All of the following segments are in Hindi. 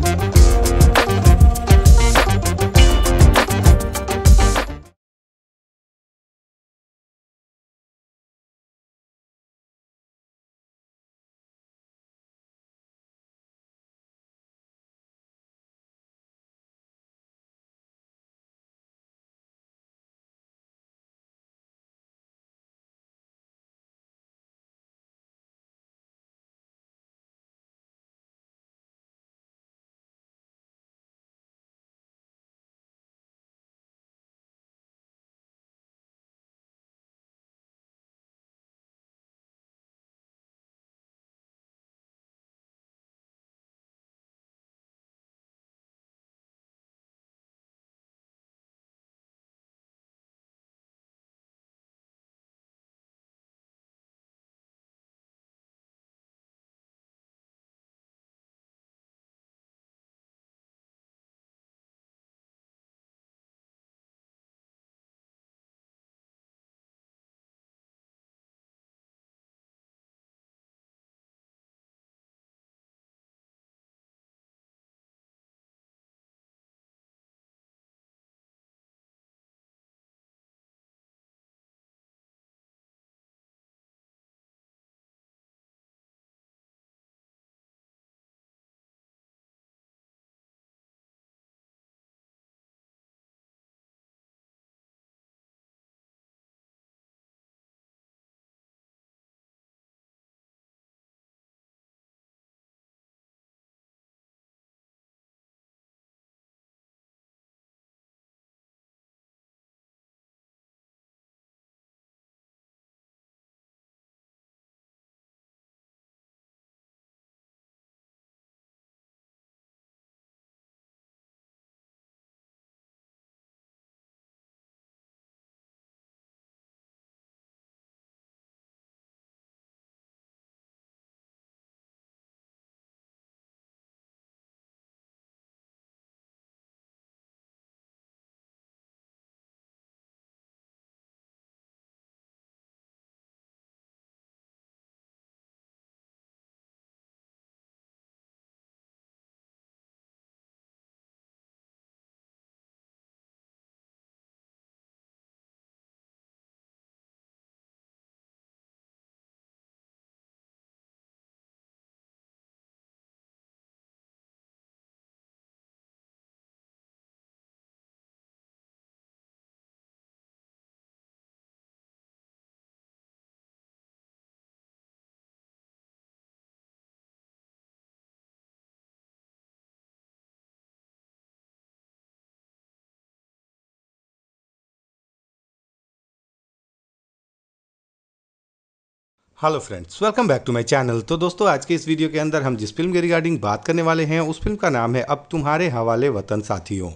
Thank hello friends welcome back to my channel तो दोस्तों आज के इस वीडियो के अंदर हम जिस फिल्म के रिगार्डिंग बात करने वाले हैं उस फिल्म का नाम है अब तुम्हारे हवाले वतन साथियों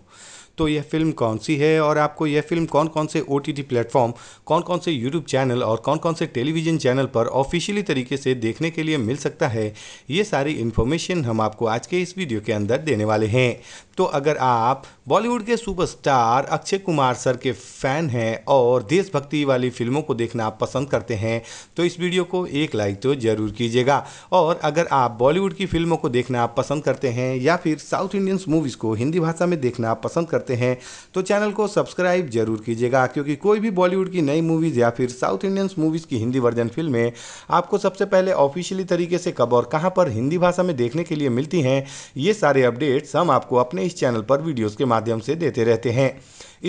तो यह फिल्म कौन सी है और आपको यह फिल्म कौन कौन से ओ टी प्लेटफॉर्म कौन कौन से यूट्यूब चैनल और कौन कौन से टेलीविज़न चैनल पर ऑफिशियली तरीके से देखने के लिए मिल सकता है ये सारी इन्फॉर्मेशन हम आपको आज के इस वीडियो के अंदर देने वाले हैं तो अगर आप बॉलीवुड के सुपरस्टार अक्षय कुमार सर के फैन हैं और देशभक्ति वाली फिल्मों को देखना पसंद करते हैं तो इस वीडियो को एक लाइक तो ज़रूर कीजिएगा और अगर आप बॉलीवुड की फिल्मों को देखना पसंद करते हैं या फिर साउथ इंडियंस मूवीज़ को हिंदी भाषा में देखना पसंद करते हैं तो चैनल को सब्सक्राइब जरूर कीजिएगा क्योंकि कोई भी बॉलीवुड की नई मूवीज़ या फिर साउथ इंडियंस मूवीज़ की हिंदी वर्जन फिल्में आपको सबसे पहले ऑफिशियली तरीके से कब और कहाँ पर हिंदी भाषा में देखने के लिए मिलती हैं ये सारे अपडेट्स हम आपको अपने इस चैनल पर वीडियोस के माध्यम से देते रहते हैं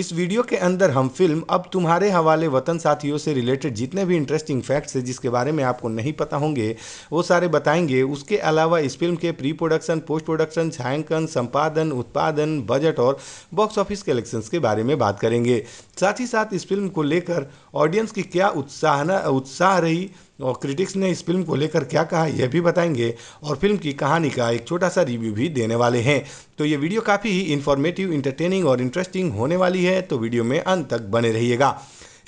इस वीडियो के अंदर हम फिल्म अब तुम्हारे हवाले वतन साथियों से रिलेटेड जितने भी इंटरेस्टिंग फैक्ट्स हैं जिसके बारे में आपको नहीं पता होंगे वो सारे बताएंगे उसके अलावा इस फिल्म के प्री प्रोडक्शन पोस्ट प्रोडक्शन छायांकन संपादन उत्पादन बजट और बॉक्स ऑफिस कलेक्शन के बारे में बात करेंगे साथ ही साथ इस फिल्म को लेकर ऑडियंस की क्या उत्साहना उत्साह रही और क्रिटिक्स ने इस फिल्म को लेकर क्या कहा यह भी बताएंगे और फिल्म की कहानी का एक छोटा सा रिव्यू भी देने वाले हैं तो ये वीडियो काफ़ी ही इन्फॉर्मेटिव इंटरटेनिंग और इंटरेस्टिंग होने वाली है रही है तो वीडियो में अंत तक बने रहिएगा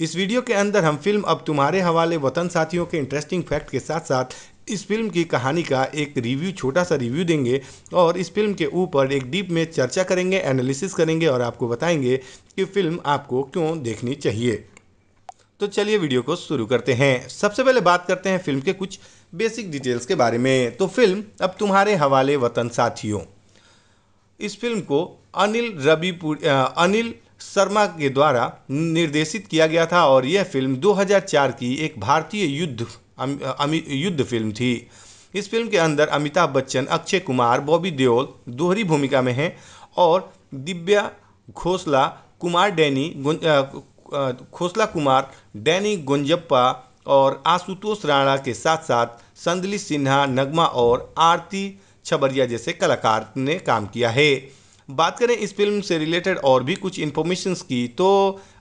इस वीडियो के अंदर हम फिल्म अब तुम्हारे हवाले वतन साथियों के इंटरेस्टिंग फैक्ट के साथ साथ इस फिल्म की कहानी का एक रिव्यू छोटा सा रिव्यू देंगे और इस फिल्म के ऊपर एक डीप में चर्चा करेंगे एनालिसिस करेंगे और आपको बताएंगे कि फिल्म आपको क्यों देखनी चाहिए तो चलिए वीडियो को शुरू करते हैं सबसे पहले बात करते हैं फिल्म के कुछ बेसिक डिटेल्स के बारे में तो फिल्म अब तुम्हारे हवाले वतन साथियों इस फिल्म को अनिल रबी अनिल शर्मा के द्वारा निर्देशित किया गया था और यह फिल्म 2004 की एक भारतीय युद्ध अम, युद्ध फिल्म थी इस फिल्म के अंदर अमिताभ बच्चन अक्षय कुमार बॉबी देओल दोहरी भूमिका में हैं और दिव्या घोसला कुमार डैनी खोसला कुमार डैनी गुंजप्पा और आशुतोष राणा के साथ साथ संदली सिन्हा नगमा और आरती छबरिया जैसे कलाकार ने काम किया है बात करें इस फिल्म से रिलेटेड और भी कुछ इन्फॉर्मेशंस की तो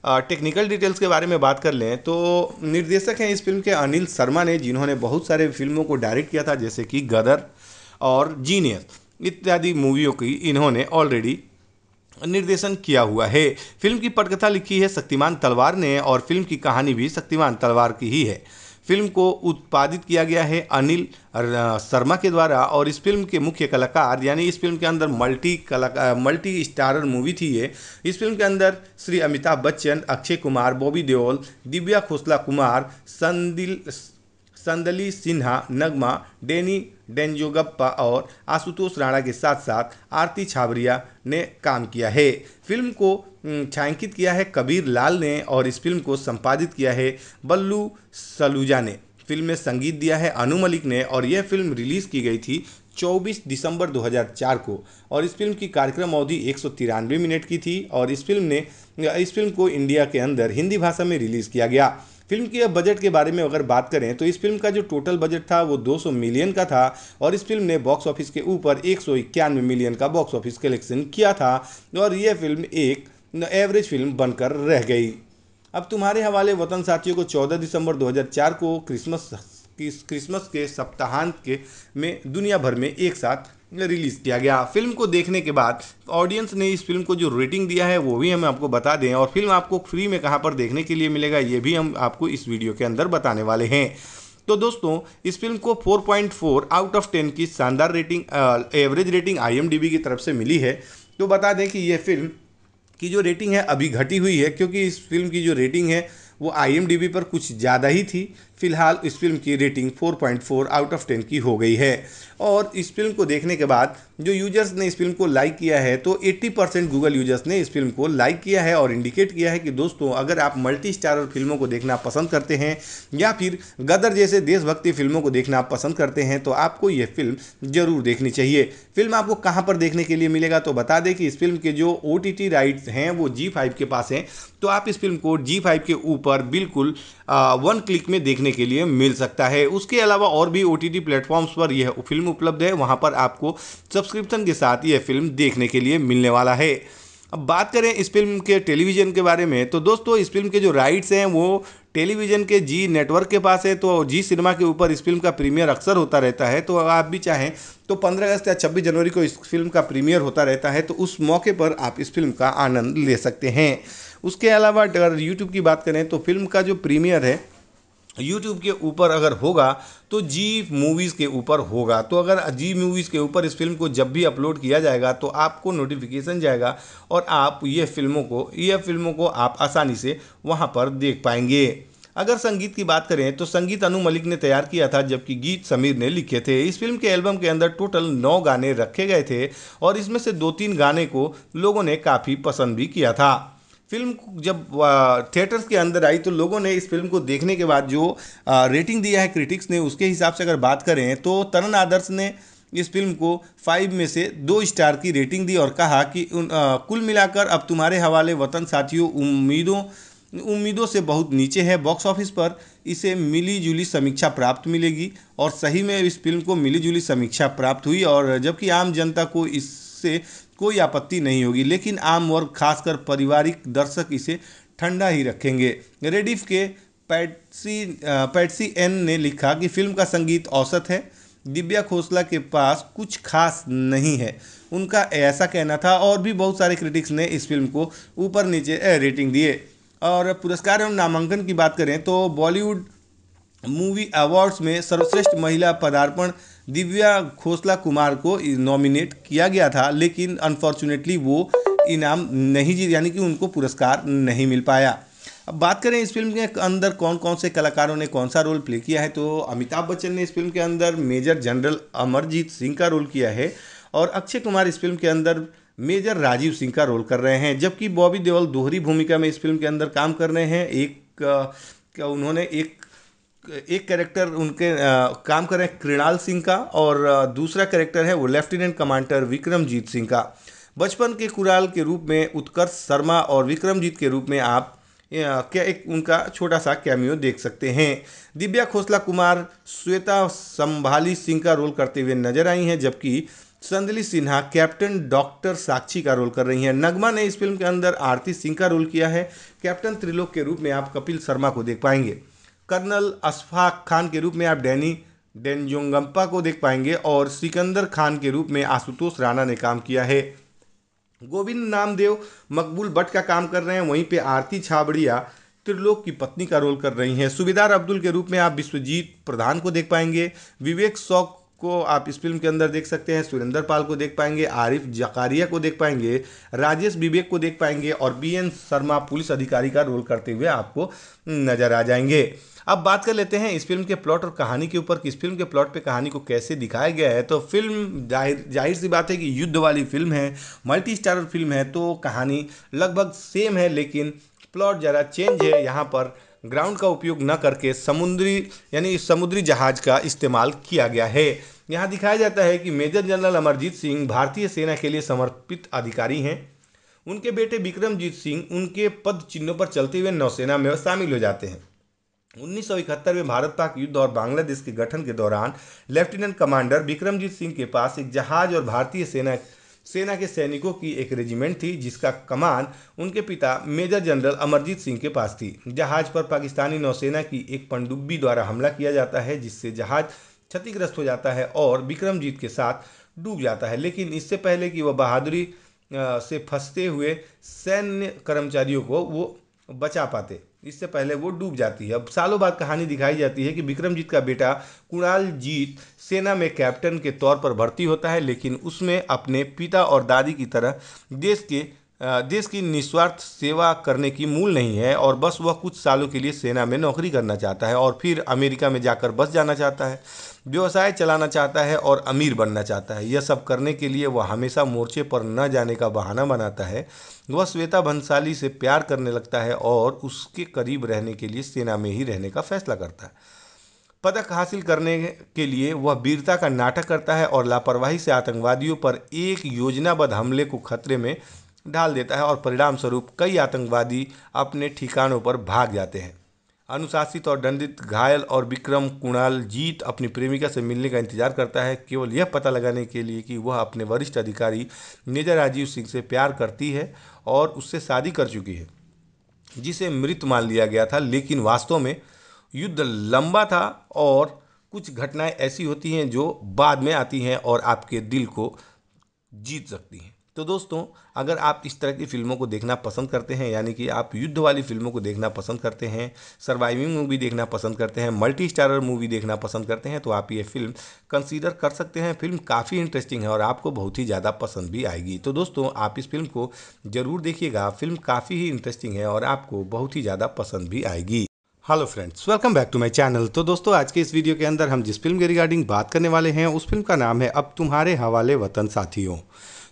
टेक्निकल डिटेल्स के बारे में बात कर लें तो निर्देशक हैं इस फिल्म के अनिल शर्मा ने जिन्होंने बहुत सारे फिल्मों को डायरेक्ट किया था जैसे कि गदर और जीनियस इत्यादि मूवियों की इन्होंने ऑलरेडी निर्देशन किया हुआ है फिल्म की पटकथा लिखी है शक्तिमान तलवार ने और फिल्म की कहानी भी शक्तिमान तलवार की ही है फिल्म को उत्पादित किया गया है अनिल शर्मा के द्वारा और इस फिल्म के मुख्य कलाकार यानी इस फिल्म के अंदर मल्टी कला मल्टी स्टारर मूवी थी ये इस फिल्म के अंदर श्री अमिताभ बच्चन अक्षय कुमार बॉबी देओल दिव्या खोसला कुमार संदिल संदली सिन्हा नगमा डेनी डेंजोगप्पा और आशुतोष राणा के साथ साथ आरती छाबरिया ने काम किया है फिल्म को हम्म, छायांकित किया है कबीर लाल ने और इस फिल्म को संपादित किया है बल्लू सलूजा ने फिल्म में संगीत दिया है अनु मलिक ने और यह फिल्म रिलीज़ की गई थी 24 दिसंबर 2004 को और इस फिल्म की कार्यक्रम अवधि एक मिनट की थी और इस फिल्म ने इस फिल्म को इंडिया के अंदर हिंदी भाषा में रिलीज़ किया गया फिल्म के बजट के बारे में अगर बात करें तो इस फिल्म का जो टोटल बजट था वो 200 मिलियन का था और इस फिल्म ने बॉक्स ऑफिस के ऊपर एक मिलियन का बॉक्स ऑफिस कलेक्शन किया था और यह फिल्म एक एवरेज फिल्म बनकर रह गई अब तुम्हारे हवाले वतन साथियों को 14 दिसंबर 2004 को क्रिसमस क्रिसमस के सप्ताहांत के में दुनिया भर में एक साथ रिलीज़ किया गया फिल्म को देखने के बाद ऑडियंस ने इस फिल्म को जो रेटिंग दिया है वो भी हम आपको बता दें और फिल्म आपको फ्री में कहाँ पर देखने के लिए मिलेगा ये भी हम आपको इस वीडियो के अंदर बताने वाले हैं तो दोस्तों इस फिल्म को 4.4 आउट ऑफ 10 की शानदार रेटिंग एवरेज रेटिंग आई की तरफ से मिली है तो बता दें कि यह फिल्म की जो रेटिंग है अभी घटी हुई है क्योंकि इस फिल्म की जो रेटिंग है वो आई पर कुछ ज़्यादा ही थी फिलहाल इस फिल्म की रेटिंग 4.4 आउट ऑफ 10 की हो गई है और इस फिल्म को देखने के बाद जो यूजर्स ने इस फिल्म को लाइक किया है तो 80 परसेंट गूगल यूजर्स ने इस फिल्म को लाइक किया है और इंडिकेट किया है कि दोस्तों अगर आप मल्टी स्टारर फिल्मों को देखना पसंद करते हैं या फिर गदर जैसे देशभक्ति फिल्मों को देखना पसंद करते हैं तो आपको यह फिल्म ज़रूर देखनी चाहिए फिल्म आपको कहाँ पर देखने के लिए मिलेगा तो बता दें कि इस फिल्म के जो ओ राइट्स हैं वो जी के पास हैं तो आप इस फिल्म को जी के ऊपर बिल्कुल वन क्लिक में देखने देखने के लिए मिल सकता है उसके अलावा और भी ओ टी पर यह फिल्म उपलब्ध है वहाँ पर आपको सब्सक्रिप्शन के साथ यह फिल्म देखने के लिए मिलने वाला है अब बात करें इस फिल्म के टेलीविज़न के बारे में तो दोस्तों इस फिल्म के जो राइट्स हैं वो टेलीविज़न के जी नेटवर्क के पास है तो जी सिनेमा के ऊपर इस फिल्म का प्रीमियर अक्सर होता रहता है तो आप भी चाहें तो 15 अगस्त या 26 जनवरी को इस फिल्म का प्रीमियर होता रहता है तो उस मौके पर आप इस फिल्म का आनंद ले सकते हैं उसके अलावा अगर यूट्यूब की बात करें तो फिल्म का जो प्रीमियर है यूट्यूब के ऊपर अगर होगा तो जी मूवीज़ के ऊपर होगा तो अगर जी मूवीज़ के ऊपर इस फिल्म को जब भी अपलोड किया जाएगा तो आपको नोटिफिकेशन जाएगा और आप ये फिल्मों को ये फिल्मों को आप आसानी से वहाँ पर देख पाएंगे अगर संगीत की बात करें तो संगीत अनु मलिक ने तैयार किया था जबकि गीत समीर ने लिखे थे इस फिल्म के एल्बम के अंदर टोटल नौ गाने रखे गए थे और इसमें से दो तीन गाने को लोगों ने काफ़ी पसंद भी किया था फिल्म जब थिएटर्स के अंदर आई तो लोगों ने इस फिल्म को देखने के बाद जो रेटिंग दिया है क्रिटिक्स ने उसके हिसाब से अगर बात करें तो तरन आदर्श ने इस फिल्म को फाइव में से दो स्टार की रेटिंग दी और कहा कि उन आ, कुल मिलाकर अब तुम्हारे हवाले वतन साथियों उम्मीदों उम्मीदों से बहुत नीचे है बॉक्स ऑफिस पर इसे मिली जुली समीक्षा प्राप्त मिलेगी और सही में इस फिल्म को मिली जुली समीक्षा प्राप्त हुई और जबकि आम जनता को इससे कोई आपत्ति नहीं होगी लेकिन आम वर्ग खासकर पारिवारिक दर्शक इसे ठंडा ही रखेंगे रेडिफ के पैटसी पैटसी एन ने लिखा कि फिल्म का संगीत औसत है दिव्या खोसला के पास कुछ खास नहीं है उनका ऐसा कहना था और भी बहुत सारे क्रिटिक्स ने इस फिल्म को ऊपर नीचे रेटिंग दिए और पुरस्कार एवं नामांकन की बात करें तो बॉलीवुड मूवी अवार्ड्स में सर्वश्रेष्ठ महिला पदार्पण दिव्या खोसला कुमार को नॉमिनेट किया गया था लेकिन अनफॉर्चुनेटली वो इनाम नहीं जीत यानी कि उनको पुरस्कार नहीं मिल पाया अब बात करें इस फिल्म के अंदर कौन कौन से कलाकारों ने कौन सा रोल प्ले किया है तो अमिताभ बच्चन ने इस फिल्म के अंदर मेजर जनरल अमरजीत सिंह का रोल किया है और अक्षय कुमार इस फिल्म के अंदर मेजर राजीव सिंह का रोल कर रहे हैं जबकि बॉबी देओल दोहरी भूमिका में इस फिल्म के अंदर काम कर रहे हैं एक उन्होंने एक एक कैरेक्टर उनके आ, काम कर रहे हैं कृणाल सिंह का और दूसरा कैरेक्टर है वो लेफ्टिनेंट कमांडर विक्रमजीत सिंह का बचपन के कुराल के रूप में उत्कर्ष शर्मा और विक्रमजीत के रूप में आप क्या एक उनका छोटा सा कैमियो देख सकते हैं दिव्या खोसला कुमार श्वेता संभाली सिंह का रोल करते हुए नजर आई हैं जबकि संदली सिन्हा कैप्टन डॉक्टर साक्षी का रोल कर रही हैं नगमा ने इस फिल्म के अंदर आरती सिंह का रोल किया है कैप्टन त्रिलोक के रूप में आप कपिल शर्मा को देख पाएंगे कर्नल अशफाक खान के रूप में आप डैनी डेनजोंगम्पा को देख पाएंगे और सिकंदर खान के रूप में आशुतोष राणा ने काम किया है गोविंद नामदेव मकबूल भट्ट का काम कर रहे हैं वहीं पे आरती छाबड़िया त्रिलोक की पत्नी का रोल कर रही हैं सुबेदार अब्दुल के रूप में आप विश्वजीत प्रधान को देख पाएंगे विवेक शौक को आप इस फिल्म के अंदर देख सकते हैं सुरेंद्र पाल को देख पाएंगे आरिफ जकारिया को देख पाएंगे राजेश विवेक को देख पाएंगे और बी एन शर्मा पुलिस अधिकारी का रोल करते हुए आपको नजर आ जाएंगे अब बात कर लेते हैं इस फिल्म के प्लॉट और कहानी के ऊपर किस फिल्म के प्लॉट पे कहानी को कैसे दिखाया गया है तो फिल्म जाहिर जाहिर सी बात है कि युद्ध वाली फिल्म है मल्टी स्टारर फिल्म है तो कहानी लगभग सेम है लेकिन प्लॉट ज़रा चेंज है यहाँ पर ग्राउंड का उपयोग न करके समुद्री यानी समुद्री जहाज का इस्तेमाल किया गया है यहाँ दिखाया जाता है कि मेजर जनरल अमरजीत सिंह भारतीय सेना के लिए समर्पित अधिकारी हैं उनके बेटे विक्रमजीत सिंह उनके पद चिन्हों पर चलते हुए नौसेना में शामिल हो जाते हैं उन्नीस में भारत पाक युद्ध और बांग्लादेश के गठन के दौरान लेफ्टिनेंट कमांडर विक्रमजीत सिंह के पास एक जहाज और भारतीय सेना सेना के सैनिकों की एक रेजिमेंट थी जिसका कमान उनके पिता मेजर जनरल अमरजीत सिंह के पास थी जहाज पर पाकिस्तानी नौसेना की एक पनडुब्बी द्वारा हमला किया जाता है जिससे जहाज क्षतिग्रस्त हो जाता है और विक्रमजीत के साथ डूब जाता है लेकिन इससे पहले कि वह बहादुरी से फंसते हुए सैन्य कर्मचारियों को वो बचा पाते इससे पहले वो डूब जाती है अब सालों बाद कहानी दिखाई जाती है कि विक्रमजीत का बेटा कुणाल जीत सेना में कैप्टन के तौर पर भर्ती होता है लेकिन उसमें अपने पिता और दादी की तरह देश के देश की निस्वार्थ सेवा करने की मूल नहीं है और बस वह कुछ सालों के लिए सेना में नौकरी करना चाहता है और फिर अमेरिका में जाकर बस जाना चाहता है व्यवसाय चलाना चाहता है और अमीर बनना चाहता है यह सब करने के लिए वह हमेशा मोर्चे पर न जाने का बहाना बनाता है वह श्वेता भंसाली से प्यार करने लगता है और उसके करीब रहने के लिए सेना में ही रहने का फैसला करता है पदक हासिल करने के लिए वह वीरता का नाटक करता है और लापरवाही से आतंकवादियों पर एक योजनाबद्ध हमले को खतरे में ढाल देता है और परिणाम स्वरूप कई आतंकवादी अपने ठिकानों पर भाग जाते हैं अनुशासित और दंडित घायल और विक्रम कुणाल जीत अपनी प्रेमिका से मिलने का इंतजार करता है केवल यह पता लगाने के लिए कि वह अपने वरिष्ठ अधिकारी नेजा राजीव सिंह से प्यार करती है और उससे शादी कर चुकी है जिसे मृत मान लिया गया था लेकिन वास्तव में युद्ध लंबा था और कुछ घटनाएं ऐसी होती हैं जो बाद में आती हैं और आपके दिल को जीत सकती हैं तो दोस्तों अगर आप इस तरह की फिल्मों को देखना पसंद करते हैं यानी कि आप युद्ध वाली फिल्मों को देखना पसंद करते हैं सर्वाइविंग मूवी देखना पसंद करते हैं मल्टी स्टारर मूवी देखना पसंद करते हैं तो आप ये फिल्म कंसीडर कर सकते हैं फिल्म काफ़ी इंटरेस्टिंग है और आपको बहुत ही ज़्यादा पसंद भी आएगी तो दोस्तों आप इस फिल्म को ज़रूर देखिएगा फिल्म काफ़ी ही इंटरेस्टिंग है और आपको बहुत ही ज़्यादा पसंद भी आएगी hello friends welcome back to my channel तो दोस्तों आज के इस वीडियो के अंदर हम जिस फिल्म के रिगार्डिंग बात करने वाले हैं उस फिल्म का नाम है अब तुम्हारे हवाले वतन साथियों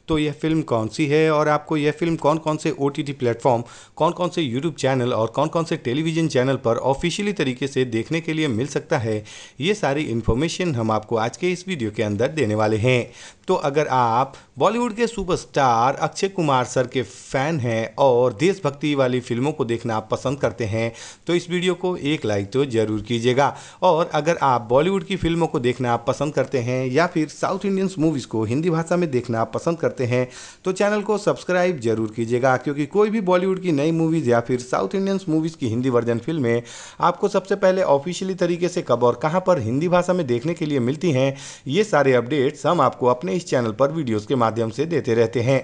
तो यह फिल्म कौन सी है और आपको यह फिल्म कौन कौन से ओ टी प्लेटफॉर्म कौन कौन से यूट्यूब चैनल और कौन कौन से टेलीविजन चैनल पर ऑफिशियली तरीके से देखने के लिए मिल सकता है ये सारी इन्फॉर्मेशन हम आपको आज के इस वीडियो के अंदर देने वाले हैं तो अगर आप बॉलीवुड के सुपरस्टार अक्षय कुमार सर के फैन हैं और देशभक्ति वाली फिल्मों को देखना पसंद करते हैं तो इस वीडियो को एक लाइक तो ज़रूर कीजिएगा और अगर आप बॉलीवुड की फिल्मों को देखना पसंद करते हैं या फिर साउथ इंडियंस मूवीज़ को हिंदी भाषा में देखना पसंद करते करते हैं तो चैनल को सब्सक्राइब जरूर कीजिएगा क्योंकि कोई भी बॉलीवुड की नई मूवीज़ या फिर साउथ इंडियंस मूवीज़ की हिंदी वर्जन फिल्में आपको सबसे पहले ऑफिशियली तरीके से कब और कहाँ पर हिंदी भाषा में देखने के लिए मिलती हैं ये सारे अपडेट्स हम आपको अपने इस चैनल पर वीडियोज़ के माध्यम से देते रहते हैं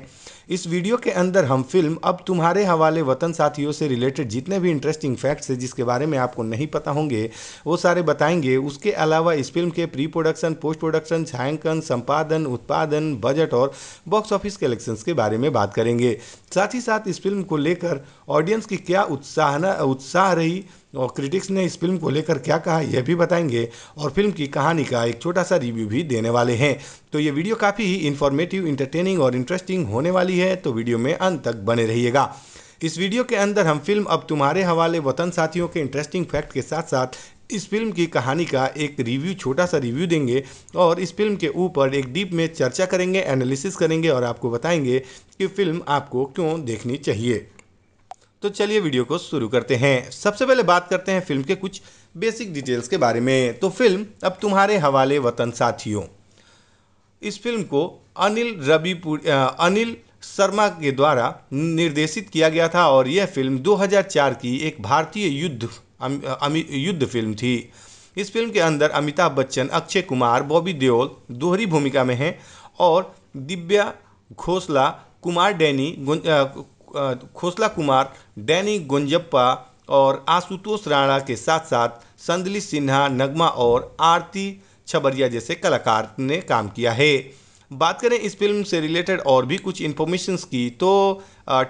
इस वीडियो के अंदर हम फिल्म अब तुम्हारे हवाले वतन साथियों से रिलेटेड जितने भी इंटरेस्टिंग फैक्ट्स है जिसके बारे में आपको नहीं पता होंगे वो सारे बताएंगे उसके अलावा इस फिल्म के प्री प्रोडक्शन पोस्ट प्रोडक्शन छायांकन संपादन उत्पादन बजट और बॉक्स ऑफिस कलेक्शन के बारे में बात करेंगे साथ ही साथ इस फिल्म को लेकर ऑडियंस की क्या उत्साहना उत्साह रही और क्रिटिक्स ने इस फिल्म को लेकर क्या कहा यह भी बताएंगे और फिल्म की कहानी का एक छोटा सा रिव्यू भी देने वाले हैं तो ये वीडियो काफ़ी ही इन्फॉर्मेटिव इंटरटेनिंग और इंटरेस्टिंग होने वाली है तो वीडियो में अंत तक बने रहिएगा इस वीडियो के अंदर हम फिल्म अब तुम्हारे हवाले वतन साथियों के इंटरेस्टिंग फैक्ट के साथ साथ इस फिल्म की कहानी का एक रिव्यू छोटा सा रिव्यू देंगे और इस फिल्म के ऊपर एक डीप में चर्चा करेंगे एनालिसिस करेंगे और आपको बताएंगे कि फिल्म आपको क्यों देखनी चाहिए तो चलिए वीडियो को शुरू करते हैं सबसे पहले बात करते हैं फिल्म के कुछ बेसिक डिटेल्स के बारे में तो फिल्म अब तुम्हारे हवाले वतन साथियों इस फिल्म को अनिल रवि अनिल शर्मा के द्वारा निर्देशित किया गया था और यह फिल्म 2004 की एक भारतीय युद्ध अम, युद्ध फिल्म थी इस फिल्म के अंदर अमिताभ बच्चन अक्षय कुमार बॉबी देओल दोहरी भूमिका में हैं और दिव्या घोसला कुमार डैनी खोसला कुमार डैनी गुंजप्पा और आशुतोष राणा के साथ साथ संदली सिन्हा नगमा और आरती छबरिया जैसे कलाकार ने काम किया है बात करें इस फिल्म से रिलेटेड और भी कुछ इन्फॉर्मेशंस की तो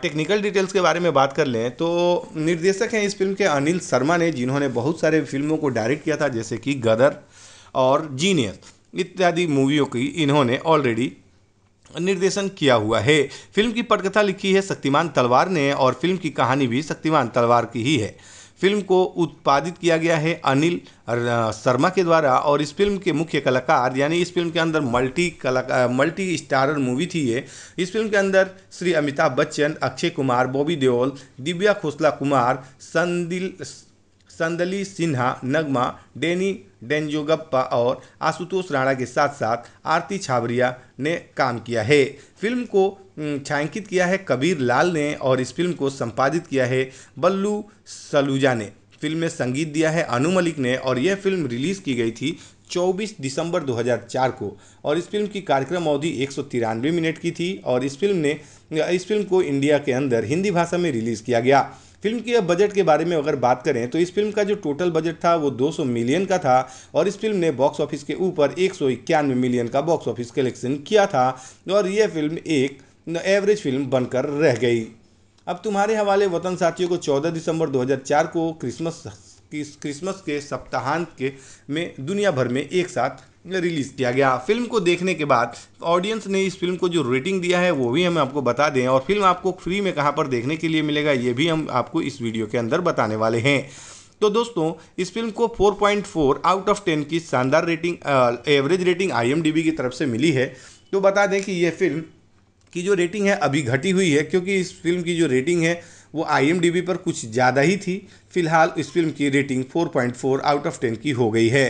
टेक्निकल डिटेल्स के बारे में बात कर लें तो निर्देशक हैं इस फिल्म के अनिल शर्मा ने जिन्होंने बहुत सारे फिल्मों को डायरेक्ट किया था जैसे कि गदर और जीनियस इत्यादि मूवियों की इन्होंने ऑलरेडी निर्देशन किया हुआ है फिल्म की पटकथा लिखी है शक्तिमान तलवार ने और फिल्म की कहानी भी शक्तिमान तलवार की ही है फिल्म को उत्पादित किया गया है अनिल शर्मा के द्वारा और इस फिल्म के मुख्य कलाकार यानी इस फिल्म के अंदर मल्टी कला मल्टी स्टारर मूवी थी ये इस फिल्म के अंदर श्री अमिताभ बच्चन अक्षय कुमार बॉबी देओल दिव्या खोसला कुमार संदिल संदली सिन्हा नगमा डेनी डेंजोगप्पा और आशुतोष राणा के साथ साथ आरती छाबरिया ने काम किया है फिल्म को छायांकित किया है कबीर लाल ने और इस फिल्म को संपादित किया है बल्लू सलूजा ने फिल्म में संगीत दिया है अनु मलिक ने और यह फिल्म रिलीज़ की गई थी 24 दिसंबर 2004 को और इस फिल्म की कार्यक्रम अवधि एक मिनट की थी और इस फिल्म ने इस फिल्म को इंडिया के अंदर हिंदी भाषा में रिलीज़ किया गया फिल्म के बजट के बारे में अगर बात करें तो इस फिल्म का जो टोटल बजट था वो 200 मिलियन का था और इस फिल्म ने बॉक्स ऑफिस के ऊपर एक मिलियन का बॉक्स ऑफिस कलेक्शन किया था और यह फिल्म एक एवरेज फिल्म बनकर रह गई अब तुम्हारे हवाले वतन साथियों को 14 दिसंबर 2004 को क्रिसमस क्रिसमस के सप्ताहांत के में दुनिया भर में एक साथ रिलीज़ किया गया फिल्म को देखने के बाद ऑडियंस ने इस फिल्म को जो रेटिंग दिया है वो भी हम आपको बता दें और फिल्म आपको फ्री में कहाँ पर देखने के लिए मिलेगा ये भी हम आपको इस वीडियो के अंदर बताने वाले हैं तो दोस्तों इस फिल्म को 4.4 आउट ऑफ 10 की शानदार रेटिंग एवरेज रेटिंग आई की तरफ से मिली है तो बता दें कि यह फिल्म की जो रेटिंग है अभी घटी हुई है क्योंकि इस फिल्म की जो रेटिंग है वो आई पर कुछ ज़्यादा ही थी फ़िलहाल इस फ़िल्म की rating four point four out of ten की हो गई है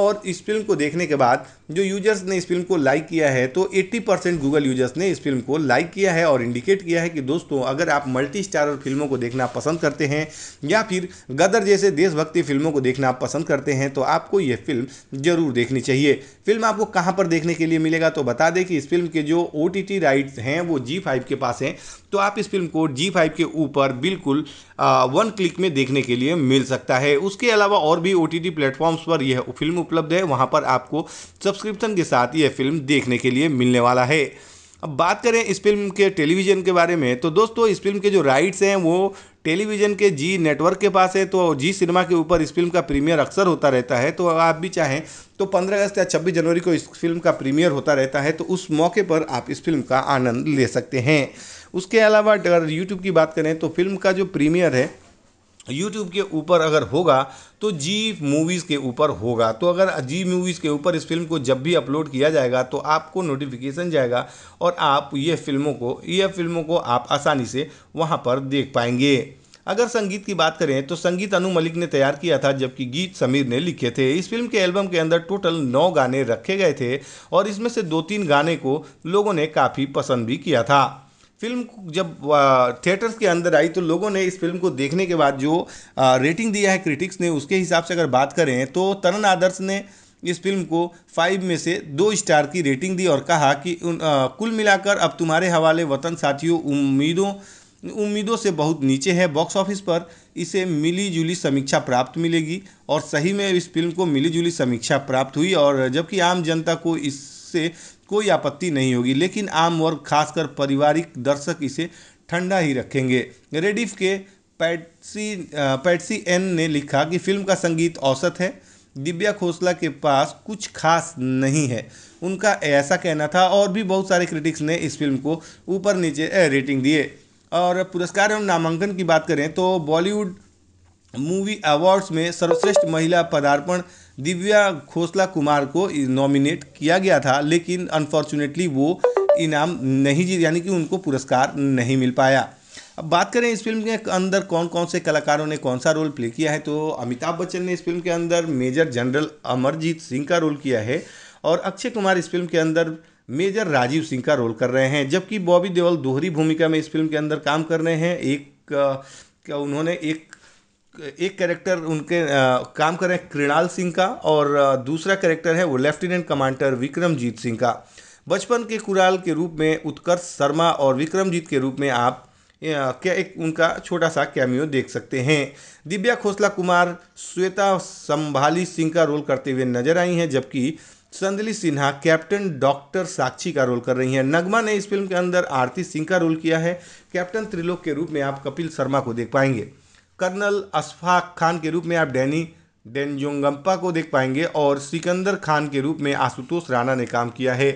और इस फ़िल्म को देखने के बाद जो यूजर्स ने इस फिल्म को लाइक किया है तो 80 परसेंट गूगल यूजर्स ने इस फिल्म को लाइक किया है और इंडिकेट किया है कि दोस्तों अगर आप मल्टी स्टारर फिल्मों को देखना पसंद करते हैं या फिर गदर जैसे देशभक्ति फिल्मों को देखना पसंद करते हैं तो आपको यह फिल्म ज़रूर देखनी चाहिए फिल्म आपको कहाँ पर देखने के लिए मिलेगा तो बता दें कि इस फिल्म के जो ओ टी राइट्स हैं वो जी के पास हैं तो आप इस फिल्म को जी के ऊपर बिल्कुल वन क्लिक में देखने के लिए मिल सकता है उसके अलावा और भी ओ टी प्लेटफॉर्म्स पर यह फिल्म उपलब्ध है वहाँ पर आपको सब सब्सक्रिप्शन के साथ यह फिल्म देखने के लिए मिलने वाला है अब बात करें इस फिल्म के टेलीविज़न के बारे में तो दोस्तों इस फिल्म के जो राइट्स हैं वो टेलीविज़न के जी नेटवर्क के पास है तो जी सिनेमा के ऊपर इस फिल्म का प्रीमियर अक्सर होता रहता है तो आप भी चाहें तो 15 अगस्त या 26 जनवरी को इस फिल्म का प्रीमियर होता रहता है तो उस मौके पर आप इस फिल्म का आनंद ले सकते हैं उसके अलावा अगर यूट्यूब की बात करें तो फिल्म का जो प्रीमियर है यूट्यूब के ऊपर अगर होगा तो जी मूवीज़ के ऊपर होगा तो अगर जी मूवीज़ के ऊपर इस फिल्म को जब भी अपलोड किया जाएगा तो आपको नोटिफिकेशन जाएगा और आप ये फिल्मों को ये फिल्मों को आप आसानी से वहाँ पर देख पाएंगे अगर संगीत की बात करें तो संगीत अनु मलिक ने तैयार किया था जबकि गीत समीर ने लिखे थे इस फिल्म के एल्बम के अंदर टोटल नौ गाने रखे गए थे और इसमें से दो तीन गाने को लोगों ने काफ़ी पसंद भी किया था फिल्म जब थिएटर्स के अंदर आई तो लोगों ने इस फिल्म को देखने के बाद जो रेटिंग दिया है क्रिटिक्स ने उसके हिसाब से अगर बात करें तो तरन आदर्श ने इस फिल्म को फाइव में से दो स्टार की रेटिंग दी और कहा कि उन आ, कुल मिलाकर अब तुम्हारे हवाले वतन साथियों उम्मीदों उम्मीदों से बहुत नीचे है बॉक्स ऑफिस पर इसे मिली जुली समीक्षा प्राप्त मिलेगी और सही में इस फिल्म को मिली जुली समीक्षा प्राप्त हुई और जबकि आम जनता को इससे कोई आपत्ति नहीं होगी लेकिन आम वर्ग खासकर पारिवारिक दर्शक इसे ठंडा ही रखेंगे रेडिफ के पैटसी पैटसी एन ने लिखा कि फिल्म का संगीत औसत है दिव्या खोसला के पास कुछ खास नहीं है उनका ऐसा कहना था और भी बहुत सारे क्रिटिक्स ने इस फिल्म को ऊपर नीचे रेटिंग दिए और पुरस्कार एवं नामांकन की बात करें तो बॉलीवुड मूवी अवार्ड्स में सर्वश्रेष्ठ महिला पदार्पण दिव्या खोसला कुमार को नॉमिनेट किया गया था लेकिन अनफॉर्चुनेटली वो इनाम नहीं जीत यानी कि उनको पुरस्कार नहीं मिल पाया अब बात करें इस फिल्म के अंदर कौन कौन से कलाकारों ने कौन सा रोल प्ले किया है तो अमिताभ बच्चन ने इस फिल्म के अंदर मेजर जनरल अमरजीत सिंह का रोल किया है और अक्षय कुमार इस फिल्म के अंदर मेजर राजीव सिंह का रोल कर रहे हैं जबकि बॉबी देओल दोहरी भूमिका में इस फिल्म के अंदर काम कर रहे हैं एक उन्होंने एक एक कैरेक्टर उनके आ, काम कर रहे हैं कृणाल सिंह का और दूसरा कैरेक्टर है वो लेफ्टिनेंट कमांडर विक्रमजीत सिंह का बचपन के कुराल के रूप में उत्कर्ष शर्मा और विक्रमजीत के रूप में आप क्या एक उनका छोटा सा कैमियो देख सकते हैं दिव्या खोसला कुमार श्वेता संभाली सिंह का रोल करते हुए नजर आई हैं जबकि संदली सिन्हा कैप्टन डॉक्टर साक्षी का रोल कर रही हैं नगमा ने इस फिल्म के अंदर आरती सिंह का रोल किया है कैप्टन त्रिलोक के रूप में आप कपिल शर्मा को देख पाएंगे कर्नल अशफाक खान के रूप में आप डैनी डेनजोंगम्पा को देख पाएंगे और सिकंदर खान के रूप में आशुतोष राणा ने काम किया है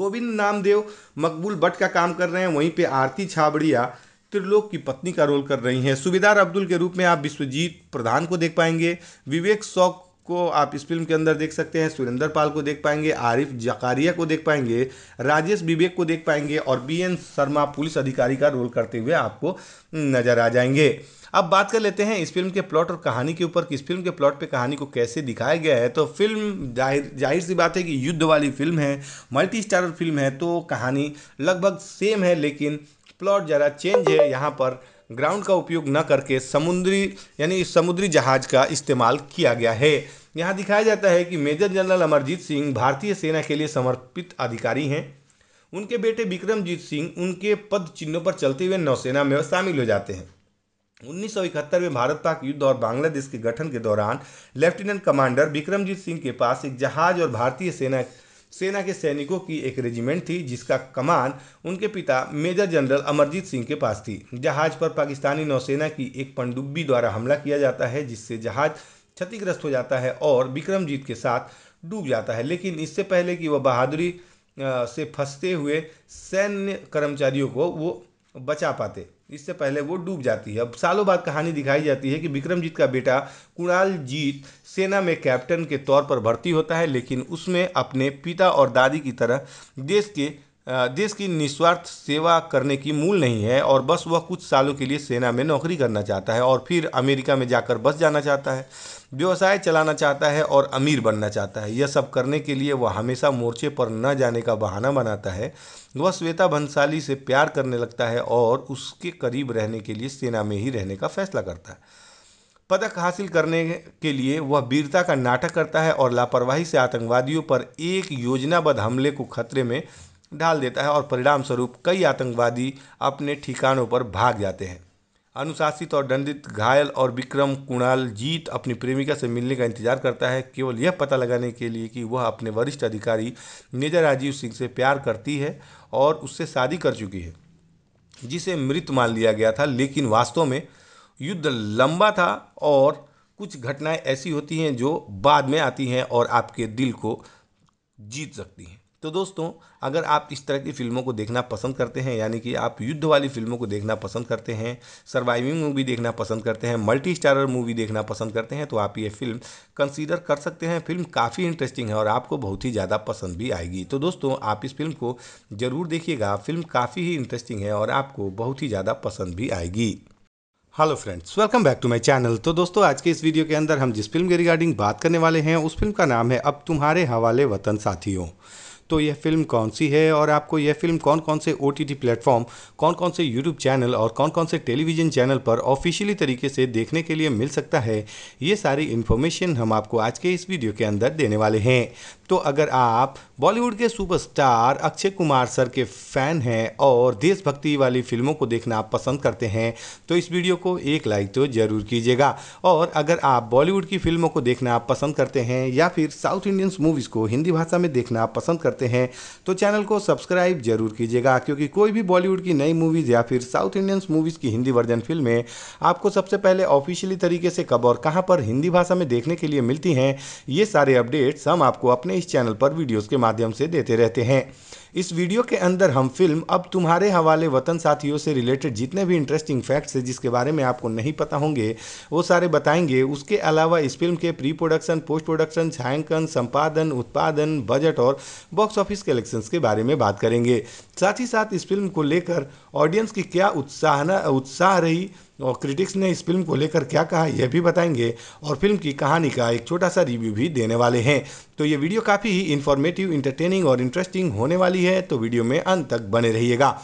गोविंद नामदेव मकबूल भट्ट का काम कर रहे हैं वहीं पे आरती छाबड़िया त्रिलोक की पत्नी का रोल कर रही हैं सुबेदार अब्दुल के रूप में आप विश्वजीत प्रधान को देख पाएंगे विवेक शौक को आप इस फिल्म के अंदर देख सकते हैं सुरेंद्र पाल को देख पाएंगे आरिफ जकारिया को देख पाएंगे राजेश विवेक को देख पाएंगे और बी एन शर्मा पुलिस अधिकारी का रोल करते हुए आपको नजर आ जाएंगे अब बात कर लेते हैं इस फिल्म के प्लॉट और कहानी के ऊपर किस फिल्म के प्लॉट पे कहानी को कैसे दिखाया गया है तो फिल्म जाहिर जाहिर सी बात है कि युद्ध वाली फिल्म है मल्टी स्टारर फिल्म है तो कहानी लगभग सेम है लेकिन प्लॉट ज़रा चेंज है यहाँ पर ग्राउंड का उपयोग न करके समुद्री यानी समुद्री जहाज का इस्तेमाल किया गया है यहाँ दिखाया जाता है कि मेजर जनरल अमरजीत सिंह भारतीय सेना के लिए समर्पित अधिकारी हैं उनके बेटे विक्रमजीत सिंह उनके पद चिन्हों पर चलते हुए नौसेना में शामिल हो जाते हैं उन्नीस में भारत पाक युद्ध और बांग्लादेश के गठन के दौरान लेफ्टिनेंट कमांडर विक्रमजीत सिंह के पास एक जहाज और भारतीय सेना सेना के सैनिकों की एक रेजिमेंट थी जिसका कमान उनके पिता मेजर जनरल अमरजीत सिंह के पास थी जहाज पर पाकिस्तानी नौसेना की एक पनडुब्बी द्वारा हमला किया जाता है जिससे जहाज क्षतिग्रस्त हो जाता है और विक्रमजीत के साथ डूब जाता है लेकिन इससे पहले कि वह बहादुरी से फंसते हुए सैन्य कर्मचारियों को वो बचा पाते इससे पहले वो डूब जाती है अब सालों बाद कहानी दिखाई जाती है कि विक्रमजीत का बेटा कुणाल जीत सेना में कैप्टन के तौर पर भर्ती होता है लेकिन उसमें अपने पिता और दादी की तरह देश के देश की निस्वार्थ सेवा करने की मूल नहीं है और बस वह कुछ सालों के लिए सेना में नौकरी करना चाहता है और फिर अमेरिका में जाकर बस जाना चाहता है व्यवसाय चलाना चाहता है और अमीर बनना चाहता है यह सब करने के लिए वह हमेशा मोर्चे पर न जाने का बहाना बनाता है वह श्वेता भंसाली से प्यार करने लगता है और उसके करीब रहने के लिए सेना में ही रहने का फैसला करता है पदक हासिल करने के लिए वह वीरता का नाटक करता है और लापरवाही से आतंकवादियों पर एक योजनाबद्ध हमले को खतरे में ढाल देता है और परिणाम स्वरूप कई आतंकवादी अपने ठिकानों पर भाग जाते हैं अनुशासित और दंडित घायल और विक्रम कुणाल जीत अपनी प्रेमिका से मिलने का इंतजार करता है केवल यह पता लगाने के लिए कि वह अपने वरिष्ठ अधिकारी नेजा राजीव सिंह से प्यार करती है और उससे शादी कर चुकी है जिसे मृत मान लिया गया था लेकिन वास्तव में युद्ध लंबा था और कुछ घटनाएं ऐसी होती हैं जो बाद में आती हैं और आपके दिल को जीत सकती हैं तो दोस्तों अगर आप इस तरह की फ़िल्मों को देखना पसंद करते हैं यानी कि आप युद्ध वाली फ़िल्मों को देखना पसंद करते हैं सर्वाइविंग मूवी देखना पसंद करते हैं मल्टी स्टारर मूवी देखना पसंद करते हैं तो आप ये फिल्म कंसीडर कर सकते हैं फिल्म काफ़ी इंटरेस्टिंग है और आपको बहुत ही ज़्यादा पसंद भी आएगी तो दोस्तों आप इस फिल्म को ज़रूर देखिएगा फिल्म काफ़ी ही इंटरेस्टिंग है और आपको बहुत ही ज़्यादा पसंद भी आएगी hello friends welcome back to my channel तो दोस्तों आज के इस वीडियो के अंदर हम जिस फिल्म के रिगार्डिंग बात करने वाले हैं उस फिल्म का नाम है अब तुम्हारे हवाले वतन साथियों तो यह फिल्म कौन सी है और आपको यह फिल्म कौन कौन से ओ टी प्लेटफॉर्म कौन कौन से यूट्यूब चैनल और कौन कौन से टेलीविजन चैनल पर ऑफिशियली तरीके से देखने के लिए मिल सकता है ये सारी इन्फॉर्मेशन हम आपको आज के इस वीडियो के अंदर देने वाले हैं तो अगर आप बॉलीवुड के सुपरस्टार अक्षय कुमार सर के फैन हैं और देशभक्ति वाली फिल्मों को देखना पसंद करते हैं तो इस वीडियो को एक लाइक तो ज़रूर कीजिएगा और अगर आप बॉलीवुड की फिल्मों को देखना पसंद करते हैं या फिर साउथ इंडियंस मूवीज़ को हिंदी भाषा में देखना पसंद करते हैं तो चैनल को सब्सक्राइब जरूर कीजिएगा क्योंकि कोई भी बॉलीवुड की नई मूवीज़ या फिर साउथ इंडियंस मूवीज़ की हिंदी वर्जन फिल्में आपको सबसे पहले ऑफिशियली तरीके से कब और कहाँ पर हिंदी भाषा में देखने के लिए मिलती हैं ये सारे अपडेट्स हम आपको अपने इस चैनल पर वीडियोस के माध्यम से देते रहते हैं इस वीडियो के अंदर हम फिल्म अब तुम्हारे हवाले वतन साथियों से रिलेटेड जितने भी इंटरेस्टिंग फैक्ट्स है जिसके बारे में आपको नहीं पता होंगे वो सारे बताएंगे उसके अलावा इस फिल्म के प्री प्रोडक्शन पोस्ट प्रोडक्शन छायांकन संपादन उत्पादन बजट और बॉक्स ऑफिस कलेक्शंस के बारे में बात करेंगे साथ ही साथ इस फिल्म को लेकर ऑडियंस की क्या उत्साहना उत्साह रही और क्रिटिक्स ने इस फिल्म को लेकर क्या कहा यह भी बताएंगे और फिल्म की कहानी का एक छोटा सा रिव्यू भी देने वाले हैं तो ये वीडियो काफ़ी ही इन्फॉर्मेटिव इंटरटेनिंग और इंटरेस्टिंग होने वाली रही है तो वीडियो में अंत तक बने रहिएगा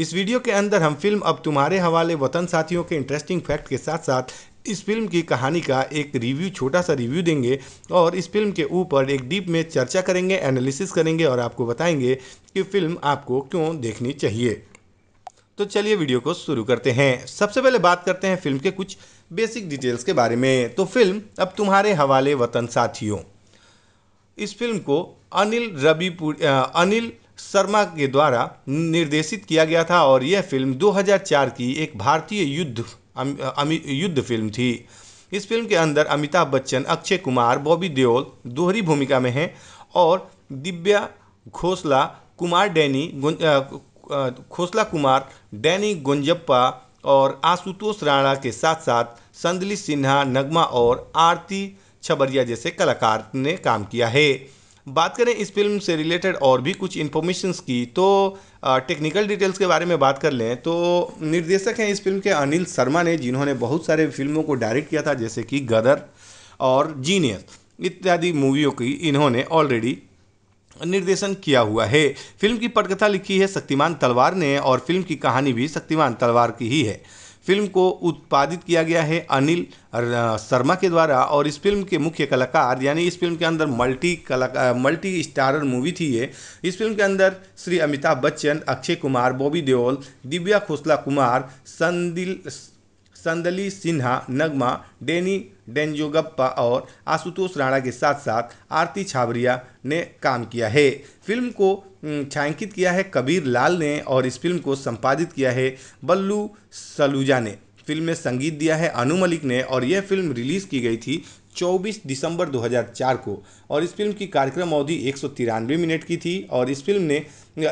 इस वीडियो के अंदर हम फिल्म अब तुम्हारे हवाले वतन साथियों के इंटरेस्टिंग फैक्ट के साथ साथ इस फिल्म की कहानी का एक रिव्यू छोटा सा रिव्यू देंगे और इस फिल्म के ऊपर एक डीप में चर्चा करेंगे एनालिसिस करेंगे और आपको बताएंगे कि फिल्म आपको क्यों देखनी चाहिए तो चलिए वीडियो को शुरू करते हैं सबसे पहले बात करते हैं फिल्म के कुछ बेसिक डिटेल्स के बारे में तो फिल्म अब तुम्हारे हवाले वतन साथियों इस फिल्म को अनिल रबी अनिल शर्मा के द्वारा निर्देशित किया गया था और यह फिल्म 2004 की एक भारतीय युद्ध अम, युद्ध फिल्म थी इस फिल्म के अंदर अमिताभ बच्चन अक्षय कुमार बॉबी देओल दोहरी भूमिका में हैं और दिव्या घोसला कुमार डैनी घोसला कुमार डैनी गुंजप्पा और आशुतोष राणा के साथ साथ संदली सिन्हा नगमा और आरती छबरिया जैसे कलाकार ने काम किया है बात करें इस फिल्म से रिलेटेड और भी कुछ इन्फॉर्मेशंस की तो टेक्निकल डिटेल्स के बारे में बात कर लें तो निर्देशक हैं इस फिल्म के अनिल शर्मा ने जिन्होंने बहुत सारे फिल्मों को डायरेक्ट किया था जैसे कि गदर और जीनियस इत्यादि मूवियों की इन्होंने ऑलरेडी निर्देशन किया हुआ है फिल्म की पटकथा लिखी है शक्तिमान तलवार ने और फिल्म की कहानी भी शक्तिमान तलवार की ही है फिल्म को उत्पादित किया गया है अनिल शर्मा के द्वारा और इस फिल्म के मुख्य कलाकार यानी इस फिल्म के अंदर मल्टी कलाकार मल्टी स्टारर मूवी थी ये इस फिल्म के अंदर श्री अमिताभ बच्चन अक्षय कुमार बॉबी देओल दिव्या खोसला कुमार संदिल संदली सिन्हा नगमा डेनी डेंजोगप्पा और आशुतोष राणा के साथ साथ आरती छाबरिया ने काम किया है फिल्म को छायांकित किया है कबीर लाल ने और इस फिल्म को संपादित किया है बल्लू सलूजा ने फिल्म में संगीत दिया है अनु मलिक ने और यह फिल्म रिलीज़ की गई थी 24 दिसंबर 2004 को और इस फिल्म की कार्यक्रम अवधि एक मिनट की थी और इस फिल्म ने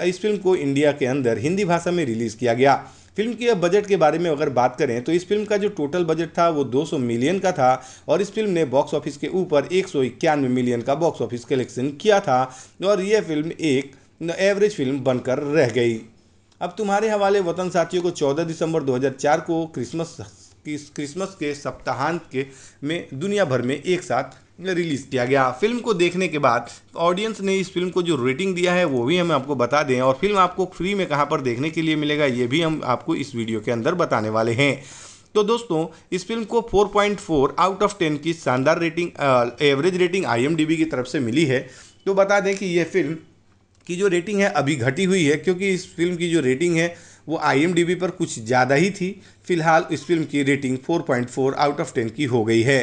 इस फिल्म को इंडिया के अंदर हिंदी भाषा में रिलीज़ किया गया फिल्म के बजट के बारे में अगर बात करें तो इस फिल्म का जो टोटल बजट था वो 200 मिलियन का था और इस फिल्म ने बॉक्स ऑफिस के ऊपर एक मिलियन का बॉक्स ऑफिस कलेक्शन किया था और यह फिल्म एक एवरेज फिल्म बनकर रह गई अब तुम्हारे हवाले वतन साथियों को 14 दिसंबर 2004 को क्रिसमस क्रिसमस के सप्ताहांत के में दुनिया भर में एक साथ रिलीज़ किया गया फिल्म को देखने के बाद ऑडियंस ने इस फिल्म को जो रेटिंग दिया है वो भी हम आपको बता दें और फिल्म आपको फ्री में कहाँ पर देखने के लिए मिलेगा ये भी हम आपको इस वीडियो के अंदर बताने वाले हैं तो दोस्तों इस फिल्म को 4.4 आउट ऑफ 10 की शानदार रेटिंग एवरेज रेटिंग आईएमडीबी की तरफ से मिली है तो बता दें कि यह फिल्म की जो रेटिंग है अभी घटी हुई है क्योंकि इस फिल्म की जो रेटिंग है वो आईएमडीबी पर कुछ ज़्यादा ही थी फिलहाल इस फिल्म की रेटिंग 4.4 आउट ऑफ 10 की हो गई है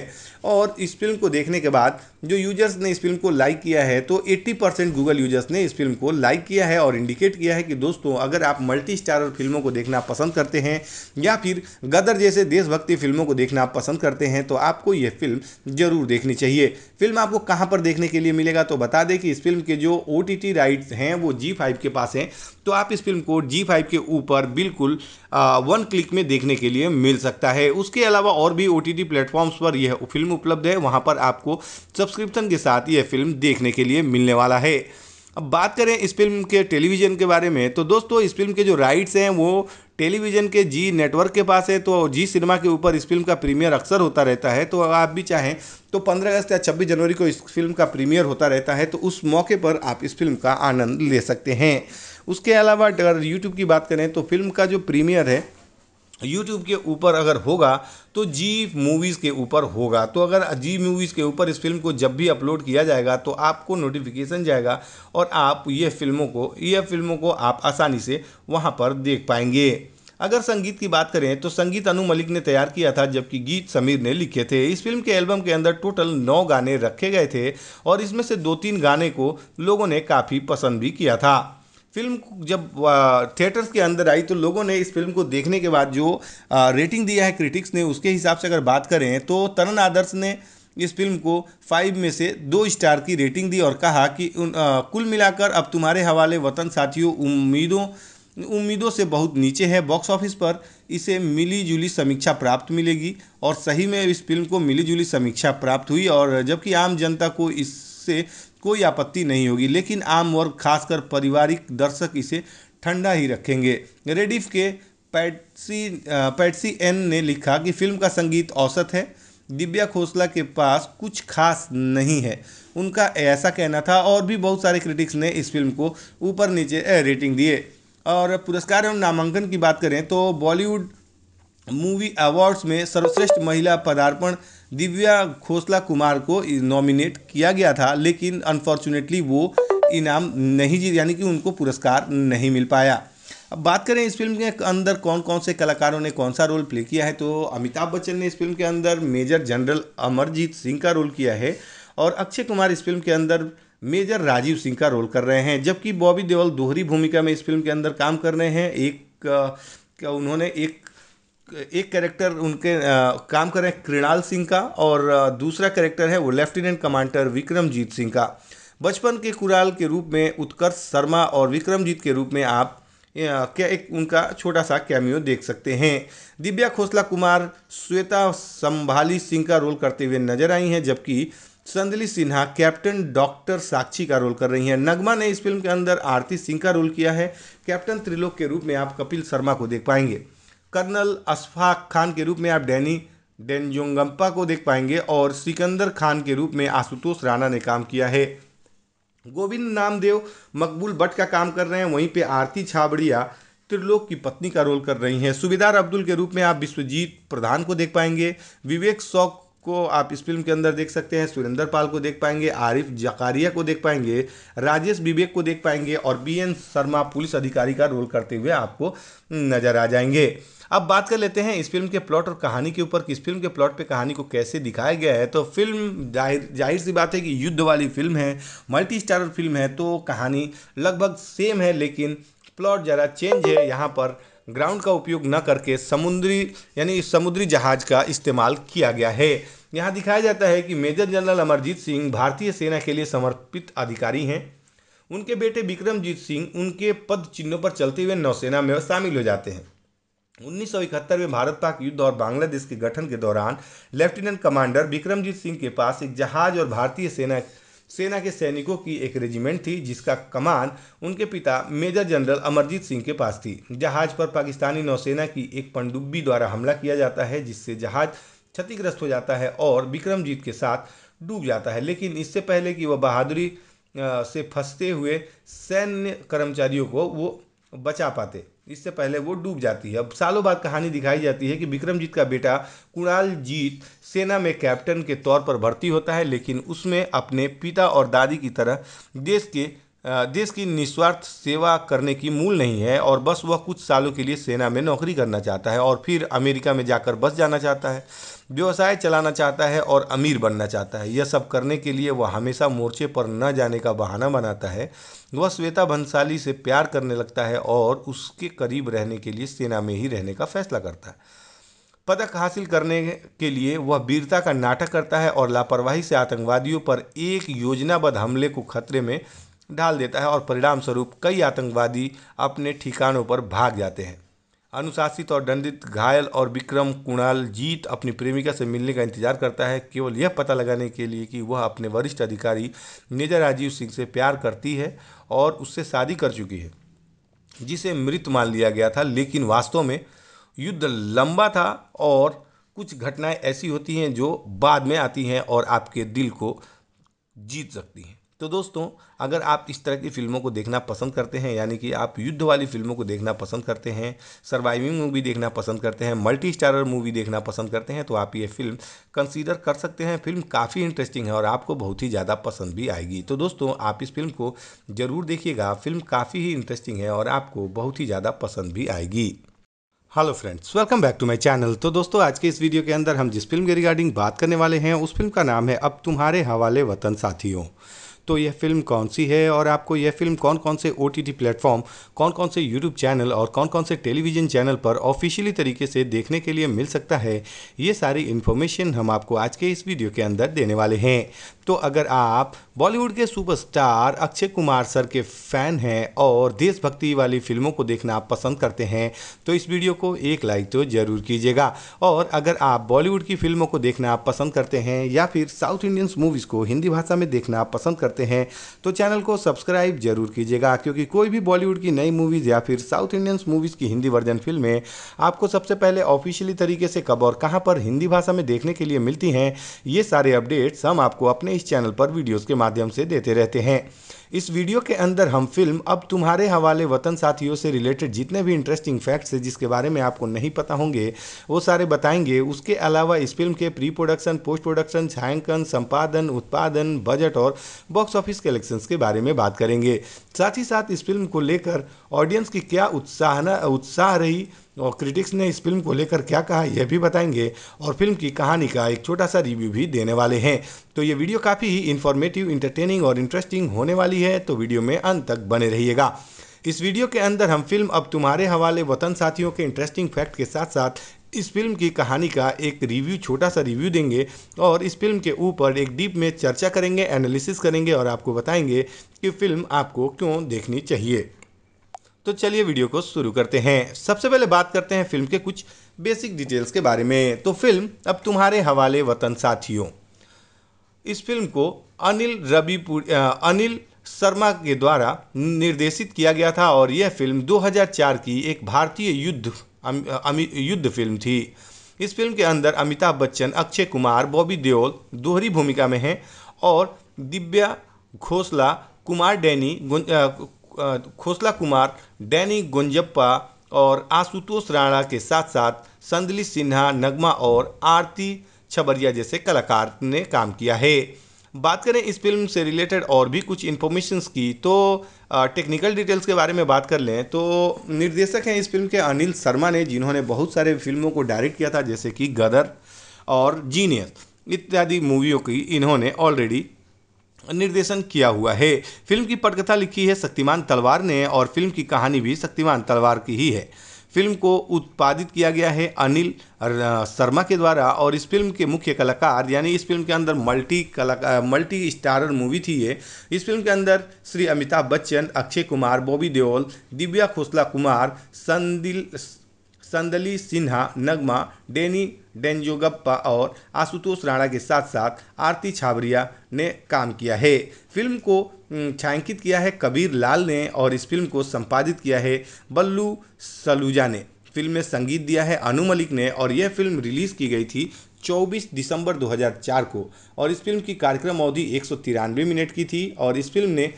और इस फिल्म को देखने के बाद जो यूजर्स ने इस फिल्म को लाइक किया है तो 80 परसेंट गूगल यूजर्स ने इस फिल्म को लाइक किया है और इंडिकेट किया है कि दोस्तों अगर आप मल्टी स्टारर फिल्मों को देखना पसंद करते हैं या फिर गदर जैसे देशभक्ति फिल्मों को देखना पसंद करते हैं तो आपको यह फिल्म ज़रूर देखनी चाहिए फिल्म आपको कहाँ पर देखने के लिए मिलेगा तो बता दें कि इस फिल्म के जो ओ राइट्स हैं वो जी के पास हैं तो आप इस फिल्म को जी के ऊपर बिल्कुल वन क्लिक में देखने देखने के लिए मिल सकता है उसके अलावा और भी ओ टी प्लेटफॉर्म्स पर यह फिल्म उपलब्ध है वहाँ पर आपको सब्सक्रिप्शन के साथ यह फिल्म देखने के लिए मिलने वाला है अब बात करें इस फिल्म के टेलीविज़न के बारे में तो दोस्तों इस फिल्म के जो राइट्स हैं वो टेलीविज़न के जी नेटवर्क के पास है तो जी सिनेमा के ऊपर इस फिल्म का प्रीमियर अक्सर होता रहता है तो आप भी चाहें तो 15 अगस्त या 26 जनवरी को इस फिल्म का प्रीमियर होता रहता है तो उस मौके पर आप इस फिल्म का आनंद ले सकते हैं उसके अलावा अगर यूट्यूब की बात करें तो फिल्म का जो प्रीमियर है यूट्यूब के ऊपर अगर होगा तो जी मूवीज़ के ऊपर होगा तो अगर जी मूवीज़ के ऊपर इस फिल्म को जब भी अपलोड किया जाएगा तो आपको नोटिफिकेशन जाएगा और आप ये फिल्मों को ये फिल्मों को आप आसानी से वहाँ पर देख पाएंगे अगर संगीत की बात करें तो संगीत अनु मलिक ने तैयार किया था जबकि गीत समीर ने लिखे थे इस फिल्म के एल्बम के अंदर टोटल नौ गाने रखे गए थे और इसमें से दो तीन गाने को लोगों ने काफ़ी पसंद भी किया था फिल्म जब थिएटर्स के अंदर आई तो लोगों ने इस फिल्म को देखने के बाद जो रेटिंग दिया है क्रिटिक्स ने उसके हिसाब से अगर बात करें तो तरन आदर्श ने इस फिल्म को फाइव में से दो स्टार की रेटिंग दी और कहा कि उन आ, कुल मिलाकर अब तुम्हारे हवाले वतन साथियों उम्मीदों उम्मीदों से बहुत नीचे है बॉक्स ऑफिस पर इसे मिली जुली समीक्षा प्राप्त मिलेगी और सही में इस फिल्म को मिली जुली समीक्षा प्राप्त हुई और जबकि आम जनता को इससे कोई आपत्ति नहीं होगी लेकिन आम वर्ग खासकर पारिवारिक दर्शक इसे ठंडा ही रखेंगे रेडिफ के पैटसी पैटसी एन ने लिखा कि फिल्म का संगीत औसत है दिव्या खोसला के पास कुछ खास नहीं है उनका ऐसा कहना था और भी बहुत सारे क्रिटिक्स ने इस फिल्म को ऊपर नीचे रेटिंग दिए और पुरस्कार एवं नामांकन की बात करें तो बॉलीवुड मूवी अवार्ड्स में सर्वश्रेष्ठ महिला पदार्पण दिव्या खोसला कुमार को नॉमिनेट किया गया था लेकिन अनफॉर्चुनेटली वो इनाम नहीं जीत यानी कि उनको पुरस्कार नहीं मिल पाया अब बात करें इस फिल्म के अंदर कौन कौन से कलाकारों ने कौन सा रोल प्ले किया है तो अमिताभ बच्चन ने इस फिल्म के अंदर मेजर जनरल अमरजीत सिंह का रोल किया है और अक्षय कुमार इस फिल्म के अंदर मेजर राजीव सिंह का रोल कर रहे हैं जबकि बॉबी देओल दोहरी भूमिका में इस फिल्म के अंदर काम कर रहे हैं एक उन्होंने एक एक कैरेक्टर उनके आ, काम कर रहे हैं कृणाल सिंह का और दूसरा कैरेक्टर है वो लेफ्टिनेंट कमांडर विक्रमजीत सिंह का बचपन के कुराल के रूप में उत्कर्ष शर्मा और विक्रमजीत के रूप में आप क्या एक उनका छोटा सा कैमियो देख सकते हैं दिव्या खोसला कुमार श्वेता संभाली सिंह का रोल करते हुए नजर आई हैं जबकि संदली सिन्हा कैप्टन डॉक्टर साक्षी का रोल कर रही हैं नगमा ने इस फिल्म के अंदर आरती सिंह का रोल किया है कैप्टन त्रिलोक के रूप में आप कपिल शर्मा को देख पाएंगे कर्नल अशफाक खान के रूप में आप डैनी डेनजोंगम्पा को देख पाएंगे और सिकंदर खान के रूप में आशुतोष राणा ने काम किया है गोविंद नामदेव मकबूल भट्ट का काम कर रहे हैं वहीं पे आरती छाबड़िया त्रिलोक की पत्नी का रोल कर रही हैं सुबेदार अब्दुल के रूप में आप विश्वजीत प्रधान को देख पाएंगे विवेक सौक को आप इस फिल्म के अंदर देख सकते हैं सुरेंद्र पाल को देख पाएंगे आरिफ जकारिया को देख पाएंगे राजेश विवेक को देख पाएंगे और बी एन शर्मा पुलिस अधिकारी का रोल करते हुए आपको नजर आ जाएंगे अब बात कर लेते हैं इस फिल्म के प्लॉट और कहानी के ऊपर किस फिल्म के प्लॉट पे कहानी को कैसे दिखाया गया है तो फिल्म जाहिर जाहिर सी बात है कि युद्ध वाली फिल्म है मल्टी स्टारर फिल्म है तो कहानी लगभग सेम है लेकिन प्लॉट ज़रा चेंज है यहाँ पर ग्राउंड का उपयोग न करके समुद्री यानी समुद्री जहाज का इस्तेमाल किया गया है यहाँ दिखाया जाता है कि मेजर जनरल अमरजीत सिंह भारतीय सेना के लिए समर्पित अधिकारी हैं उनके बेटे विक्रमजीत सिंह उनके पद चिन्हों पर चलते हुए नौसेना में शामिल हो जाते हैं उन्नीस में भारत पाक युद्ध और बांग्लादेश के गठन के दौरान लेफ्टिनेंट कमांडर विक्रमजीत सिंह के पास एक जहाज और भारतीय सेना सेना के सैनिकों की एक रेजिमेंट थी जिसका कमान उनके पिता मेजर जनरल अमरजीत सिंह के पास थी जहाज पर पाकिस्तानी नौसेना की एक पनडुब्बी द्वारा हमला किया जाता है जिससे जहाज क्षतिग्रस्त हो जाता है और विक्रमजीत के साथ डूब जाता है लेकिन इससे पहले कि वह बहादुरी से फंसते हुए सैन्य कर्मचारियों को वो बचा पाते इससे पहले वो डूब जाती है अब सालों बाद कहानी दिखाई जाती है कि विक्रमजीत का बेटा कुणाल जीत सेना में कैप्टन के तौर पर भर्ती होता है लेकिन उसमें अपने पिता और दादी की तरह देश के देश की निस्वार्थ सेवा करने की मूल नहीं है और बस वह कुछ सालों के लिए सेना में नौकरी करना चाहता है और फिर अमेरिका में जाकर बस जाना चाहता है व्यवसाय चलाना चाहता है और अमीर बनना चाहता है यह सब करने के लिए वह हमेशा मोर्चे पर न जाने का बहाना बनाता है वह श्वेता भंसाली से प्यार करने लगता है और उसके करीब रहने के लिए सेना में ही रहने का फैसला करता है पदक हासिल करने के लिए वह वीरता का नाटक करता है और लापरवाही से आतंकवादियों पर एक योजनाबद्ध हमले को खतरे में डाल देता है और परिणाम स्वरूप कई आतंकवादी अपने ठिकानों पर भाग जाते हैं अनुशासित और दंडित घायल और विक्रम कुणाल जीत अपनी प्रेमिका से मिलने का इंतजार करता है केवल यह पता लगाने के लिए कि वह अपने वरिष्ठ अधिकारी नेजा राजीव सिंह से प्यार करती है और उससे शादी कर चुकी है जिसे मृत मान लिया गया था लेकिन वास्तव में युद्ध लंबा था और कुछ घटनाएं ऐसी होती हैं जो बाद में आती हैं और आपके दिल को जीत सकती हैं तो दोस्तों अगर आप इस तरह की फ़िल्मों को देखना पसंद करते हैं यानी कि आप युद्ध वाली फिल्मों को देखना पसंद करते हैं सर्वाइविंग मूवी देखना पसंद करते हैं मल्टी स्टारर मूवी देखना पसंद करते हैं तो आप ये फिल्म कंसीडर कर सकते हैं फिल्म काफ़ी इंटरेस्टिंग है और आपको बहुत ही ज़्यादा पसंद भी आएगी तो दोस्तों आप इस फिल्म को ज़रूर देखिएगा फिल्म काफ़ी ही इंटरेस्टिंग है और आपको बहुत ही ज़्यादा पसंद भी आएगी hello friends welcome back to my channel तो दोस्तों आज के इस वीडियो के अंदर हम जिस फिल्म के रिगार्डिंग बात करने वाले हैं उस फिल्म का नाम है अब तुम्हारे हवाले वतन साथियों तो यह फिल्म कौन सी है और आपको यह फिल्म कौन कौन से ओ टी प्लेटफॉर्म कौन कौन से यूट्यूब चैनल और कौन कौन से टेलीविजन चैनल पर ऑफिशियली तरीके से देखने के लिए मिल सकता है ये सारी इन्फॉर्मेशन हम आपको आज के इस वीडियो के अंदर देने वाले हैं तो अगर आप बॉलीवुड के सुपरस्टार अक्षय कुमार सर के फ़ैन हैं और देशभक्ति वाली फिल्मों को देखना आप पसंद करते हैं तो इस वीडियो को एक लाइक तो ज़रूर कीजिएगा और अगर आप बॉलीवुड की फिल्मों को देखना आप पसंद करते हैं या फिर साउथ इंडियंस मूवीज़ को हिंदी भाषा में देखना आप पसंद करते हैं तो चैनल को सब्सक्राइब जरूर कीजिएगा क्योंकि कोई भी बॉलीवुड की नई मूवीज़ या फिर साउथ इंडियंस मूवीज़ की हिंदी वर्जन फिल्में आपको सबसे पहले ऑफिशियली तरीके से कब और कहाँ पर हिंदी भाषा में देखने के लिए मिलती हैं ये सारे अपडेट्स हम आपको अपने इस चैनल पर वीडियोस के माध्यम से देते रहते हैं इस वीडियो के अंदर हम फिल्म अब तुम्हारे हवाले वतन साथियों से रिलेटेड जितने भी इंटरेस्टिंग फैक्ट्स हैं जिसके बारे में आपको नहीं पता होंगे वो सारे बताएंगे उसके अलावा इस फिल्म के प्री प्रोडक्शन पोस्ट प्रोडक्शन छायांकन संपादन उत्पादन बजट और बॉक्स ऑफिस कलेक्शंस के बारे में बात करेंगे साथ ही साथ इस फिल्म को लेकर ऑडियंस की क्या उत्साह उत्साह रही और क्रिटिक्स ने इस फिल्म को लेकर क्या कहा यह भी बताएंगे और फिल्म की कहानी का एक छोटा सा रिव्यू भी देने वाले हैं तो ये वीडियो काफ़ी ही इन्फॉर्मेटिव इंटरटेनिंग और इंटरेस्टिंग होने वाली है तो वीडियो में अंत तक बने रहिएगा इस वीडियो के अंदर हम फिल्म अब तुम्हारे हवाले वतन साथियों के इंटरेस्टिंग फैक्ट के साथ साथ इस फिल्म की कहानी का एक रिव्यू छोटा सा रिव्यू देंगे और इस फिल्म के ऊपर एक डीप में चर्चा करेंगे एनालिसिस करेंगे और आपको बताएंगे कि फिल्म आपको क्यों देखनी चाहिए तो चलिए वीडियो को शुरू करते हैं सबसे पहले बात करते हैं फिल्म के कुछ बेसिक डिटेल्स के बारे में तो फिल्म अब तुम्हारे हवाले वतन साथियों इस फिल्म को अनिल रवि अनिल शर्मा के द्वारा निर्देशित किया गया था और यह फिल्म 2004 की एक भारतीय युद्ध अम, युद्ध फिल्म थी इस फिल्म के अंदर अमिताभ बच्चन अक्षय कुमार बॉबी देओल दोहरी भूमिका में हैं और दिव्या घोसला कुमार डैनी खोसला कुमार डैनी गुंजप्पा और आशुतोष राणा के साथ साथ संदली सिन्हा नगमा और आरती छबरिया जैसे कलाकार ने काम किया है बात करें इस फिल्म से रिलेटेड और भी कुछ इन्फॉर्मेशंस की तो टेक्निकल डिटेल्स के बारे में बात कर लें तो निर्देशक हैं इस फिल्म के अनिल शर्मा ने जिन्होंने बहुत सारे फिल्मों को डायरेक्ट किया था जैसे कि गदर और जीनियस इत्यादि मूवियों की इन्होंने ऑलरेडी निर्देशन किया हुआ है फिल्म की पटकथा लिखी है शक्तिमान तलवार ने और फिल्म की कहानी भी शक्तिमान तलवार की ही है फिल्म को उत्पादित किया गया है अनिल शर्मा के द्वारा और इस फिल्म के मुख्य कलाकार यानी इस फिल्म के अंदर मल्टी कला मल्टी स्टारर मूवी थी ये इस फिल्म के अंदर श्री अमिताभ बच्चन अक्षय कुमार बॉबी देओल दिव्या खोसला कुमार संदिल संदली सिन्हा नगमा डेनी डेंजोगप्पा और आशुतोष राणा के साथ साथ आरती छाबरिया ने काम किया है फिल्म को छायांकित किया है कबीर लाल ने और इस फिल्म को संपादित किया है बल्लू सलूजा ने फिल्म में संगीत दिया है अनु मलिक ने और यह फिल्म रिलीज़ की गई थी 24 दिसंबर 2004 को और इस फिल्म की कार्यक्रम अवधि एक मिनट की थी और इस फिल्म ने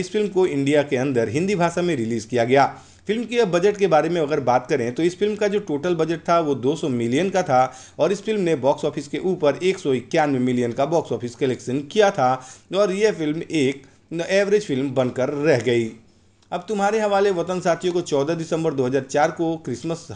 इस फिल्म को इंडिया के अंदर हिंदी भाषा में रिलीज़ किया गया फिल्म के बजट के बारे में अगर बात करें तो इस फिल्म का जो टोटल बजट था वो 200 मिलियन का था और इस फिल्म ने बॉक्स ऑफिस के ऊपर एक मिलियन का बॉक्स ऑफिस कलेक्शन किया था और यह फिल्म एक एवरेज फिल्म बनकर रह गई अब तुम्हारे हवाले वतन साथियों को 14 दिसंबर 2004 को क्रिसमस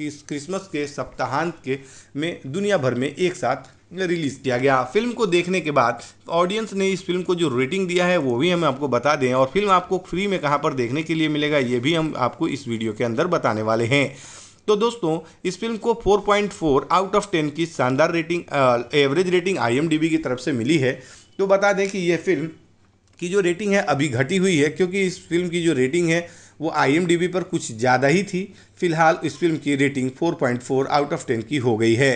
क्रिसमस के सप्ताहांत के में दुनिया भर में एक साथ रिलीज़ किया गया फिल्म को देखने के बाद ऑडियंस ने इस फिल्म को जो रेटिंग दिया है वो भी हम आपको बता दें और फिल्म आपको फ्री में कहाँ पर देखने के लिए मिलेगा ये भी हम आपको इस वीडियो के अंदर बताने वाले हैं तो दोस्तों इस फिल्म को 4.4 आउट ऑफ 10 की शानदार रेटिंग एवरेज रेटिंग आई की तरफ से मिली है तो बता दें कि यह फिल्म की जो रेटिंग है अभी घटी हुई है क्योंकि इस फिल्म की जो रेटिंग है वो आई पर कुछ ज़्यादा ही थी फिलहाल इस फिल्म की रेटिंग 4.4 आउट ऑफ 10 की हो गई है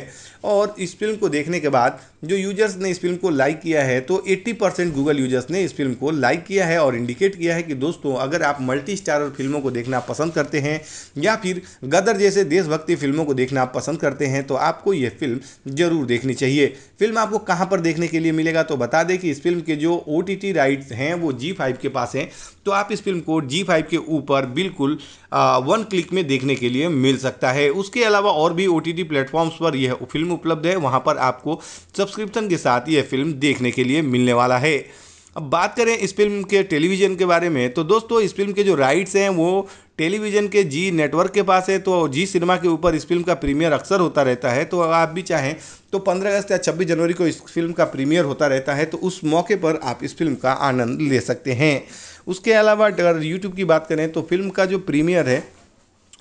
और इस फिल्म को देखने के बाद जो यूजर्स ने इस फिल्म को लाइक किया है तो 80 परसेंट गूगल यूजर्स ने इस फिल्म को लाइक किया है और इंडिकेट किया है कि दोस्तों अगर आप मल्टी स्टारर फिल्मों को देखना पसंद करते हैं या फिर गदर जैसे देशभक्ति फिल्मों को देखना पसंद करते हैं तो आपको यह फिल्म ज़रूर देखनी चाहिए फिल्म आपको कहाँ पर देखने के लिए मिलेगा तो बता दें कि इस फिल्म के जो ओ राइट्स हैं वो जी के पास हैं तो आप इस फिल्म को जी के ऊपर बिल्कुल वन क्लिक में देखने देखने के लिए मिल सकता है उसके अलावा और भी ओ टी प्लेटफॉर्म्स पर यह फिल्म उपलब्ध है वहाँ पर आपको सब्सक्रिप्शन के साथ यह फिल्म देखने के लिए मिलने वाला है अब बात करें इस फिल्म के टेलीविज़न के बारे में तो दोस्तों इस फिल्म के जो राइट्स हैं वो टेलीविज़न के जी नेटवर्क के पास है तो जी सिनेमा के ऊपर इस फिल्म का प्रीमियर अक्सर होता रहता है तो आप भी चाहें तो 15 अगस्त या 26 जनवरी को इस फिल्म का प्रीमियर होता रहता है तो उस मौके पर आप इस फिल्म का आनंद ले सकते हैं उसके अलावा अगर यूट्यूब की बात करें तो फिल्म का जो प्रीमियर है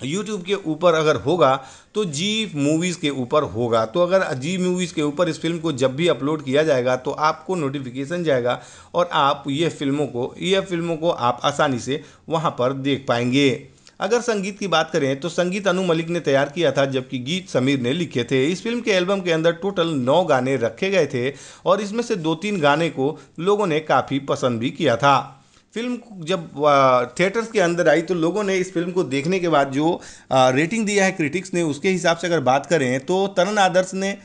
यूट्यूब के ऊपर अगर होगा तो जी मूवीज़ के ऊपर होगा तो अगर जी मूवीज़ के ऊपर इस फिल्म को जब भी अपलोड किया जाएगा तो आपको नोटिफिकेशन जाएगा और आप ये फिल्मों को ये फिल्मों को आप आसानी से वहाँ पर देख पाएंगे अगर संगीत की बात करें तो संगीत अनु मलिक ने तैयार किया था जबकि गीत समीर ने लिखे थे इस फिल्म के एल्बम के अंदर टोटल नौ गाने रखे गए थे और इसमें से दो तीन गाने को लोगों ने काफ़ी पसंद भी किया था फिल्म जब थिएटर्स के अंदर आई तो लोगों ने इस फिल्म को देखने के बाद जो रेटिंग दिया है क्रिटिक्स ने उसके हिसाब से अगर बात करें तो तरन आदर्श ने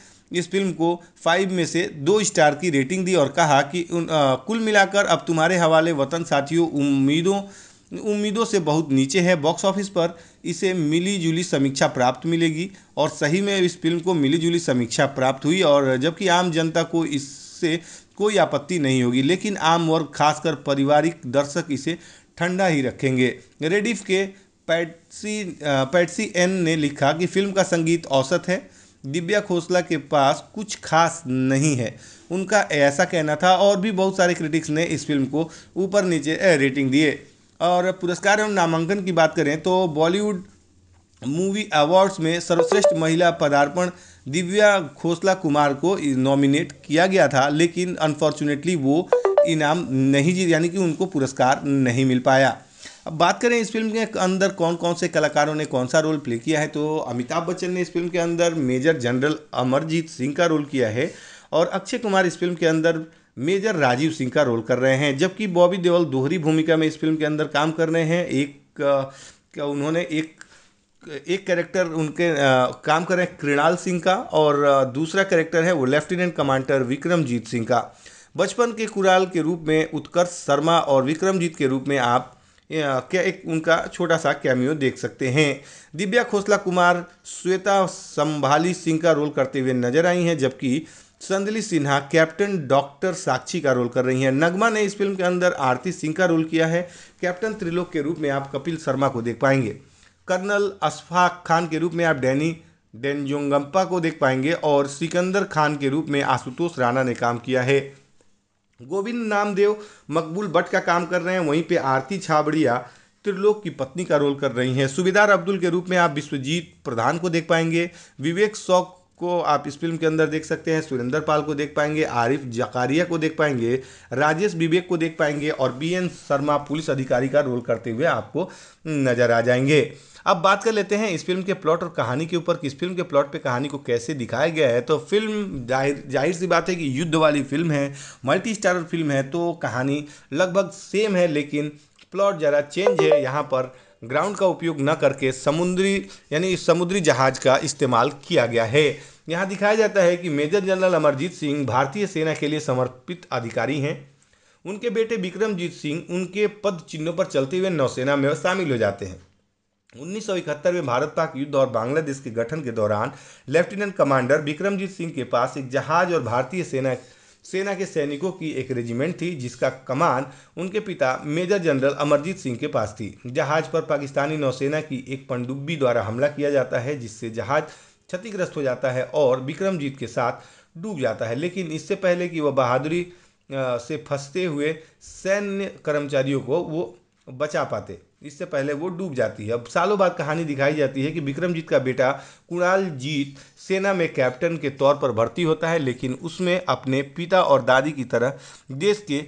इस फिल्म को फाइव में से दो स्टार की रेटिंग दी और कहा कि उन आ, कुल मिलाकर अब तुम्हारे हवाले वतन साथियों उम्मीदों उम्मीदों से बहुत नीचे है बॉक्स ऑफिस पर इसे मिली जुली समीक्षा प्राप्त मिलेगी और सही में इस फिल्म को मिली जुली समीक्षा प्राप्त हुई और जबकि आम जनता को इससे कोई आपत्ति नहीं होगी लेकिन आम वर्ग खासकर पारिवारिक दर्शक इसे ठंडा ही रखेंगे रेडिफ के पैटसी पैटसी एन ने लिखा कि फिल्म का संगीत औसत है दिव्या खोसला के पास कुछ खास नहीं है उनका ऐसा कहना था और भी बहुत सारे क्रिटिक्स ने इस फिल्म को ऊपर नीचे रेटिंग दिए और पुरस्कार एवं नामांकन की बात करें तो बॉलीवुड मूवी अवार्ड्स में सर्वश्रेष्ठ महिला पदार्पण दिव्या खोसला कुमार को नॉमिनेट किया गया था लेकिन अनफॉर्चुनेटली वो इनाम नहीं जीत यानी कि उनको पुरस्कार नहीं मिल पाया अब बात करें इस फिल्म के अंदर कौन कौन से कलाकारों ने कौन सा रोल प्ले किया है तो अमिताभ बच्चन ने इस फिल्म के अंदर मेजर जनरल अमरजीत सिंह का रोल किया है और अक्षय कुमार इस फिल्म के अंदर मेजर राजीव सिंह का रोल कर रहे हैं जबकि बॉबी देओल दोहरी भूमिका में इस फिल्म के अंदर काम कर रहे हैं एक उन्होंने एक एक कैरेक्टर उनके आ, काम कर रहे हैं कृणाल सिंह का और दूसरा कैरेक्टर है वो लेफ्टिनेंट कमांडर विक्रमजीत सिंह का बचपन के कुराल के रूप में उत्कर्ष शर्मा और विक्रमजीत के रूप में आप क्या एक उनका छोटा सा कैमियो देख सकते हैं दिव्या खोसला कुमार श्वेता संभाली सिंह का रोल करते हुए नजर आई हैं जबकि संदली सिन्हा कैप्टन डॉक्टर साक्षी का रोल कर रही हैं नगमा ने इस फिल्म के अंदर आरती सिंह का रोल किया है कैप्टन त्रिलोक के रूप में आप कपिल शर्मा को देख पाएंगे कर्नल अशफाक खान के रूप में आप डैनी डेनजोंगम्पा को देख पाएंगे और सिकंदर खान के रूप में आशुतोष राणा ने काम किया है गोविंद नामदेव मकबूल भट्ट का काम कर रहे हैं वहीं पे आरती छाबड़िया त्रिलोक की पत्नी का रोल कर रही हैं सुबेदार अब्दुल के रूप में आप विश्वजीत प्रधान को देख पाएंगे विवेक सौक को आप इस फिल्म के अंदर देख सकते हैं सुरेंद्र पाल को देख पाएंगे आरिफ जकारिया को देख पाएंगे राजेश विवेक को देख पाएंगे और बी एन शर्मा पुलिस अधिकारी का रोल करते हुए आपको नजर आ जाएंगे अब बात कर लेते हैं इस फिल्म के प्लॉट और कहानी के ऊपर इस फिल्म के प्लॉट पे कहानी को कैसे दिखाया गया है तो फिल्म जाहिर जाहिर सी बात है कि युद्ध वाली फिल्म है मल्टी स्टारर फिल्म है तो कहानी लगभग सेम है लेकिन प्लॉट ज़रा चेंज है यहाँ पर ग्राउंड का उपयोग न करके समुद्री यानी समुद्री जहाज़ का इस्तेमाल किया गया है यहाँ दिखाया जाता है कि मेजर जनरल अमरजीत सिंह भारतीय सेना के लिए समर्पित अधिकारी हैं उनके बेटे विक्रमजीत सिंह उनके पद चिन्हों पर चलते हुए नौसेना में शामिल हो जाते हैं उन्नीस में भारत पाक युद्ध और बांग्लादेश के गठन के दौरान लेफ्टिनेंट कमांडर बिक्रमजीत सिंह के पास एक जहाज और भारतीय सेना सेना के सैनिकों की एक रेजिमेंट थी जिसका कमान उनके पिता मेजर जनरल अमरजीत सिंह के पास थी जहाज पर पाकिस्तानी नौसेना की एक पनडुब्बी द्वारा हमला किया जाता है जिससे जहाज क्षतिग्रस्त हो जाता है और बिक्रमजीत के साथ डूब जाता है लेकिन इससे पहले कि वह बहादुरी से फंसते हुए सैन्य कर्मचारियों को वो बचा पाते इससे पहले वो डूब जाती है अब सालों बाद कहानी दिखाई जाती है कि विक्रमजीत का बेटा कुणाल जीत सेना में कैप्टन के तौर पर भर्ती होता है लेकिन उसमें अपने पिता और दादी की तरह देश के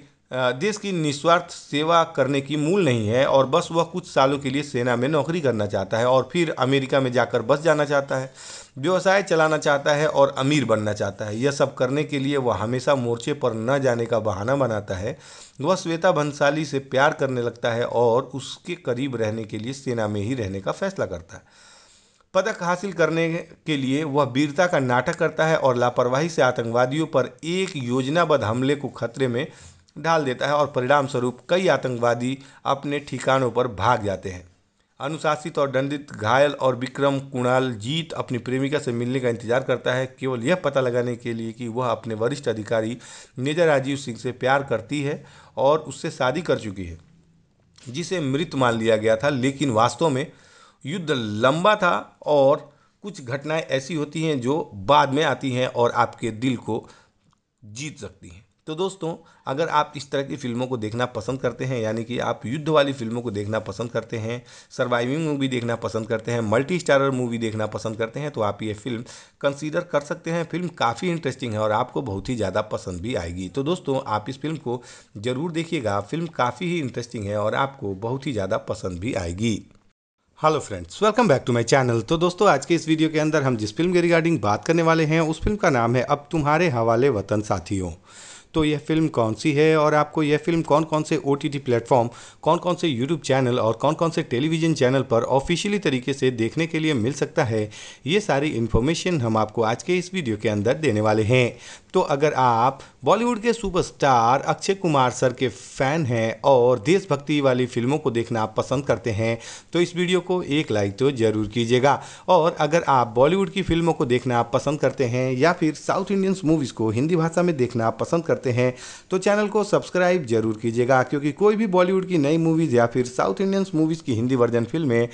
देश की निस्वार्थ सेवा करने की मूल नहीं है और बस वह कुछ सालों के लिए सेना में नौकरी करना चाहता है और फिर अमेरिका में जाकर बस जाना चाहता है व्यवसाय चलाना चाहता है और अमीर बनना चाहता है यह सब करने के लिए वह हमेशा मोर्चे पर न जाने का बहाना बनाता है वह श्वेता भंसाली से प्यार करने लगता है और उसके करीब रहने के लिए सेना में ही रहने का फैसला करता है पदक हासिल करने के लिए वह वीरता का नाटक करता है और लापरवाही से आतंकवादियों पर एक योजनाबद्ध हमले को खतरे में डाल देता है और परिणाम स्वरूप कई आतंकवादी अपने ठिकानों पर भाग जाते हैं अनुशासित और दंडित घायल और विक्रम कुणाल जीत अपनी प्रेमिका से मिलने का इंतजार करता है केवल यह पता लगाने के लिए कि वह अपने वरिष्ठ अधिकारी मेजर राजीव सिंह से प्यार करती है और उससे शादी कर चुकी है जिसे मृत मान लिया गया था लेकिन वास्तव में युद्ध लंबा था और कुछ घटनाएं ऐसी होती हैं जो बाद में आती हैं और आपके दिल को जीत सकती हैं तो दोस्तों अगर आप इस तरह की फिल्मों को देखना पसंद करते हैं यानी कि आप युद्ध वाली फिल्मों को देखना पसंद करते हैं सर्वाइविंग मूवी देखना पसंद करते हैं मल्टी स्टारर मूवी देखना पसंद करते हैं तो आप ये फिल्म कंसीडर कर सकते हैं फिल्म काफ़ी इंटरेस्टिंग है और आपको बहुत ही ज़्यादा पसंद भी आएगी तो दोस्तों आप इस फिल्म को ज़रूर देखिएगा फिल्म काफ़ी ही इंटरेस्टिंग है और आपको बहुत ही ज़्यादा पसंद भी आएगी hello friends welcome back to my channel तो दोस्तों आज के इस वीडियो के अंदर हम जिस फिल्म के रिगार्डिंग बात करने वाले हैं उस फिल्म का नाम है अब तुम्हारे हवाले वतन साथियों तो यह फिल्म कौन सी है और आपको यह फिल्म कौन कौन से ओ टी प्लेटफॉर्म कौन कौन से यूट्यूब चैनल और कौन कौन से टेलीविजन चैनल पर ऑफिशियली तरीके से देखने के लिए मिल सकता है ये सारी इन्फॉर्मेशन हम आपको आज के इस वीडियो के अंदर देने वाले हैं तो अगर आप बॉलीवुड के सुपरस्टार अक्षय कुमार सर के फ़ैन हैं और देशभक्ति वाली फिल्मों को देखना पसंद करते हैं तो इस वीडियो को एक लाइक तो ज़रूर कीजिएगा और अगर आप बॉलीवुड की फिल्मों को देखना पसंद करते हैं या फिर साउथ इंडियंस मूवीज़ को हिंदी भाषा में देखना पसंद करते हैं तो चैनल को सब्सक्राइब जरूर कीजिएगा क्योंकि कोई भी बॉलीवुड की नई मूवीज़ या फिर साउथ इंडियंस मूवीज़ की हिंदी वर्जन फिल्में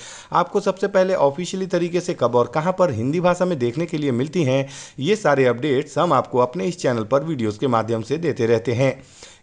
आपको सबसे पहले ऑफिशियली तरीके से कब और कहाँ पर हिंदी भाषा में देखने के लिए मिलती हैं ये सारे अपडेट्स हम आपको अपने इस चैनल पर वीडियोस के माध्यम से देते रहते हैं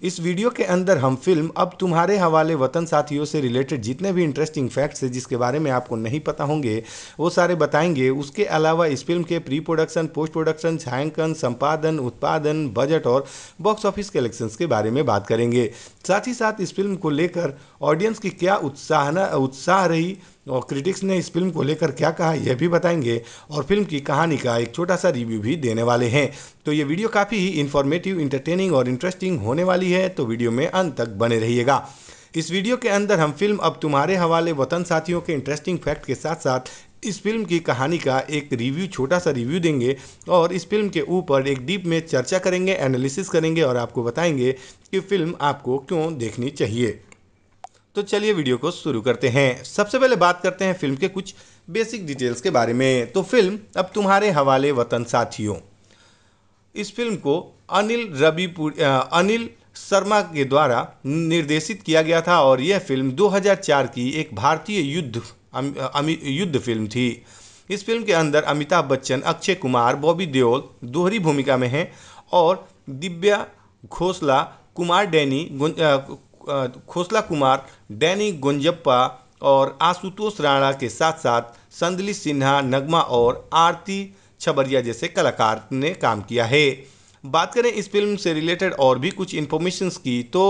इस वीडियो के अंदर हम फिल्म अब तुम्हारे हवाले वतन साथियों से रिलेटेड जितने भी इंटरेस्टिंग फैक्ट्स हैं जिसके बारे में आपको नहीं पता होंगे वो सारे बताएंगे उसके अलावा इस फिल्म के प्री प्रोडक्शन पोस्ट प्रोडक्शन छायांकन संपादन उत्पादन बजट और बॉक्स ऑफिस कलेक्शन के बारे में बात करेंगे साथ ही साथ इस फिल्म को लेकर ऑडियंस की क्या उत्साह उत्साह रही और क्रिटिक्स ने इस फिल्म को लेकर क्या कहा यह भी बताएंगे और फिल्म की कहानी का एक छोटा सा रिव्यू भी देने वाले हैं तो ये वीडियो काफ़ी ही इन्फॉर्मेटिव इंटरटेनिंग और इंटरेस्टिंग होने वाली है तो वीडियो में अंत तक बने रहिएगा इस वीडियो के अंदर हम फिल्म अब तुम्हारे हवाले वतन साथियों के इंटरेस्टिंग फैक्ट के साथ साथ इस फिल्म की कहानी का एक रिव्यू छोटा सा रिव्यू देंगे और इस फिल्म के ऊपर एक डीप में चर्चा करेंगे एनालिसिस करेंगे और आपको बताएंगे कि फिल्म आपको क्यों देखनी चाहिए तो चलिए वीडियो को शुरू करते हैं सबसे पहले बात करते हैं फिल्म के कुछ बेसिक डिटेल्स के बारे में तो फिल्म अब तुम्हारे हवाले वतन साथियों इस फिल्म को अनिल रबी अनिल शर्मा के द्वारा निर्देशित किया गया था और यह फिल्म 2004 की एक भारतीय युद्ध अम, युद्ध फिल्म थी इस फिल्म के अंदर अमिताभ बच्चन अक्षय कुमार बॉबी देओल दोहरी भूमिका में हैं और दिव्या घोसला कुमार डैनी खोसला कुमार डैनी गुंजप्पा और आशुतोष राणा के साथ साथ संदली सिन्हा नगमा और आरती छबरिया जैसे कलाकार ने काम किया है बात करें इस फिल्म से रिलेटेड और भी कुछ इन्फॉर्मेशंस की तो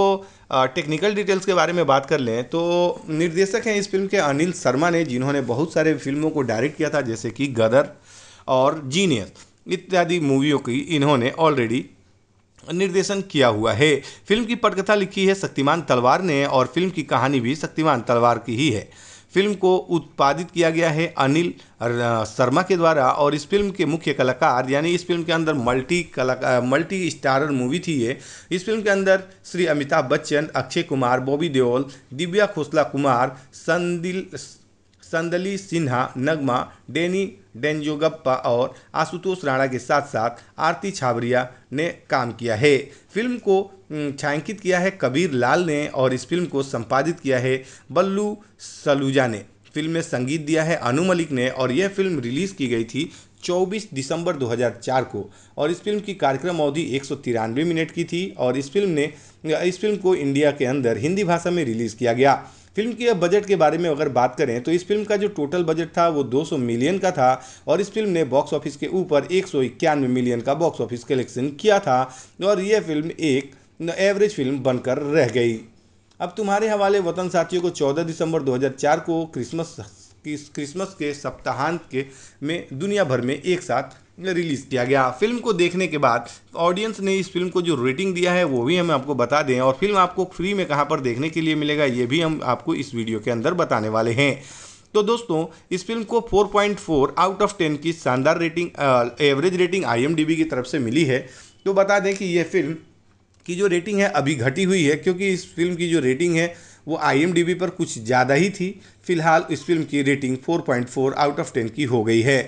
टेक्निकल डिटेल्स के बारे में बात कर लें तो निर्देशक हैं इस फिल्म के अनिल शर्मा ने जिन्होंने बहुत सारे फिल्मों को डायरेक्ट किया था जैसे कि गदर और जीनियस इत्यादि मूवियों की इन्होंने ऑलरेडी निर्देशन किया हुआ है फिल्म की पटकथा लिखी है शक्तिमान तलवार ने और फिल्म की कहानी भी शक्तिमान तलवार की ही है फिल्म को उत्पादित किया गया है अनिल शर्मा के द्वारा और इस फिल्म के मुख्य कलाकार यानी इस फिल्म के अंदर मल्टी कला मल्टी स्टारर मूवी थी ये इस फिल्म के अंदर श्री अमिताभ बच्चन अक्षय कुमार बॉबी देओल दिव्या खोसला कुमार संदिल संदली सिन्हा नगमा डेनी डेंजोगप्पा और आशुतोष राणा के साथ साथ आरती छाबरिया ने काम किया है फिल्म को छायांकित किया है कबीर लाल ने और इस फिल्म को संपादित किया है बल्लू सलूजा ने फिल्म में संगीत दिया है अनु मलिक ने और यह फिल्म रिलीज़ की गई थी 24 दिसंबर 2004 को और इस फिल्म की कार्यक्रम अवधि एक मिनट की थी और इस फिल्म ने इस फिल्म को इंडिया के अंदर हिंदी भाषा में रिलीज़ किया गया फिल्म के बजट के बारे में अगर बात करें तो इस फिल्म का जो टोटल बजट था वो 200 मिलियन का था और इस फिल्म ने बॉक्स ऑफिस के ऊपर एक मिलियन का बॉक्स ऑफिस कलेक्शन किया था और यह फिल्म एक एवरेज फिल्म बनकर रह गई अब तुम्हारे हवाले वतन साथियों को 14 दिसंबर 2004 को क्रिसमस क्रिसमस के सप्ताहांत के में दुनिया भर में एक साथ रिलीज़ किया गया फिल्म को देखने के बाद ऑडियंस ने इस फिल्म को जो रेटिंग दिया है वो भी हम आपको बता दें और फिल्म आपको फ्री में कहाँ पर देखने के लिए मिलेगा ये भी हम आपको इस वीडियो के अंदर बताने वाले हैं तो दोस्तों इस फिल्म को 4.4 आउट ऑफ 10 की शानदार रेटिंग एवरेज रेटिंग आई की तरफ से मिली है तो बता दें कि यह फिल्म की जो रेटिंग है अभी घटी हुई है क्योंकि इस फिल्म की जो रेटिंग है वो आई पर कुछ ज़्यादा ही थी फिलहाल इस फिल्म की रेटिंग 4.4 आउट ऑफ 10 की हो गई है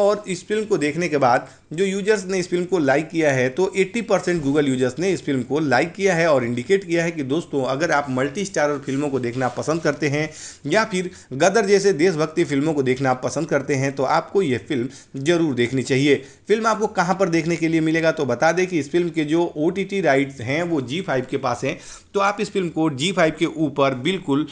और इस फिल्म को देखने के बाद जो यूजर्स ने इस फिल्म को लाइक किया है तो 80 परसेंट गूगल यूजर्स ने इस फिल्म को लाइक किया है और इंडिकेट किया है कि दोस्तों अगर आप मल्टी स्टारर फिल्मों को देखना पसंद करते हैं या फिर गदर जैसे देशभक्ति फिल्मों को देखना पसंद करते हैं तो आपको यह फिल्म ज़रूर देखनी चाहिए फिल्म आपको कहाँ पर देखने के लिए मिलेगा तो बता दें कि इस फिल्म के जो ओ टी राइट्स हैं वो जी के पास हैं तो आप इस फिल्म को जी के ऊपर बिल्कुल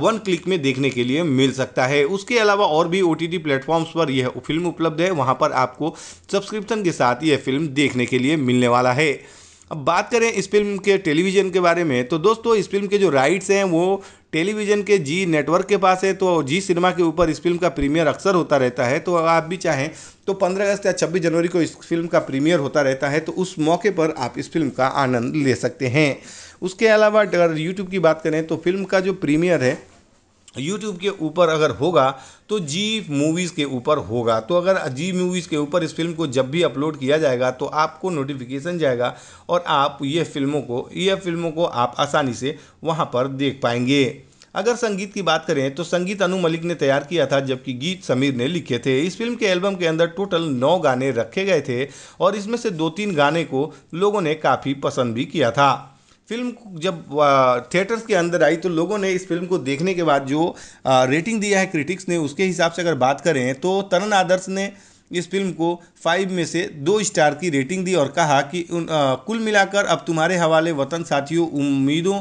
वन क्लिक में देखने देखने के लिए मिल सकता है उसके अलावा और भी ओ टी पर यह फिल्म उपलब्ध है वहाँ पर आपको सब्सक्रिप्शन के साथ यह फिल्म देखने के लिए मिलने वाला है अब बात करें इस फिल्म के टेलीविज़न के बारे में तो दोस्तों इस फिल्म के जो राइट्स हैं वो टेलीविज़न के जी नेटवर्क के पास है तो जी सिनेमा के ऊपर इस फिल्म का प्रीमियर अक्सर होता रहता है तो आप भी चाहें तो 15 अगस्त या 26 जनवरी को इस फिल्म का प्रीमियर होता रहता है तो उस मौके पर आप इस फिल्म का आनंद ले सकते हैं उसके अलावा अगर यूट्यूब की बात करें तो फिल्म का जो प्रीमियर है यूट्यूब के ऊपर अगर होगा तो जी मूवीज़ के ऊपर होगा तो अगर जी मूवीज़ के ऊपर इस फिल्म को जब भी अपलोड किया जाएगा तो आपको नोटिफिकेशन जाएगा और आप ये फिल्मों को ये फिल्मों को आप आसानी से वहाँ पर देख पाएंगे अगर संगीत की बात करें तो संगीत अनु मलिक ने तैयार किया था जबकि गीत समीर ने लिखे थे इस फिल्म के एल्बम के अंदर टोटल नौ गाने रखे गए थे और इसमें से दो तीन गाने को लोगों ने काफ़ी पसंद भी किया था फिल्म जब थिएटर्स के अंदर आई तो लोगों ने इस फिल्म को देखने के बाद जो रेटिंग दिया है क्रिटिक्स ने उसके हिसाब से अगर बात करें तो तरन आदर्श ने इस फिल्म को फाइव में से दो स्टार की रेटिंग दी और कहा कि उन आ, कुल मिलाकर अब तुम्हारे हवाले वतन साथियों उम्मीदों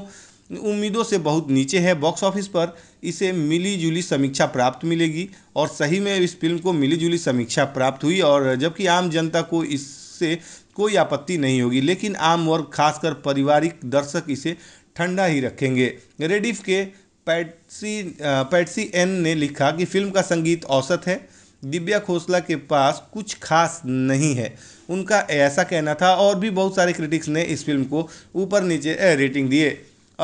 उम्मीदों से बहुत नीचे है बॉक्स ऑफिस पर इसे मिली जुली समीक्षा प्राप्त मिलेगी और सही में इस फिल्म को मिली जुली समीक्षा प्राप्त हुई और जबकि आम जनता को इससे कोई आपत्ति नहीं होगी लेकिन आम वर्ग खासकर पारिवारिक दर्शक इसे ठंडा ही रखेंगे रेडिफ के पैटसी पैटसी एन ने लिखा कि फिल्म का संगीत औसत है दिव्या खोसला के पास कुछ खास नहीं है उनका ऐसा कहना था और भी बहुत सारे क्रिटिक्स ने इस फिल्म को ऊपर नीचे रेटिंग दिए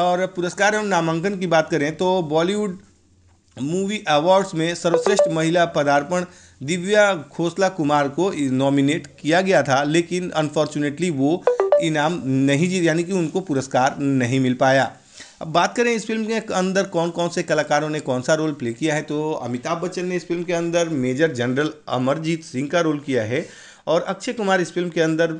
और पुरस्कार एवं नामांकन की बात करें तो बॉलीवुड मूवी अवार्ड्स में सर्वश्रेष्ठ महिला पदार्पण दिव्या खोसला कुमार को नॉमिनेट किया गया था लेकिन अनफॉर्चुनेटली वो इनाम नहीं जीत यानी कि उनको पुरस्कार नहीं मिल पाया अब बात करें इस फिल्म के अंदर कौन कौन से कलाकारों ने कौन सा रोल प्ले किया है तो अमिताभ बच्चन ने इस फिल्म के अंदर मेजर जनरल अमरजीत सिंह का रोल किया है और अक्षय कुमार इस फिल्म के अंदर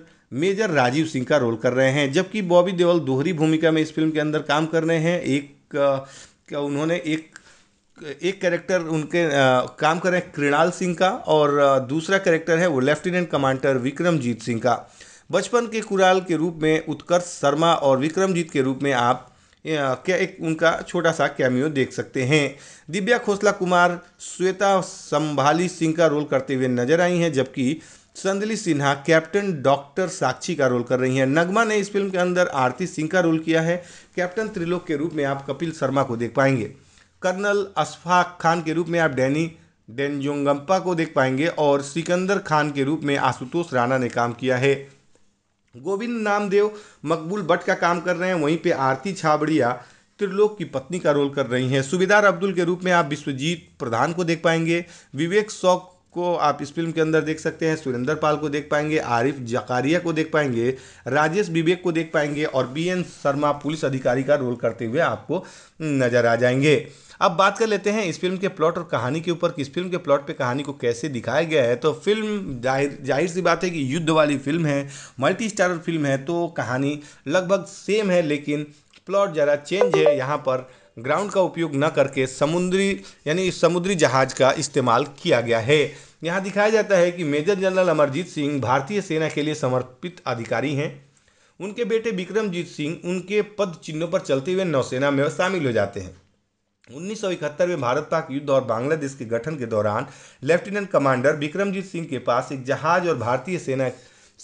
मेजर राजीव सिंह का रोल कर रहे हैं जबकि बॉबी देओल दोहरी भूमिका में इस फिल्म के अंदर काम कर रहे हैं एक उन्होंने एक एक कैरेक्टर उनके आ, काम कर रहे हैं कृणाल सिंह का और दूसरा कैरेक्टर है वो लेफ्टिनेंट कमांडर विक्रमजीत सिंह का बचपन के कुराल के रूप में उत्कर्ष शर्मा और विक्रमजीत के रूप में आप क्या एक उनका छोटा सा कैमियो देख सकते हैं दिव्या खोसला कुमार श्वेता संभाली सिंह का रोल करते हुए नजर आई हैं जबकि संदली सिन्हा कैप्टन डॉक्टर साक्षी का रोल कर रही हैं नगमा ने इस फिल्म के अंदर आरती सिंह का रोल किया है कैप्टन त्रिलोक के रूप में आप कपिल शर्मा को देख पाएंगे कर्नल अशफाक खान के रूप में आप डैनी डेनजोंगम्पा को देख पाएंगे और सिकंदर खान के रूप में आशुतोष राणा ने काम किया है गोविंद नामदेव मकबूल भट्ट का काम कर रहे हैं वहीं पे आरती छाबड़िया त्रिलोक की पत्नी का रोल कर रही हैं सुबेदार अब्दुल के रूप में आप विश्वजीत प्रधान को देख पाएंगे विवेक सौक को आप इस फिल्म के अंदर देख सकते हैं सुरेंद्र पाल को देख पाएंगे आरिफ जकारिया को देख पाएंगे राजेश विवेक को देख पाएंगे और बी एन शर्मा पुलिस अधिकारी का रोल करते हुए आपको नजर आ जाएंगे अब बात कर लेते हैं इस फिल्म के प्लॉट और कहानी के ऊपर किस फिल्म के प्लॉट पे कहानी को कैसे दिखाया गया है तो फिल्म जाहिर जाहिर सी बात है कि युद्ध वाली फिल्म है मल्टी स्टारर फिल्म है तो कहानी लगभग सेम है लेकिन प्लॉट ज़रा चेंज है यहाँ पर ग्राउंड का उपयोग न करके समुद्री यानी समुद्री जहाज का इस्तेमाल किया गया है यहाँ दिखाया जाता है कि मेजर जनरल अमरजीत सिंह भारतीय सेना के लिए समर्पित अधिकारी हैं उनके बेटे विक्रमजीत सिंह उनके पद चिन्हों पर चलते हुए नौसेना में शामिल हो जाते हैं उन्नीस में भारत पाक युद्ध और बांग्लादेश के गठन के दौरान लेफ्टिनेंट कमांडर बिक्रमजीत सिंह के पास एक जहाज और भारतीय सेना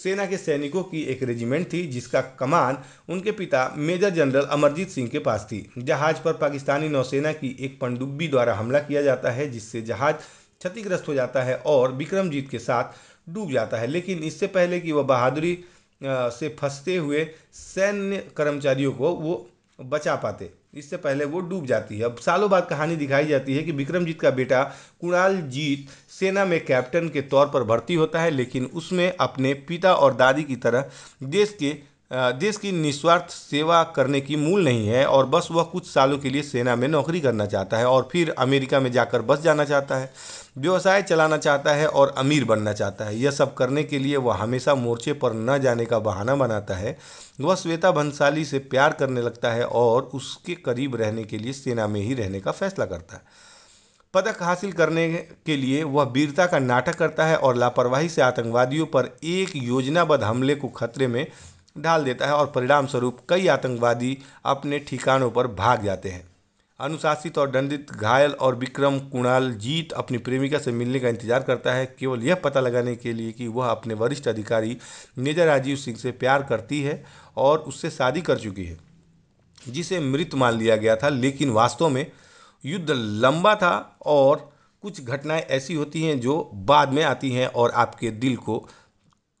सेना के सैनिकों की एक रेजिमेंट थी जिसका कमान उनके पिता मेजर जनरल अमरजीत सिंह के पास थी जहाज पर पाकिस्तानी नौसेना की एक पनडुब्बी द्वारा हमला किया जाता है जिससे जहाज क्षतिग्रस्त हो जाता है और बिक्रमजीत के साथ डूब जाता है लेकिन इससे पहले कि वह बहादुरी से फंसते हुए सैन्य कर्मचारियों को वो बचा पाते इससे पहले वो डूब जाती है अब सालों बाद कहानी दिखाई जाती है कि विक्रमजीत का बेटा कुणाल जीत सेना में कैप्टन के तौर पर भर्ती होता है लेकिन उसमें अपने पिता और दादी की तरह देश के देश की निस्वार्थ सेवा करने की मूल नहीं है और बस वह कुछ सालों के लिए सेना में नौकरी करना चाहता है और फिर अमेरिका में जाकर बस जाना चाहता है व्यवसाय चलाना चाहता है और अमीर बनना चाहता है यह सब करने के लिए वह हमेशा मोर्चे पर न जाने का बहाना बनाता है वह श्वेता भंसाली से प्यार करने लगता है और उसके करीब रहने के लिए सेना में ही रहने का फैसला करता है पदक हासिल करने के लिए वह वीरता का नाटक करता है और लापरवाही से आतंकवादियों पर एक योजनाबद्ध हमले को खतरे में डाल देता है और परिणाम स्वरूप कई आतंकवादी अपने ठिकानों पर भाग जाते हैं अनुशासित और दंडित घायल और विक्रम कुणाल जीत अपनी प्रेमिका से मिलने का इंतजार करता है केवल यह पता लगाने के लिए कि वह अपने वरिष्ठ अधिकारी मेजर राजीव सिंह से प्यार करती है और उससे शादी कर चुकी है जिसे मृत मान लिया गया था लेकिन वास्तव में युद्ध लंबा था और कुछ घटनाएं ऐसी होती हैं जो बाद में आती हैं और आपके दिल को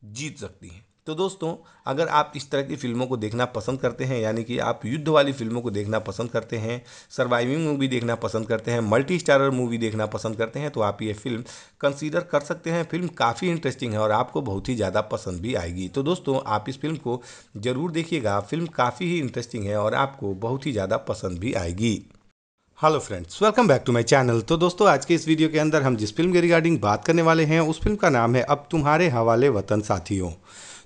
जीत सकती हैं तो दोस्तों अगर आप इस तरह की फ़िल्मों को देखना पसंद करते हैं यानी कि आप युद्ध वाली फिल्मों को देखना पसंद करते हैं सर्वाइविंग मूवी देखना पसंद करते हैं मल्टी स्टारर मूवी देखना पसंद करते हैं तो आप ये फिल्म कंसीडर कर सकते हैं फिल्म काफ़ी इंटरेस्टिंग है और आपको बहुत ही ज़्यादा पसंद भी आएगी तो दोस्तों आप इस फिल्म को ज़रूर देखिएगा फिल्म काफ़ी ही इंटरेस्टिंग है और आपको बहुत ही ज़्यादा पसंद भी आएगी hello friends welcome back to my channel तो दोस्तों आज के इस वीडियो के अंदर हम जिस फिल्म के रिगार्डिंग बात करने वाले हैं उस फिल्म का नाम है अब तुम्हारे हवाले वतन साथियों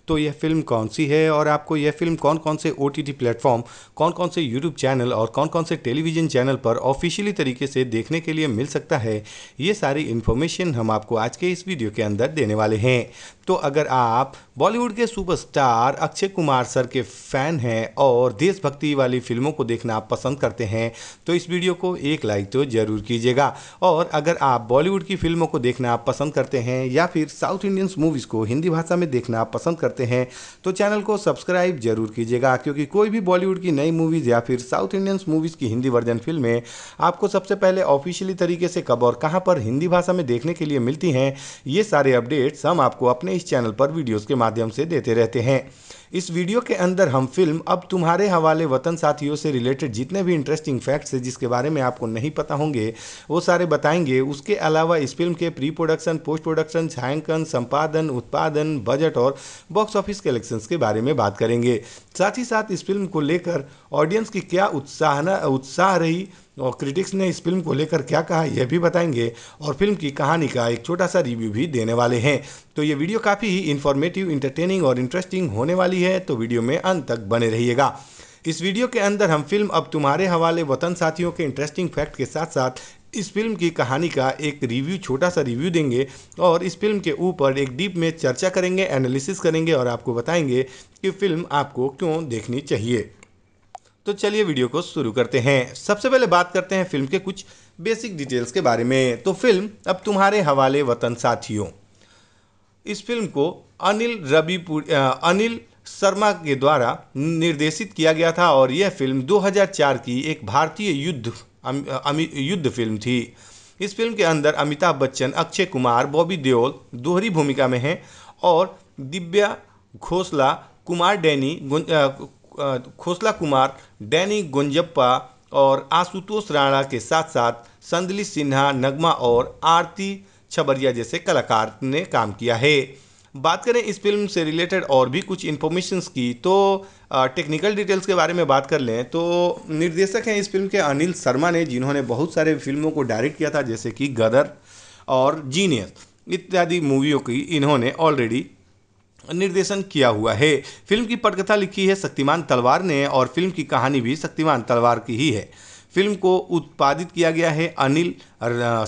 तो यह फिल्म कौन सी है और आपको यह फिल्म कौन कौन से ओ टी प्लेटफॉर्म कौन कौन से यूट्यूब चैनल और कौन कौन से टेलीविजन चैनल पर ऑफिशियली तरीके से देखने के लिए मिल सकता है ये सारी इन्फॉर्मेशन हम आपको आज के इस वीडियो के अंदर देने वाले हैं तो अगर आप बॉलीवुड के सुपरस्टार अक्षय कुमार सर के फैन हैं और देशभक्ति वाली फिल्मों को देखना पसंद करते हैं तो इस वीडियो को एक लाइक तो ज़रूर कीजिएगा और अगर आप बॉलीवुड की फिल्मों को देखना पसंद करते हैं या फिर साउथ इंडियंस मूवीज़ को हिंदी भाषा में देखना पसंद करते हैं तो चैनल को सब्सक्राइब जरूर कीजिएगा क्योंकि कोई भी बॉलीवुड की नई मूवीज़ या फिर साउथ इंडियंस मूवीज़ की हिंदी वर्जन फिल्में आपको सबसे पहले ऑफिशियली तरीके से कब और कहाँ पर हिंदी भाषा में देखने के लिए मिलती हैं ये सारे अपडेट्स हम आपको अपने इस चैनल पर वीडियोज़ के माध्यम से देते रहते हैं इस वीडियो के अंदर हम फिल्म अब तुम्हारे हवाले वतन साथियों से रिलेटेड जितने भी इंटरेस्टिंग फैक्ट्स हैं जिसके बारे में आपको नहीं पता होंगे वो सारे बताएंगे उसके अलावा इस फिल्म के प्री प्रोडक्शन पोस्ट प्रोडक्शन छायांकन संपादन उत्पादन बजट और बॉक्स ऑफिस कलेक्शंस के बारे में बात करेंगे साथ ही साथ इस फिल्म को लेकर ऑडियंस की क्या उत्साह उत्साह रही और क्रिटिक्स ने इस फिल्म को लेकर क्या कहा यह भी बताएंगे और फिल्म की कहानी का एक छोटा सा रिव्यू भी देने वाले हैं तो ये वीडियो काफ़ी ही इन्फॉर्मेटिव इंटरटेनिंग और इंटरेस्टिंग होने वाली है तो वीडियो में अंत तक बने रहिएगा इस वीडियो के अंदर हम फिल्म अब तुम्हारे हवाले वतन साथियों के इंटरेस्टिंग फैक्ट के साथ साथ इस फिल्म की कहानी का एक रिव्यू छोटा सा रिव्यू देंगे और इस फिल्म के ऊपर एक डीप में चर्चा करेंगे एनालिसिस करेंगे और आपको बताएंगे कि फिल्म आपको क्यों देखनी चाहिए तो चलिए वीडियो को शुरू करते हैं सबसे पहले बात करते हैं फिल्म के कुछ बेसिक डिटेल्स के बारे में तो फिल्म अब तुम्हारे हवाले वतन साथियों इस फिल्म को अनिल रवि अनिल शर्मा के द्वारा निर्देशित किया गया था और यह फिल्म 2004 की एक भारतीय युद्ध अम, युद्ध फिल्म थी इस फिल्म के अंदर अमिताभ बच्चन अक्षय कुमार बॉबी देओल दोहरी भूमिका में हैं और दिव्या घोसला कुमार डैनी खोसला कुमार डैनी गुंजप्पा और आशुतोष राणा के साथ साथ संदली सिन्हा नगमा और आरती छबरिया जैसे कलाकार ने काम किया है बात करें इस फिल्म से रिलेटेड और भी कुछ इन्फॉर्मेशंस की तो टेक्निकल डिटेल्स के बारे में बात कर लें तो निर्देशक हैं इस फिल्म के अनिल शर्मा ने जिन्होंने बहुत सारे फिल्मों को डायरेक्ट किया था जैसे कि गदर और जीनियस इत्यादि मूवियों की इन्होंने ऑलरेडी निर्देशन किया हुआ है फिल्म की पटकथा लिखी है शक्तिमान तलवार ने और फिल्म की कहानी भी शक्तिमान तलवार की ही है फिल्म को उत्पादित किया गया है अनिल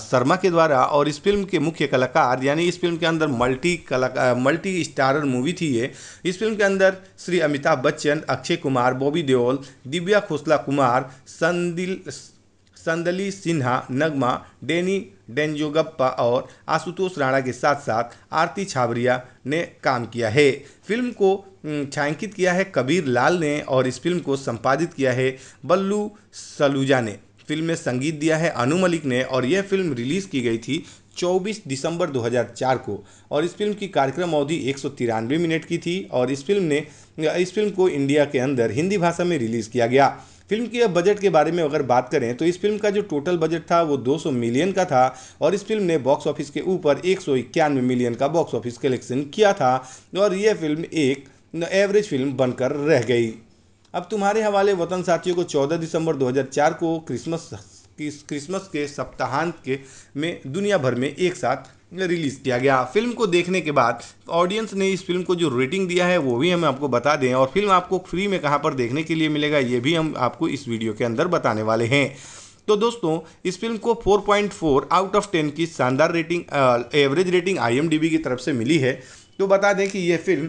शर्मा के द्वारा और इस फिल्म के मुख्य कलाकार यानी इस फिल्म के अंदर मल्टी कला मल्टी स्टारर मूवी थी ये इस फिल्म के अंदर श्री अमिताभ बच्चन अक्षय कुमार बॉबी देओल दिव्या खोसला कुमार संदिल संदली सिन्हा नगमा डेनी गप्पा और आशुतोष राणा के साथ साथ आरती छाबरिया ने काम किया है फिल्म को छायांकित किया है कबीर लाल ने और इस फिल्म को संपादित किया है बल्लू सलूजा ने फिल्म में संगीत दिया है अनु मलिक ने और यह फिल्म रिलीज़ की गई थी 24 दिसंबर 2004 को और इस फिल्म की कार्यक्रम अवधि एक मिनट की थी और इस फिल्म ने इस फिल्म को इंडिया के अंदर हिंदी भाषा में रिलीज़ किया गया फिल्म के बजट के बारे में अगर बात करें तो इस फिल्म का जो टोटल बजट था वो 200 मिलियन का था और इस फिल्म ने बॉक्स ऑफिस के ऊपर एक मिलियन का बॉक्स ऑफिस कलेक्शन किया था और यह फिल्म एक एवरेज फिल्म बनकर रह गई अब तुम्हारे हवाले वतन साथियों को 14 दिसंबर 2004 को क्रिसमस क्रिसमस के सप्ताहांत के में दुनिया भर में एक साथ रिलीज़ किया गया फिल्म को देखने के बाद ऑडियंस ने इस फिल्म को जो रेटिंग दिया है वो भी हम आपको बता दें और फिल्म आपको फ्री में कहाँ पर देखने के लिए मिलेगा ये भी हम आपको इस वीडियो के अंदर बताने वाले हैं तो दोस्तों इस फिल्म को 4.4 आउट ऑफ 10 की शानदार रेटिंग आ, एवरेज रेटिंग आई की तरफ से मिली है तो बता दें कि यह फिल्म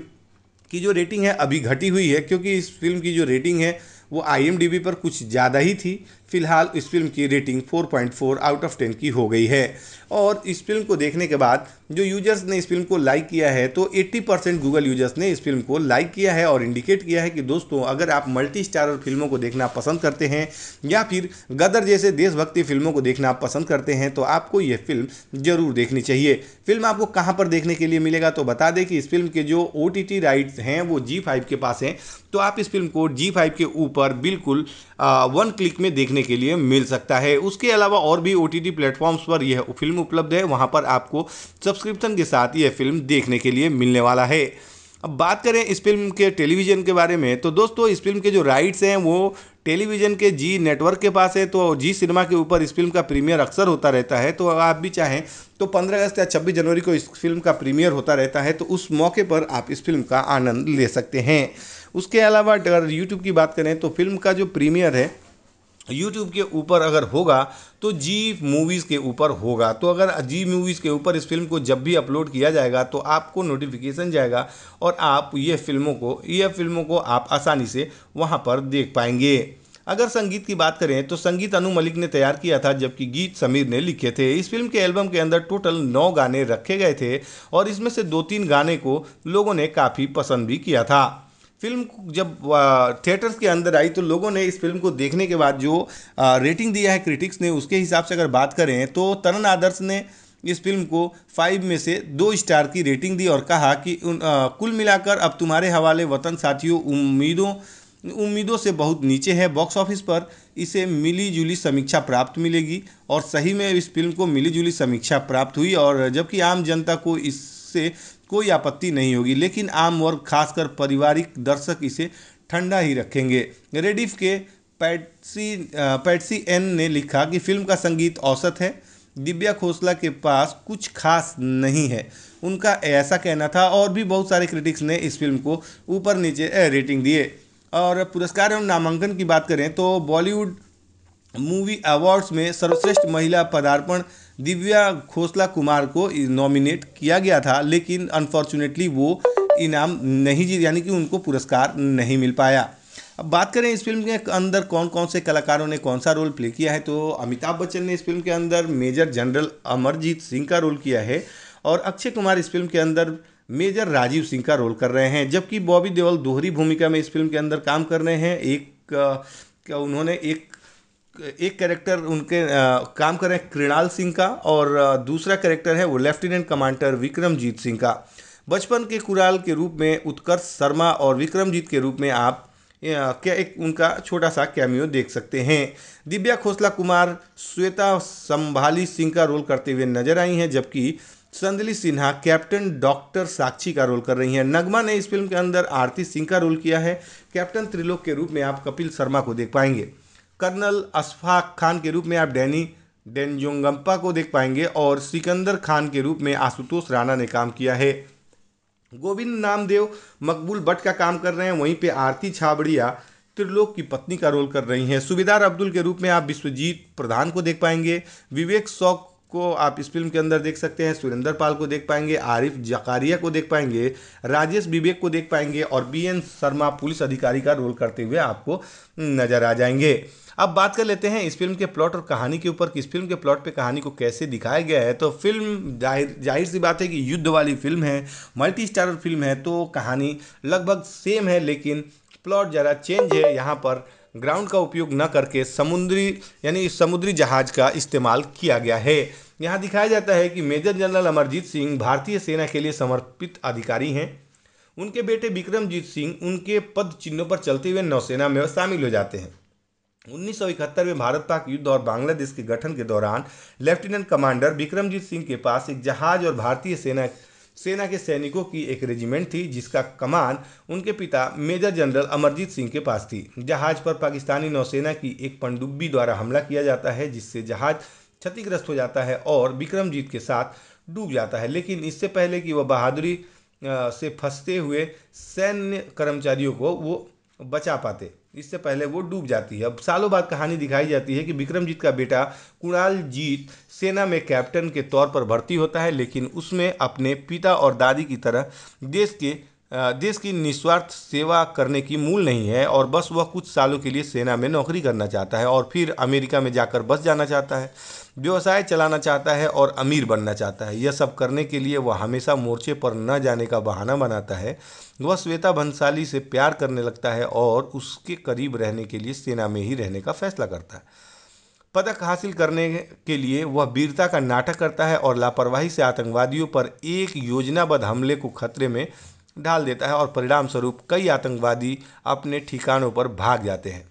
की जो रेटिंग है अभी घटी हुई है क्योंकि इस फिल्म की जो रेटिंग है वो आई पर कुछ ज़्यादा ही थी फिलहाल इस फिल्म की रेटिंग 4.4 आउट ऑफ 10 की हो गई है और इस फिल्म को देखने के बाद जो यूजर्स ने इस फिल्म को लाइक किया है तो 80 परसेंट गूगल यूजर्स ने इस फिल्म को लाइक किया है और इंडिकेट किया है कि दोस्तों अगर आप मल्टी स्टारर फिल्मों को देखना पसंद करते हैं या फिर गदर जैसे देशभक्ति फिल्मों को देखना पसंद करते हैं तो आपको यह फिल्म ज़रूर देखनी चाहिए फिल्म आपको कहाँ पर देखने के लिए मिलेगा तो बता दें कि इस फिल्म के जो ओ राइट्स हैं वो जी के पास हैं तो आप इस फिल्म को जी के ऊपर बिल्कुल वन क्लिक में देखने देखने के लिए मिल सकता है उसके अलावा और भी ओ टी पर यह फिल्म उपलब्ध है वहाँ पर आपको सब्सक्रिप्शन के साथ यह फिल्म देखने के लिए मिलने वाला है अब बात करें इस फिल्म के टेलीविज़न के बारे में तो दोस्तों इस फिल्म के जो राइट्स हैं वो टेलीविज़न के जी नेटवर्क के पास है तो जी सिनेमा के ऊपर इस फिल्म का प्रीमियर अक्सर होता रहता है तो आप भी चाहें तो 15 अगस्त या 26 जनवरी को इस फिल्म का प्रीमियर होता रहता है तो उस मौके पर आप इस फिल्म का आनंद ले सकते हैं उसके अलावा अगर यूट्यूब की बात करें तो फिल्म का जो प्रीमियर है यूट्यूब के ऊपर अगर होगा तो जी मूवीज़ के ऊपर होगा तो अगर जी मूवीज़ के ऊपर इस फिल्म को जब भी अपलोड किया जाएगा तो आपको नोटिफिकेशन जाएगा और आप ये फिल्मों को ये फिल्मों को आप आसानी से वहाँ पर देख पाएंगे अगर संगीत की बात करें तो संगीत अनु मलिक ने तैयार किया था जबकि गीत समीर ने लिखे थे इस फिल्म के एल्बम के अंदर टोटल नौ गाने रखे गए थे और इसमें से दो तीन गाने को लोगों ने काफ़ी पसंद भी किया था फिल्म जब थिएटर्स के अंदर आई तो लोगों ने इस फिल्म को देखने के बाद जो रेटिंग दिया है क्रिटिक्स ने उसके हिसाब से अगर बात करें तो तरन आदर्श ने इस फिल्म को फाइव में से दो स्टार की रेटिंग दी और कहा कि उन आ, कुल मिलाकर अब तुम्हारे हवाले वतन साथियों उम्मीदों उम्मीदों से बहुत नीचे है बॉक्स ऑफिस पर इसे मिली जुली समीक्षा प्राप्त मिलेगी और सही में इस फिल्म को मिली जुली समीक्षा प्राप्त हुई और जबकि आम जनता को इससे कोई आपत्ति नहीं होगी लेकिन आम वर्ग खासकर पारिवारिक दर्शक इसे ठंडा ही रखेंगे रेडिफ के पैटसी पैटसी एन ने लिखा कि फिल्म का संगीत औसत है दिव्या खोसला के पास कुछ खास नहीं है उनका ऐसा कहना था और भी बहुत सारे क्रिटिक्स ने इस फिल्म को ऊपर नीचे रेटिंग दिए और पुरस्कार एवं नामांकन की बात करें तो बॉलीवुड मूवी अवार्ड्स में सर्वश्रेष्ठ महिला पदार्पण दिव्या खोसला कुमार को नॉमिनेट किया गया था लेकिन अनफॉर्चुनेटली वो इनाम नहीं जीत यानी कि उनको पुरस्कार नहीं मिल पाया अब बात करें इस फिल्म के अंदर कौन कौन से कलाकारों ने कौन सा रोल प्ले किया है तो अमिताभ बच्चन ने इस फिल्म के अंदर मेजर जनरल अमरजीत सिंह का रोल किया है और अक्षय कुमार इस फिल्म के अंदर मेजर राजीव सिंह का रोल कर रहे हैं जबकि बॉबी देओल दोहरी भूमिका में इस फिल्म के अंदर काम कर रहे हैं एक उन्होंने एक एक कैरेक्टर उनके आ, काम कर रहे हैं कृणाल सिंह का और दूसरा कैरेक्टर है वो लेफ्टिनेंट कमांडर विक्रमजीत सिंह का बचपन के कुराल के रूप में उत्कर्ष शर्मा और विक्रमजीत के रूप में आप क्या एक उनका छोटा सा कैमियो देख सकते हैं दिव्या खोसला कुमार श्वेता संभाली सिंह का रोल करते हुए नजर आई हैं जबकि संदली सिन्हा कैप्टन डॉक्टर साक्षी का रोल कर रही हैं नगमा ने इस फिल्म के अंदर आरती सिंह का रोल किया है कैप्टन त्रिलोक के रूप में आप कपिल शर्मा को देख पाएंगे कर्नल अशफाक खान के रूप में आप डैनी डेनजोंगम्पा को देख पाएंगे और सिकंदर खान के रूप में आशुतोष राणा ने काम किया है गोविंद नामदेव मकबूल भट्ट का काम कर रहे हैं वहीं पे आरती छाबड़िया त्रिलोक की पत्नी का रोल कर रही हैं सुबेदार अब्दुल के रूप में आप विश्वजीत प्रधान को देख पाएंगे विवेक सौक को आप इस फिल्म के अंदर देख सकते हैं सुरेंद्र पाल को देख पाएंगे आरिफ जकारिया को देख पाएंगे राजेश विवेक को देख पाएंगे और बी एन शर्मा पुलिस अधिकारी का रोल करते हुए आपको नजर आ जाएंगे अब बात कर लेते हैं इस फिल्म के प्लॉट और कहानी के ऊपर इस फिल्म के प्लॉट पे कहानी को कैसे दिखाया गया है तो फिल्म जाहिर जाहिर सी बात है कि युद्ध वाली फिल्म है मल्टी स्टारर फिल्म है तो कहानी लगभग सेम है लेकिन प्लॉट ज़रा चेंज है यहाँ पर ग्राउंड का उपयोग न करके समुद्री यानी समुद्री जहाज का इस्तेमाल किया गया है यहाँ दिखाया जाता है कि मेजर जनरल अमरजीत सिंह भारतीय सेना के लिए समर्पित अधिकारी हैं उनके बेटे विक्रमजीत सिंह उनके पद चिन्हों पर चलते हुए नौसेना में शामिल हो जाते हैं उन्नीस में भारत पाक युद्ध और बांग्लादेश के गठन के दौरान लेफ्टिनेंट कमांडर विक्रमजीत सिंह के पास एक जहाज और भारतीय सेना सेना के सैनिकों की एक रेजिमेंट थी जिसका कमान उनके पिता मेजर जनरल अमरजीत सिंह के पास थी जहाज पर पाकिस्तानी नौसेना की एक पनडुब्बी द्वारा हमला किया जाता है जिससे जहाज क्षतिग्रस्त हो जाता है और विक्रमजीत के साथ डूब जाता है लेकिन इससे पहले कि वह बहादुरी से फंसते हुए सैन्य कर्मचारियों को वो बचा पाते इससे पहले वो डूब जाती है अब सालों बाद कहानी दिखाई जाती है कि विक्रमजीत का बेटा कुणाल जीत सेना में कैप्टन के तौर पर भर्ती होता है लेकिन उसमें अपने पिता और दादी की तरह देश के देश की निस्वार्थ सेवा करने की मूल नहीं है और बस वह कुछ सालों के लिए सेना में नौकरी करना चाहता है और फिर अमेरिका में जाकर बस जाना चाहता है व्यवसाय चलाना चाहता है और अमीर बनना चाहता है यह सब करने के लिए वह हमेशा मोर्चे पर न जाने का बहाना बनाता है वह श्वेता भंसाली से प्यार करने लगता है और उसके करीब रहने के लिए सेना में ही रहने का फैसला करता है पदक हासिल करने के लिए वह वीरता का नाटक करता है और लापरवाही से आतंकवादियों पर एक योजनाबद्ध हमले को खतरे में ढाल देता है और परिणाम स्वरूप कई आतंकवादी अपने ठिकानों पर भाग जाते हैं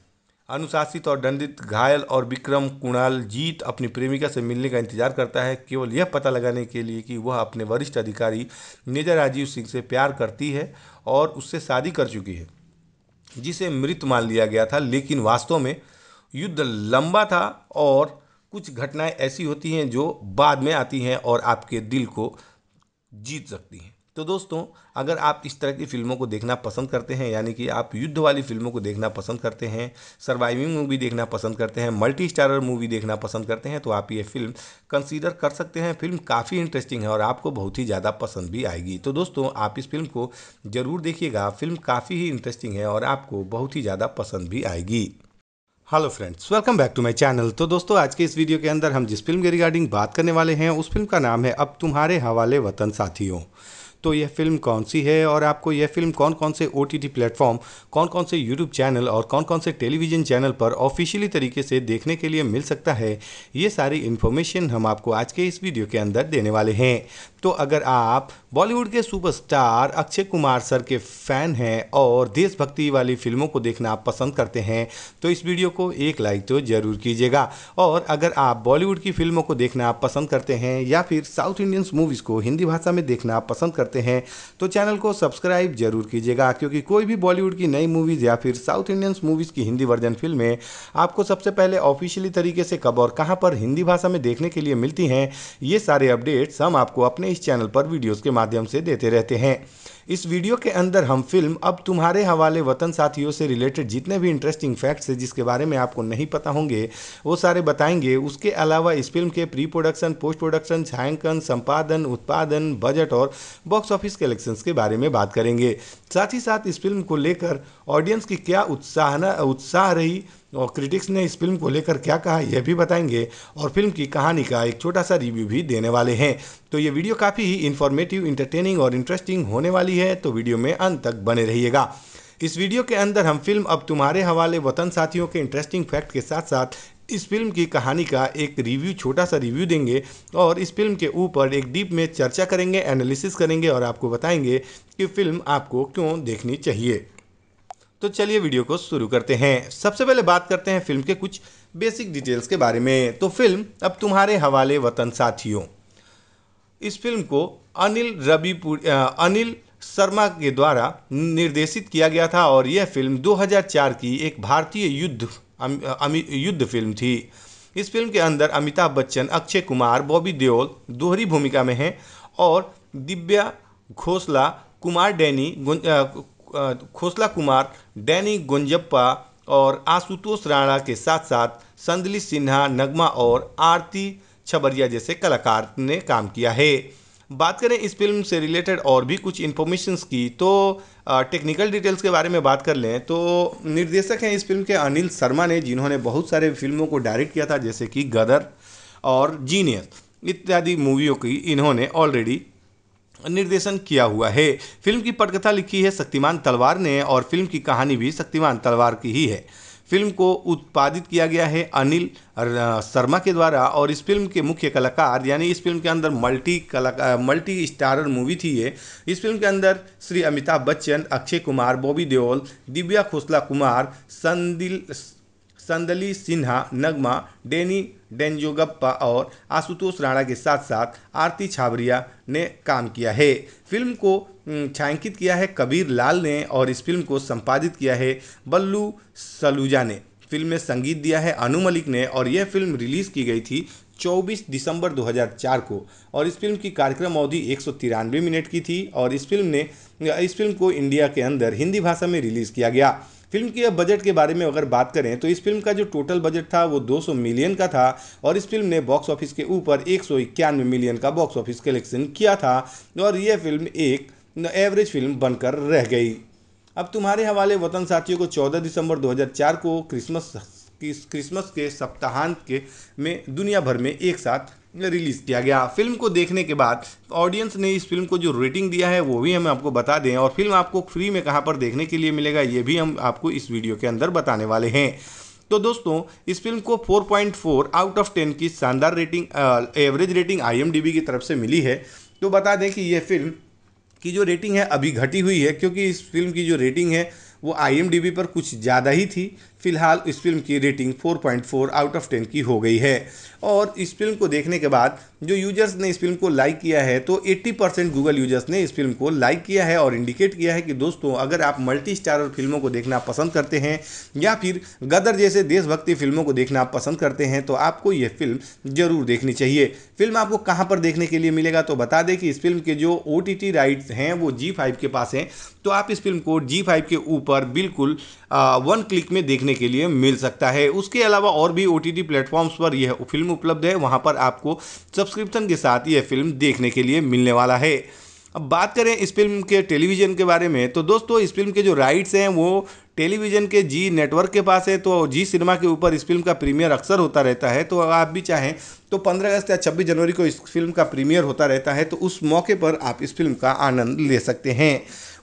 अनुशासित और दंडित घायल और विक्रम कुणाल जीत अपनी प्रेमिका से मिलने का इंतजार करता है केवल यह पता लगाने के लिए कि वह अपने वरिष्ठ अधिकारी नेजा राजीव सिंह से प्यार करती है और उससे शादी कर चुकी है जिसे मृत मान लिया गया था लेकिन वास्तव में युद्ध लंबा था और कुछ घटनाएं ऐसी होती हैं जो बाद में आती हैं और आपके दिल को जीत सकती हैं तो दोस्तों अगर आप इस तरह की फ़िल्मों को देखना पसंद करते हैं यानी कि आप युद्ध वाली फ़िल्मों को देखना पसंद करते हैं सर्वाइविंग मूवी देखना पसंद करते हैं मल्टी स्टारर मूवी देखना पसंद करते हैं तो आप ये फिल्म कंसीडर कर सकते हैं फिल्म काफ़ी इंटरेस्टिंग है और आपको बहुत ही ज़्यादा पसंद भी आएगी तो दोस्तों आप इस फिल्म को ज़रूर देखिएगा फिल्म काफ़ी ही इंटरेस्टिंग है और आपको बहुत ही ज़्यादा पसंद भी आएगी hello friends welcome back to my channel तो दोस्तों आज के इस वीडियो के अंदर हम जिस फिल्म के रिगार्डिंग बात करने वाले हैं उस फिल्म का नाम है अब तुम्हारे हवाले वतन साथियों तो यह फिल्म कौन सी है और आपको यह फिल्म कौन कौन से ओ टी प्लेटफॉर्म कौन कौन से यूट्यूब चैनल और कौन कौन से टेलीविजन चैनल पर ऑफिशियली तरीके से देखने के लिए मिल सकता है ये सारी इन्फॉर्मेशन हम आपको आज के इस वीडियो के अंदर देने वाले हैं तो अगर आप बॉलीवुड के सुपरस्टार अक्षय कुमार सर के फैन हैं और देशभक्ति वाली फिल्मों को देखना आप पसंद करते हैं तो इस वीडियो को एक लाइक तो ज़रूर कीजिएगा और अगर आप बॉलीवुड की फिल्मों को देखना आप पसंद करते हैं या फिर साउथ इंडियंस मूवीज़ को हिंदी भाषा में देखना आप पसंद करते हैं तो चैनल को सब्सक्राइब जरूर कीजिएगा क्योंकि कोई भी बॉलीवुड की नई मूवीज़ या फिर साउथ इंडियंस मूवीज़ की हिंदी वर्जन फिल्में आपको सबसे पहले ऑफिशियली तरीके से कब और कहाँ पर हिंदी भाषा में देखने के लिए मिलती हैं ये सारे अपडेट्स हम आपको अपने इस चैनल पर वीडियोज़ के माध्यम माध्यम से देते रहते हैं इस वीडियो के अंदर हम फिल्म अब तुम्हारे हवाले वतन साथियों से रिलेटेड जितने भी इंटरेस्टिंग फैक्ट्स हैं जिसके बारे में आपको नहीं पता होंगे वो सारे बताएंगे उसके अलावा इस फिल्म के प्री प्रोडक्शन पोस्ट प्रोडक्शन छायांकन संपादन उत्पादन बजट और बॉक्स ऑफिस कलेक्शंस के बारे में बात करेंगे साथ ही साथ इस फिल्म को लेकर ऑडियंस की क्या उत्साह उत्साह रही और क्रिटिक्स ने इस फिल्म को लेकर क्या कहा यह भी बताएंगे और फिल्म की कहानी का एक छोटा सा रिव्यू भी देने वाले हैं तो ये वीडियो काफ़ी ही इन्फॉर्मेटिव इंटरटेनिंग और इंटरेस्टिंग होने वाली है तो वीडियो में अंत तक बने रहिएगा इस वीडियो के अंदर हम फिल्म अब तुम्हारे हवाले वतन साथियों के इंटरेस्टिंग फैक्ट के साथ साथ इस फिल्म की कहानी का एक रिव्यू छोटा सा रिव्यू देंगे और इस फिल्म के ऊपर एक डीप में चर्चा करेंगे एनालिसिस करेंगे और आपको बताएंगे कि फिल्म आपको क्यों देखनी चाहिए तो चलिए वीडियो को शुरू करते हैं सबसे पहले बात करते हैं फिल्म के कुछ बेसिक डिटेल्स के बारे में तो फिल्म अब तुम्हारे हवाले वतन साथियों इस फिल्म को अनिल रवि अनिल शर्मा के द्वारा निर्देशित किया गया था और यह फिल्म 2004 की एक भारतीय युद्ध अम, युद्ध फिल्म थी इस फिल्म के अंदर अमिताभ बच्चन अक्षय कुमार बॉबी देओल दोहरी भूमिका में हैं और दिव्या घोसला कुमार डैनी खोसला कुमार डैनी गुंजप्पा और आशुतोष राणा के साथ साथ संदली सिन्हा नगमा और आरती छबरिया जैसे कलाकार ने काम किया है बात करें इस फिल्म से रिलेटेड और भी कुछ इन्फॉर्मेशंस की तो टेक्निकल डिटेल्स के बारे में बात कर लें तो निर्देशक हैं इस फिल्म के अनिल शर्मा ने जिन्होंने बहुत सारे फिल्मों को डायरेक्ट किया था जैसे कि गदर और जीनियस इत्यादि मूवियों की इन्होंने ऑलरेडी निर्देशन किया हुआ है फिल्म की पटकथा लिखी है शक्तिमान तलवार ने और फिल्म की कहानी भी शक्तिमान तलवार की ही है फिल्म को उत्पादित किया गया है अनिल शर्मा के द्वारा और इस फिल्म के मुख्य कलाकार यानी इस फिल्म के अंदर मल्टी कला मल्टी स्टारर मूवी थी ये इस फिल्म के अंदर श्री अमिताभ बच्चन अक्षय कुमार बॉबी देओल दिव्या खोसला कुमार संदिल संदली सिन्हा नगमा डेनी डेंजोगप्पा और आशुतोष राणा के साथ साथ आरती छाबरिया ने काम किया है फिल्म को छायांकित किया है कबीर लाल ने और इस फिल्म को संपादित किया है बल्लू सलूजा ने फिल्म में संगीत दिया है अनु मलिक ने और यह फिल्म रिलीज़ की गई थी 24 दिसंबर 2004 को और इस फिल्म की कार्यक्रम अवधि एक मिनट की थी और इस फिल्म ने इस फिल्म को इंडिया के अंदर हिंदी भाषा में रिलीज़ किया गया फिल्म के बजट के बारे में अगर बात करें तो इस फिल्म का जो टोटल बजट था वो 200 मिलियन का था और इस फिल्म ने बॉक्स ऑफिस के ऊपर एक मिलियन का बॉक्स ऑफिस कलेक्शन किया था और यह फिल्म एक एवरेज फिल्म बनकर रह गई अब तुम्हारे हवाले वतन साथियों को 14 दिसंबर 2004 को क्रिसमस क्रिसमस के सप्ताहांत के में दुनिया भर में एक साथ रिलीज़ किया गया फिल्म को देखने के बाद ऑडियंस ने इस फिल्म को जो रेटिंग दिया है वो भी हम आपको बता दें और फिल्म आपको फ्री में कहाँ पर देखने के लिए मिलेगा ये भी हम आपको इस वीडियो के अंदर बताने वाले हैं तो दोस्तों इस फिल्म को 4.4 आउट ऑफ 10 की शानदार रेटिंग एवरेज रेटिंग आई की तरफ से मिली है तो बता दें कि यह फिल्म की जो रेटिंग है अभी घटी हुई है क्योंकि इस फिल्म की जो रेटिंग है वो आई पर कुछ ज़्यादा ही थी फिलहाल इस फिल्म की रेटिंग 4.4 आउट ऑफ 10 की हो गई है और इस फिल्म को देखने के बाद जो यूजर्स ने इस फिल्म को लाइक किया है तो 80 परसेंट गूगल यूजर्स ने इस फिल्म को लाइक किया है और इंडिकेट किया है कि दोस्तों अगर आप मल्टी स्टारर फिल्मों को देखना पसंद करते हैं या फिर गदर जैसे देशभक्ति फिल्मों को देखना पसंद करते हैं तो आपको यह फिल्म ज़रूर देखनी चाहिए फिल्म आपको कहाँ पर देखने के लिए मिलेगा तो बता दें कि इस फिल्म के जो ओ राइट्स हैं वो जी के पास हैं तो आप इस फिल्म को जी के ऊपर बिल्कुल वन क्लिक में देखने के लिए मिल सकता है उसके अलावा और भी ओ टी प्लेटफॉर्म्स पर यह फिल्म उपलब्ध है वहाँ पर आपको सब्सक्रिप्शन के साथ यह फिल्म देखने के लिए मिलने वाला है अब बात करें इस फिल्म के टेलीविज़न के बारे में तो दोस्तों इस फिल्म के जो राइट्स हैं वो टेलीविज़न के जी नेटवर्क के पास है तो जी सिनेमा के ऊपर इस फिल्म का प्रीमियर अक्सर होता रहता है तो आप भी चाहें तो 15 अगस्त या 26 जनवरी को इस फिल्म का प्रीमियर होता रहता है तो उस मौके पर आप इस फिल्म का आनंद ले सकते हैं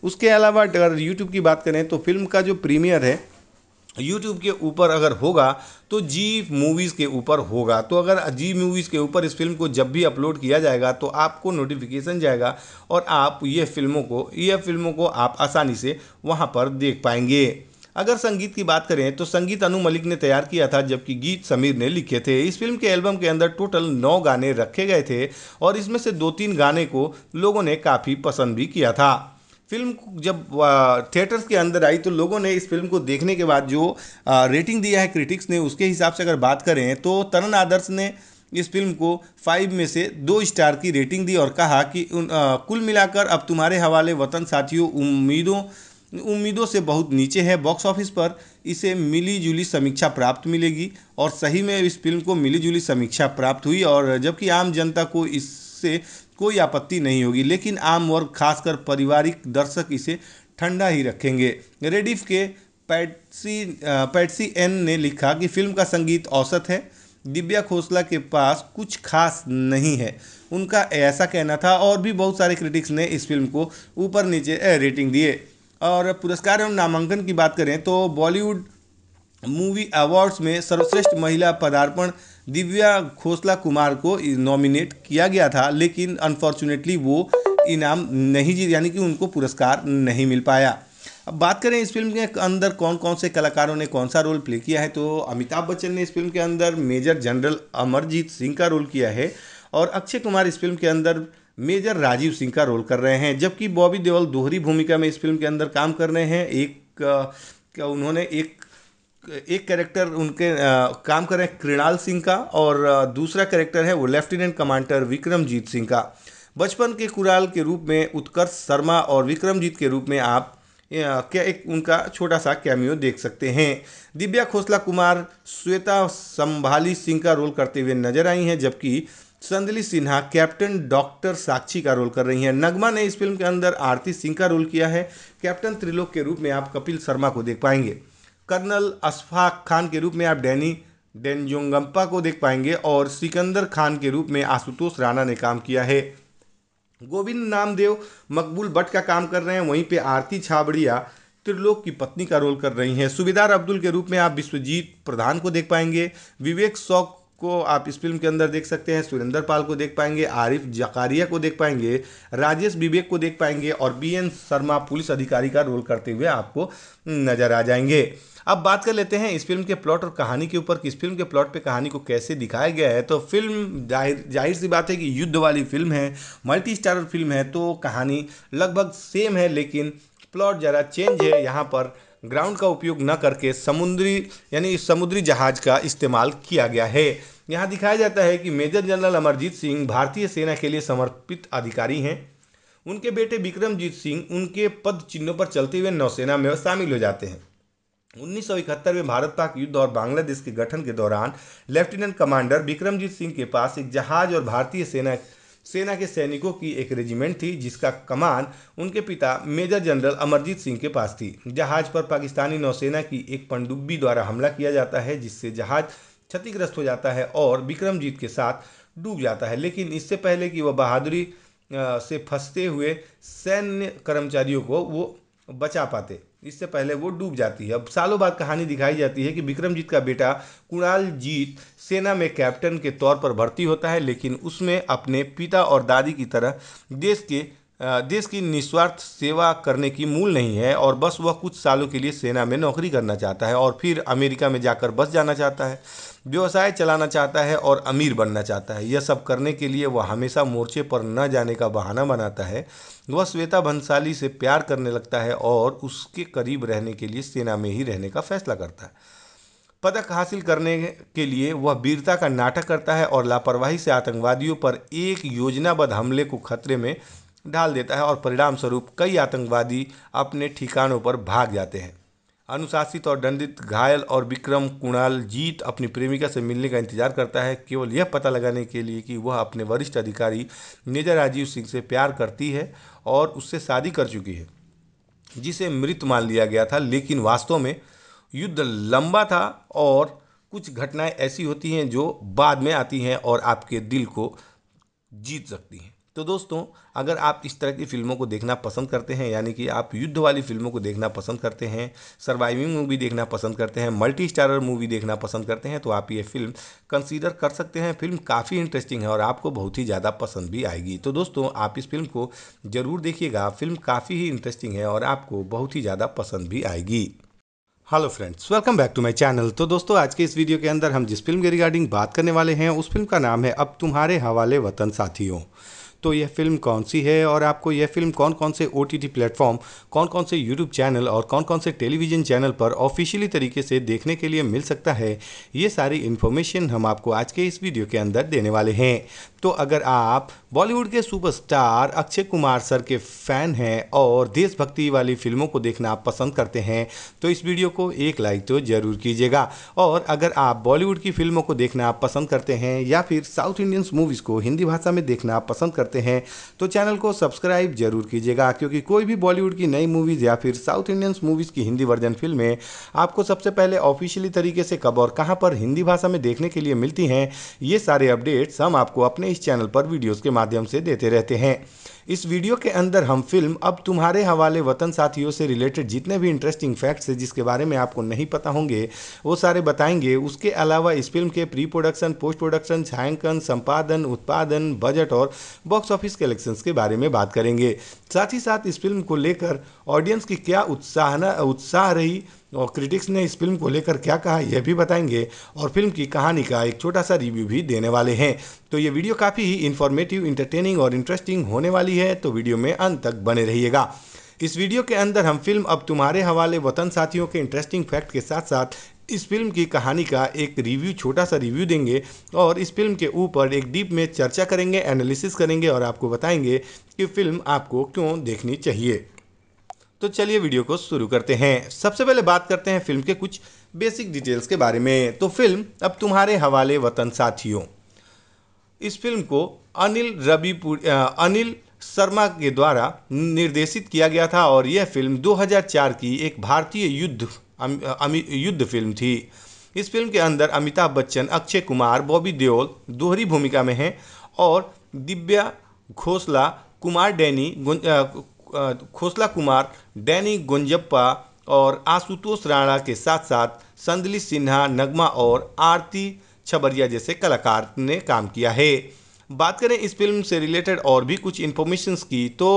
उसके अलावा अगर यूट्यूब की बात करें तो फिल्म का जो प्रीमियर है यूट्यूब के ऊपर अगर होगा तो जी मूवीज़ के ऊपर होगा तो अगर जी मूवीज़ के ऊपर इस फिल्म को जब भी अपलोड किया जाएगा तो आपको नोटिफिकेशन जाएगा और आप ये फिल्मों को ये फिल्मों को आप आसानी से वहाँ पर देख पाएंगे अगर संगीत की बात करें तो संगीत अनु मलिक ने तैयार किया था जबकि गीत समीर ने लिखे थे इस फिल्म के एल्बम के अंदर टोटल नौ गाने रखे गए थे और इसमें से दो तीन गाने को लोगों ने काफ़ी पसंद भी किया था फिल्म जब थिएटर्स के अंदर आई तो लोगों ने इस फिल्म को देखने के बाद जो रेटिंग दिया है क्रिटिक्स ने उसके हिसाब से अगर बात करें तो तरन आदर्श ने इस फिल्म को फाइव में से दो स्टार की रेटिंग दी और कहा कि उन आ, कुल मिलाकर अब तुम्हारे हवाले वतन साथियों उम्मीदों उम्मीदों से बहुत नीचे है बॉक्स ऑफिस पर इसे मिली जुली समीक्षा प्राप्त मिलेगी और सही में इस फिल्म को मिली जुली समीक्षा प्राप्त हुई और जबकि आम जनता को इससे कोई आपत्ति नहीं होगी लेकिन आम वर्ग खासकर पारिवारिक दर्शक इसे ठंडा ही रखेंगे रेडिफ के पैटसी पैटसी एन ने लिखा कि फिल्म का संगीत औसत है दिव्या खोसला के पास कुछ खास नहीं है उनका ऐसा कहना था और भी बहुत सारे क्रिटिक्स ने इस फिल्म को ऊपर नीचे रेटिंग दिए और पुरस्कार एवं नामांकन की बात करें तो बॉलीवुड मूवी अवार्ड्स में सर्वश्रेष्ठ महिला पदार्पण दिव्या खोसला कुमार को नॉमिनेट किया गया था लेकिन अनफॉर्चुनेटली वो इनाम नहीं जीत यानी कि उनको पुरस्कार नहीं मिल पाया अब बात करें इस फिल्म के अंदर कौन कौन से कलाकारों ने कौन सा रोल प्ले किया है तो अमिताभ बच्चन ने इस फिल्म के अंदर मेजर जनरल अमरजीत सिंह का रोल किया है और अक्षय कुमार इस फिल्म के अंदर मेजर राजीव सिंह का रोल कर रहे हैं जबकि बॉबी देओल दोहरी भूमिका में इस फिल्म के अंदर काम कर रहे हैं एक उन्होंने एक एक कैरेक्टर उनके आ, काम कर रहे हैं कृणाल सिंह का और दूसरा कैरेक्टर है वो लेफ्टिनेंट कमांडर विक्रमजीत सिंह का बचपन के कुराल के रूप में उत्कर्ष शर्मा और विक्रमजीत के रूप में आप क्या एक उनका छोटा सा कैमियो देख सकते हैं दिव्या खोसला कुमार श्वेता संभाली सिंह का रोल करते हुए नजर आई हैं जबकि संदली सिन्हा कैप्टन डॉक्टर साक्षी का रोल कर रही हैं नगमा ने इस फिल्म के अंदर आरती सिंह का रोल किया है कैप्टन त्रिलोक के रूप में आप कपिल शर्मा को देख पाएंगे कर्नल अशफाक खान के रूप में आप डैनी डेनजोंगम्पा को देख पाएंगे और सिकंदर खान के रूप में आशुतोष राणा ने काम किया है गोविंद नामदेव मकबूल भट्ट का काम कर रहे हैं वहीं पे आरती छाबड़िया त्रिलोक की पत्नी का रोल कर रही हैं सुबेदार अब्दुल के रूप में आप विश्वजीत प्रधान को देख पाएंगे विवेक सौक को आप इस फिल्म के अंदर देख सकते हैं सुरेंद्र पाल को देख पाएंगे आरिफ जकारिया को देख पाएंगे राजेश विवेक को देख पाएंगे और बी एन शर्मा पुलिस अधिकारी का रोल करते हुए आपको नजर आ जाएंगे अब बात कर लेते हैं इस फिल्म के प्लॉट और कहानी के ऊपर किस फिल्म के प्लॉट पे कहानी को कैसे दिखाया गया है तो फिल्म जाहिर जाहिर सी बात है कि युद्ध वाली फिल्म है मल्टी स्टारर फिल्म है तो कहानी लगभग सेम है लेकिन प्लॉट ज़रा चेंज है यहाँ पर ग्राउंड का उपयोग न करके समुद्री यानी समुद्री जहाज का इस्तेमाल किया गया है यहाँ दिखाया जाता है कि मेजर जनरल अमरजीत सिंह भारतीय सेना के लिए समर्पित अधिकारी हैं उनके बेटे विक्रमजीत सिंह उनके पद चिन्हों पर चलते हुए नौसेना में शामिल हो जाते हैं उन्नीस में भारत पाक युद्ध और बांग्लादेश के गठन के दौरान लेफ्टिनेंट कमांडर बिक्रमजीत सिंह के पास एक जहाज और भारतीय सेना सेना के सैनिकों की एक रेजिमेंट थी जिसका कमान उनके पिता मेजर जनरल अमरजीत सिंह के पास थी जहाज पर पाकिस्तानी नौसेना की एक पनडुब्बी द्वारा हमला किया जाता है जिससे जहाज क्षतिग्रस्त हो जाता है और बिक्रमजीत के साथ डूब जाता है लेकिन इससे पहले कि वह बहादुरी से फंसते हुए सैन्य कर्मचारियों को वो बचा पाते इससे पहले वो डूब जाती है अब सालों बाद कहानी दिखाई जाती है कि विक्रमजीत का बेटा कुणाल जीत सेना में कैप्टन के तौर पर भर्ती होता है लेकिन उसमें अपने पिता और दादी की तरह देश के देश की निस्वार्थ सेवा करने की मूल नहीं है और बस वह कुछ सालों के लिए सेना में नौकरी करना चाहता है और फिर अमेरिका में जाकर बस जाना चाहता है व्यवसाय चलाना चाहता है और अमीर बनना चाहता है यह सब करने के लिए वह हमेशा मोर्चे पर न जाने का बहाना बनाता है वह श्वेता भंसाली से प्यार करने लगता है और उसके करीब रहने के लिए सेना में ही रहने का फैसला करता है पदक हासिल करने के लिए वह वीरता का नाटक करता है और लापरवाही से आतंकवादियों पर एक योजनाबद्ध हमले को खतरे में डाल देता है और परिणाम स्वरूप कई आतंकवादी अपने ठिकानों पर भाग जाते हैं अनुशासित और दंडित घायल और विक्रम कुणाल जीत अपनी प्रेमिका से मिलने का इंतजार करता है केवल यह पता लगाने के लिए कि वह अपने वरिष्ठ अधिकारी मेजर राजीव सिंह से प्यार करती है और उससे शादी कर चुकी है जिसे मृत मान लिया गया था लेकिन वास्तव में युद्ध लंबा था और कुछ घटनाएं ऐसी होती हैं जो बाद में आती हैं और आपके दिल को जीत सकती हैं तो दोस्तों अगर आप इस तरह की फ़िल्मों को देखना पसंद करते हैं यानी कि आप युद्ध वाली फ़िल्मों को देखना पसंद करते हैं सर्वाइविंग मूवी देखना पसंद करते हैं मल्टी स्टारर मूवी देखना पसंद करते हैं तो आप ये फिल्म कंसीडर कर सकते हैं फिल्म काफ़ी इंटरेस्टिंग है और आपको बहुत ही ज़्यादा पसंद भी आएगी तो दोस्तों आप इस फिल्म को ज़रूर देखिएगा फिल्म काफ़ी ही इंटरेस्टिंग है और आपको बहुत ही ज़्यादा पसंद भी आएगी hello friends welcome back to my channel तो दोस्तों आज के इस वीडियो के अंदर हम जिस फिल्म के रिगार्डिंग बात करने वाले हैं उस फिल्म का नाम है अब तुम्हारे हवाले वतन साथियों तो यह फिल्म कौन सी है और आपको यह फिल्म कौन कौन से ओ टी प्लेटफॉर्म कौन कौन से यूट्यूब चैनल और कौन कौन से टेलीविजन चैनल पर ऑफिशियली तरीके से देखने के लिए मिल सकता है ये सारी इन्फॉर्मेशन हम आपको आज के इस वीडियो के अंदर देने वाले हैं तो अगर आप बॉलीवुड के सुपरस्टार अक्षय कुमार सर के फ़ैन हैं और देशभक्ति वाली फिल्मों को देखना पसंद करते हैं तो इस वीडियो को एक लाइक तो ज़रूर कीजिएगा और अगर आप बॉलीवुड की फिल्मों को देखना पसंद करते हैं या फिर साउथ इंडियंस मूवीज़ को हिंदी भाषा में देखना पसंद करते करते हैं तो चैनल को सब्सक्राइब जरूर कीजिएगा क्योंकि कोई भी बॉलीवुड की नई मूवीज़ या फिर साउथ इंडियंस मूवीज़ की हिंदी वर्जन फिल्में आपको सबसे पहले ऑफिशियली तरीके से कब और कहाँ पर हिंदी भाषा में देखने के लिए मिलती हैं ये सारे अपडेट्स हम आपको अपने इस चैनल पर वीडियोज़ के माध्यम से देते रहते हैं इस वीडियो के अंदर हम फिल्म अब तुम्हारे हवाले वतन साथियों से रिलेटेड जितने भी इंटरेस्टिंग फैक्ट्स है जिसके बारे में आपको नहीं पता होंगे वो सारे बताएंगे उसके अलावा इस फिल्म के प्री प्रोडक्शन पोस्ट प्रोडक्शन छायांकन संपादन उत्पादन बजट और बॉक्स ऑफिस कलेक्शंस के बारे में बात करेंगे साथ ही साथ इस फिल्म को लेकर ऑडियंस की क्या उत्साहना उत्साह रही और क्रिटिक्स ने इस फिल्म को लेकर क्या कहा यह भी बताएंगे और फिल्म की कहानी का एक छोटा सा रिव्यू भी देने वाले हैं तो ये वीडियो काफ़ी ही इन्फॉर्मेटिव इंटरटेनिंग और इंटरेस्टिंग होने वाली है तो वीडियो में अंत तक बने रहिएगा इस वीडियो के अंदर हम फिल्म अब तुम्हारे हवाले वतन साथियों के इंटरेस्टिंग फैक्ट के साथ साथ इस फिल्म की कहानी का एक रिव्यू छोटा सा रिव्यू देंगे और इस फिल्म के ऊपर एक डीप में चर्चा करेंगे एनालिसिस करेंगे और आपको बताएंगे कि फिल्म आपको क्यों देखनी चाहिए तो चलिए वीडियो को शुरू करते हैं सबसे पहले बात करते हैं फिल्म के कुछ बेसिक डिटेल्स के बारे में तो फिल्म अब तुम्हारे हवाले वतन साथियों इस फिल्म को अनिल रवि अनिल शर्मा के द्वारा निर्देशित किया गया था और यह फिल्म 2004 की एक भारतीय युद्ध अम, युद्ध फिल्म थी इस फिल्म के अंदर अमिताभ बच्चन अक्षय कुमार बॉबी देओल दोहरी भूमिका में हैं और दिव्या घोसला कुमार डैनी खोसला कुमार डैनी गुंजप्पा और आशुतोष राणा के साथ साथ संदली सिन्हा नगमा और आरती छबरिया जैसे कलाकार ने काम किया है बात करें इस फिल्म से रिलेटेड और भी कुछ इन्फॉर्मेशंस की तो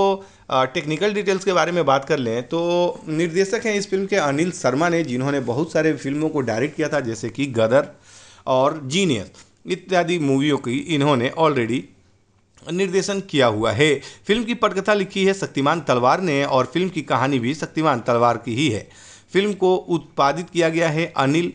टेक्निकल डिटेल्स के बारे में बात कर लें तो निर्देशक हैं इस फिल्म के अनिल शर्मा ने जिन्होंने बहुत सारे फिल्मों को डायरेक्ट किया था जैसे कि गदर और जीनियस इत्यादि मूवियों की इन्होंने ऑलरेडी निर्देशन किया हुआ है फिल्म की पटकथा लिखी है शक्तिमान तलवार ने और फिल्म की कहानी भी शक्तिमान तलवार की ही है फिल्म को उत्पादित किया गया है अनिल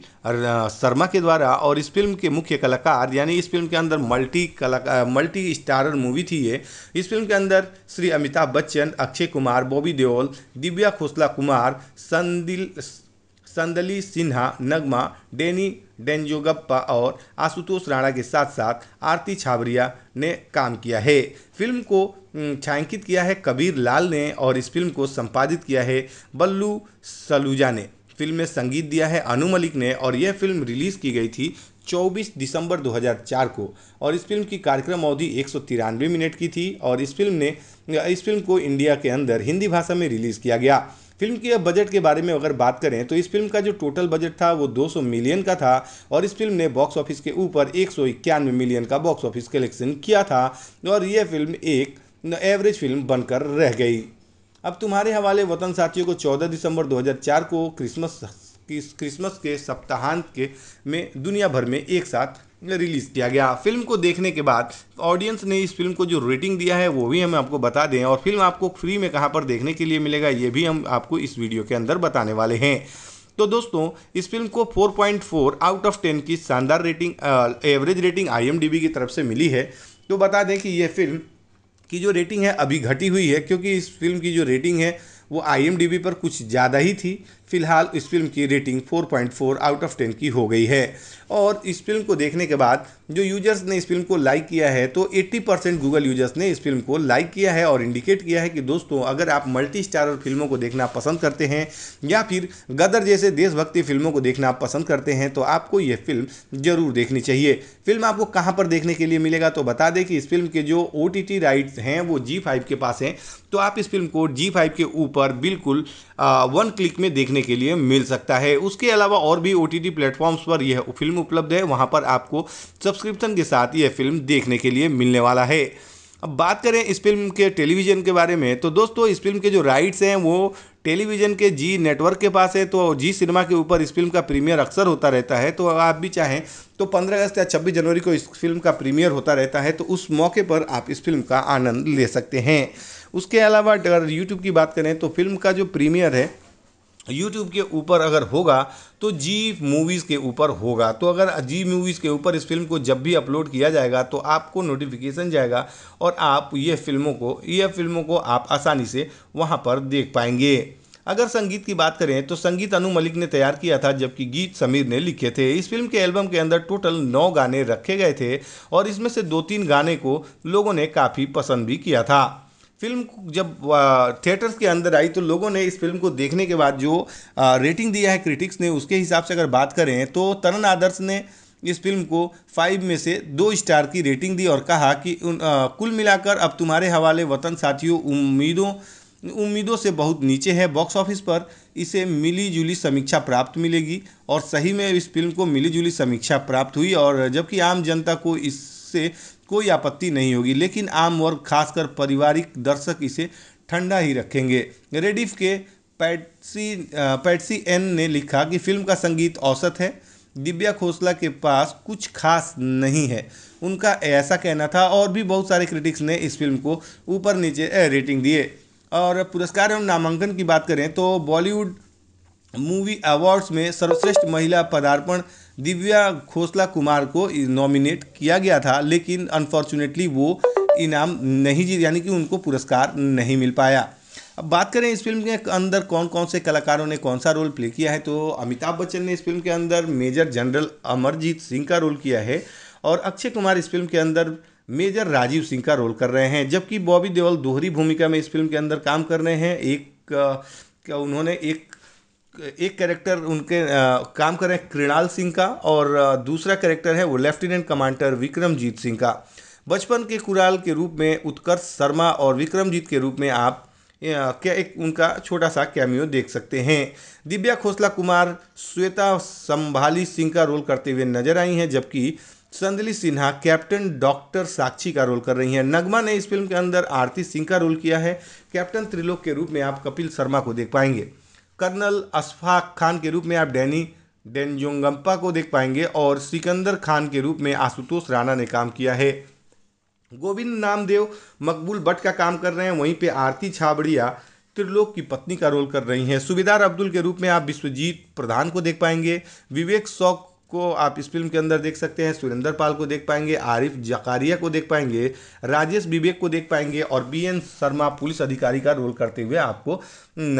शर्मा के द्वारा और इस फिल्म के मुख्य कलाकार यानी इस फिल्म के अंदर मल्टी कला मल्टी स्टारर मूवी थी ये इस फिल्म के अंदर श्री अमिताभ बच्चन अक्षय कुमार बॉबी देओल दिव्या खोसला कुमार संदिल संदली सिन्हा नगमा डेनी डेंजोगप्पा और आशुतोष राणा के साथ साथ आरती छाबरिया ने काम किया है फिल्म को छायांकित किया है कबीर लाल ने और इस फिल्म को संपादित किया है बल्लू सलूजा ने फिल्म में संगीत दिया है अनु मलिक ने और यह फिल्म रिलीज़ की गई थी 24 दिसंबर 2004 को और इस फिल्म की कार्यक्रम अवधि एक मिनट की थी और इस फिल्म ने इस फिल्म को इंडिया के अंदर हिंदी भाषा में रिलीज़ किया गया फिल्म के बजट के बारे में अगर बात करें तो इस फिल्म का जो टोटल बजट था वो 200 मिलियन का था और इस फिल्म ने बॉक्स ऑफिस के ऊपर एक मिलियन का बॉक्स ऑफिस कलेक्शन किया था और यह फिल्म एक एवरेज फिल्म बनकर रह गई अब तुम्हारे हवाले वतन साथियों को 14 दिसंबर 2004 को क्रिसमस क्रिसमस के सप्ताहांत के में दुनिया भर में एक साथ रिलीज़ किया गया फिल्म को देखने के बाद ऑडियंस ने इस फिल्म को जो रेटिंग दिया है वो भी हम आपको बता दें और फिल्म आपको फ्री में कहाँ पर देखने के लिए मिलेगा ये भी हम आपको इस वीडियो के अंदर बताने वाले हैं तो दोस्तों इस फिल्म को 4.4 आउट ऑफ 10 की शानदार रेटिंग एवरेज रेटिंग आई की तरफ से मिली है तो बता दें कि ये फिल्म की जो रेटिंग है अभी घटी हुई है क्योंकि इस फिल्म की जो रेटिंग है वो आई पर कुछ ज़्यादा ही थी फिलहाल इस फिल्म की रेटिंग 4.4 आउट ऑफ 10 की हो गई है और इस फिल्म को देखने के बाद जो यूजर्स ने इस फिल्म को लाइक किया है तो 80 परसेंट गूगल यूजर्स ने इस फिल्म को लाइक किया है और इंडिकेट किया है कि दोस्तों अगर आप मल्टी स्टारर फिल्मों को देखना पसंद करते हैं या फिर गदर जैसे देशभक्ति फिल्मों को देखना पसंद करते हैं तो आपको ये फिल्म ज़रूर देखनी चाहिए फिल्म आपको कहाँ पर देखने के लिए मिलेगा तो बता दें कि इस फिल्म के जो ओ टी राइट्स हैं वो जी के पास हैं तो आप इस फिल्म को जी के ऊपर बिल्कुल वन क्लिक में देखने के लिए मिल सकता है उसके अलावा और भी ओ टी प्लेटफॉर्म्स पर यह फिल्म उपलब्ध है वहाँ पर आपको सबसे सब्सक्रिप्शन के साथ ये फिल्म देखने के लिए मिलने वाला है अब बात करें इस फिल्म के टेलीविज़न के बारे में तो दोस्तों इस फिल्म के जो राइट्स हैं वो टेलीविज़न के जी नेटवर्क के पास है तो जी सिनेमा के ऊपर इस फिल्म का प्रीमियर अक्सर होता रहता है तो आप भी चाहें तो 15 अगस्त या 26 जनवरी को इस फिल्म का प्रीमियर होता रहता है तो उस मौके पर आप इस फिल्म का आनंद ले सकते हैं उसके अलावा अगर यूट्यूब की बात करें तो फिल्म का जो प्रीमियर है यूट्यूब के ऊपर अगर होगा तो जी मूवीज़ के ऊपर होगा तो अगर जी मूवीज़ के ऊपर इस फिल्म को जब भी अपलोड किया जाएगा तो आपको नोटिफिकेशन जाएगा और आप ये फिल्मों को ये फिल्मों को आप आसानी से वहाँ पर देख पाएंगे अगर संगीत की बात करें तो संगीत अनु मलिक ने तैयार किया था जबकि गीत समीर ने लिखे थे इस फिल्म के एल्बम के अंदर टोटल नौ गाने रखे गए थे और इसमें से दो तीन गाने को लोगों ने काफ़ी पसंद भी किया था फिल्म जब थिएटर्स के अंदर आई तो लोगों ने इस फिल्म को देखने के बाद जो रेटिंग दिया है क्रिटिक्स ने उसके हिसाब से अगर बात करें तो तरन आदर्श ने इस फिल्म को फाइव में से दो स्टार की रेटिंग दी और कहा कि उन आ, कुल मिलाकर अब तुम्हारे हवाले वतन साथियों उम्मीदों उम्मीदों से बहुत नीचे है बॉक्स ऑफिस पर इसे मिली जुली समीक्षा प्राप्त मिलेगी और सही में इस फिल्म को मिली जुली समीक्षा प्राप्त हुई और जबकि आम जनता को इससे कोई आपत्ति नहीं होगी लेकिन आम वर्ग खासकर पारिवारिक दर्शक इसे ठंडा ही रखेंगे रेडिफ के पैटसी पैटसी एन ने लिखा कि फिल्म का संगीत औसत है दिव्या खोसला के पास कुछ खास नहीं है उनका ऐसा कहना था और भी बहुत सारे क्रिटिक्स ने इस फिल्म को ऊपर नीचे रेटिंग दिए और पुरस्कार एवं नामांकन की बात करें तो बॉलीवुड मूवी अवार्ड्स में सर्वश्रेष्ठ महिला पदार्पण दिव्या खोसला कुमार को नॉमिनेट किया गया था लेकिन अनफॉर्चुनेटली वो इनाम नहीं जीत यानी कि उनको पुरस्कार नहीं मिल पाया अब बात करें इस फिल्म के अंदर कौन कौन से कलाकारों ने कौन सा रोल प्ले किया है तो अमिताभ बच्चन ने इस फिल्म के अंदर मेजर जनरल अमरजीत सिंह का रोल किया है और अक्षय कुमार इस फिल्म के अंदर मेजर राजीव सिंह का रोल कर रहे हैं जबकि बॉबी देओल दोहरी भूमिका में इस फिल्म के अंदर काम कर रहे हैं एक उन्होंने एक एक कैरेक्टर उनके आ, काम कर रहे हैं कृणाल सिंह का और आ, दूसरा कैरेक्टर है वो लेफ्टिनेंट कमांडर विक्रमजीत सिंह का बचपन के कुराल के रूप में उत्कर्ष शर्मा और विक्रमजीत के रूप में आप क्या एक उनका छोटा सा कैमियो देख सकते हैं दिव्या खोसला कुमार श्वेता संभाली सिंह का रोल करते हुए नजर आई हैं जबकि संदली सिन्हा कैप्टन डॉक्टर साक्षी का रोल कर रही हैं नगमा ने इस फिल्म के अंदर आरती सिंह का रोल किया है कैप्टन त्रिलोक के रूप में आप कपिल शर्मा को देख पाएंगे कर्नल अशफाक खान के रूप में आप डैनी डेनजोंगम्पा को देख पाएंगे और सिकंदर खान के रूप में आशुतोष राणा ने काम किया है गोविंद नामदेव मकबूल भट्ट का काम कर रहे हैं वहीं पे आरती छाबड़िया त्रिलोक की पत्नी का रोल कर रही हैं सुबेदार अब्दुल के रूप में आप विश्वजीत प्रधान को देख पाएंगे विवेक सौक को आप इस फिल्म के अंदर देख सकते हैं सुरेंद्र पाल को देख पाएंगे आरिफ जकारिया को देख पाएंगे राजेश विवेक को देख पाएंगे और बी एन शर्मा पुलिस अधिकारी का रोल करते हुए आपको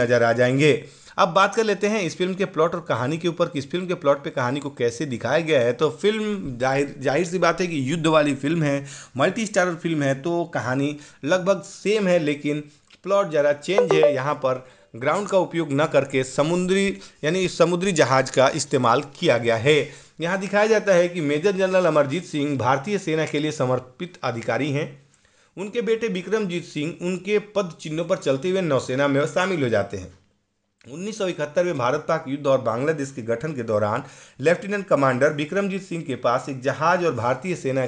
नजर आ जाएंगे अब बात कर लेते हैं इस फिल्म के प्लॉट और कहानी के ऊपर इस फिल्म के प्लॉट पे कहानी को कैसे दिखाया गया है तो फिल्म जाहिर जाहिर सी बात है कि युद्ध वाली फिल्म है मल्टी स्टारर फिल्म है तो कहानी लगभग सेम है लेकिन प्लॉट ज़रा चेंज है यहाँ पर ग्राउंड का उपयोग न करके समुद्री यानी समुद्री जहाज़ का इस्तेमाल किया गया है यहाँ दिखाया जाता है कि मेजर जनरल अमरजीत सिंह भारतीय सेना के लिए समर्पित अधिकारी हैं उनके बेटे विक्रमजीत सिंह उनके पद चिन्हों पर चलते हुए नौसेना में शामिल हो जाते हैं उन्नीस में भारत पाक युद्ध और बांग्लादेश के गठन के दौरान लेफ्टिनेंट कमांडर बिक्रमजीत सिंह के पास एक जहाज और भारतीय सेना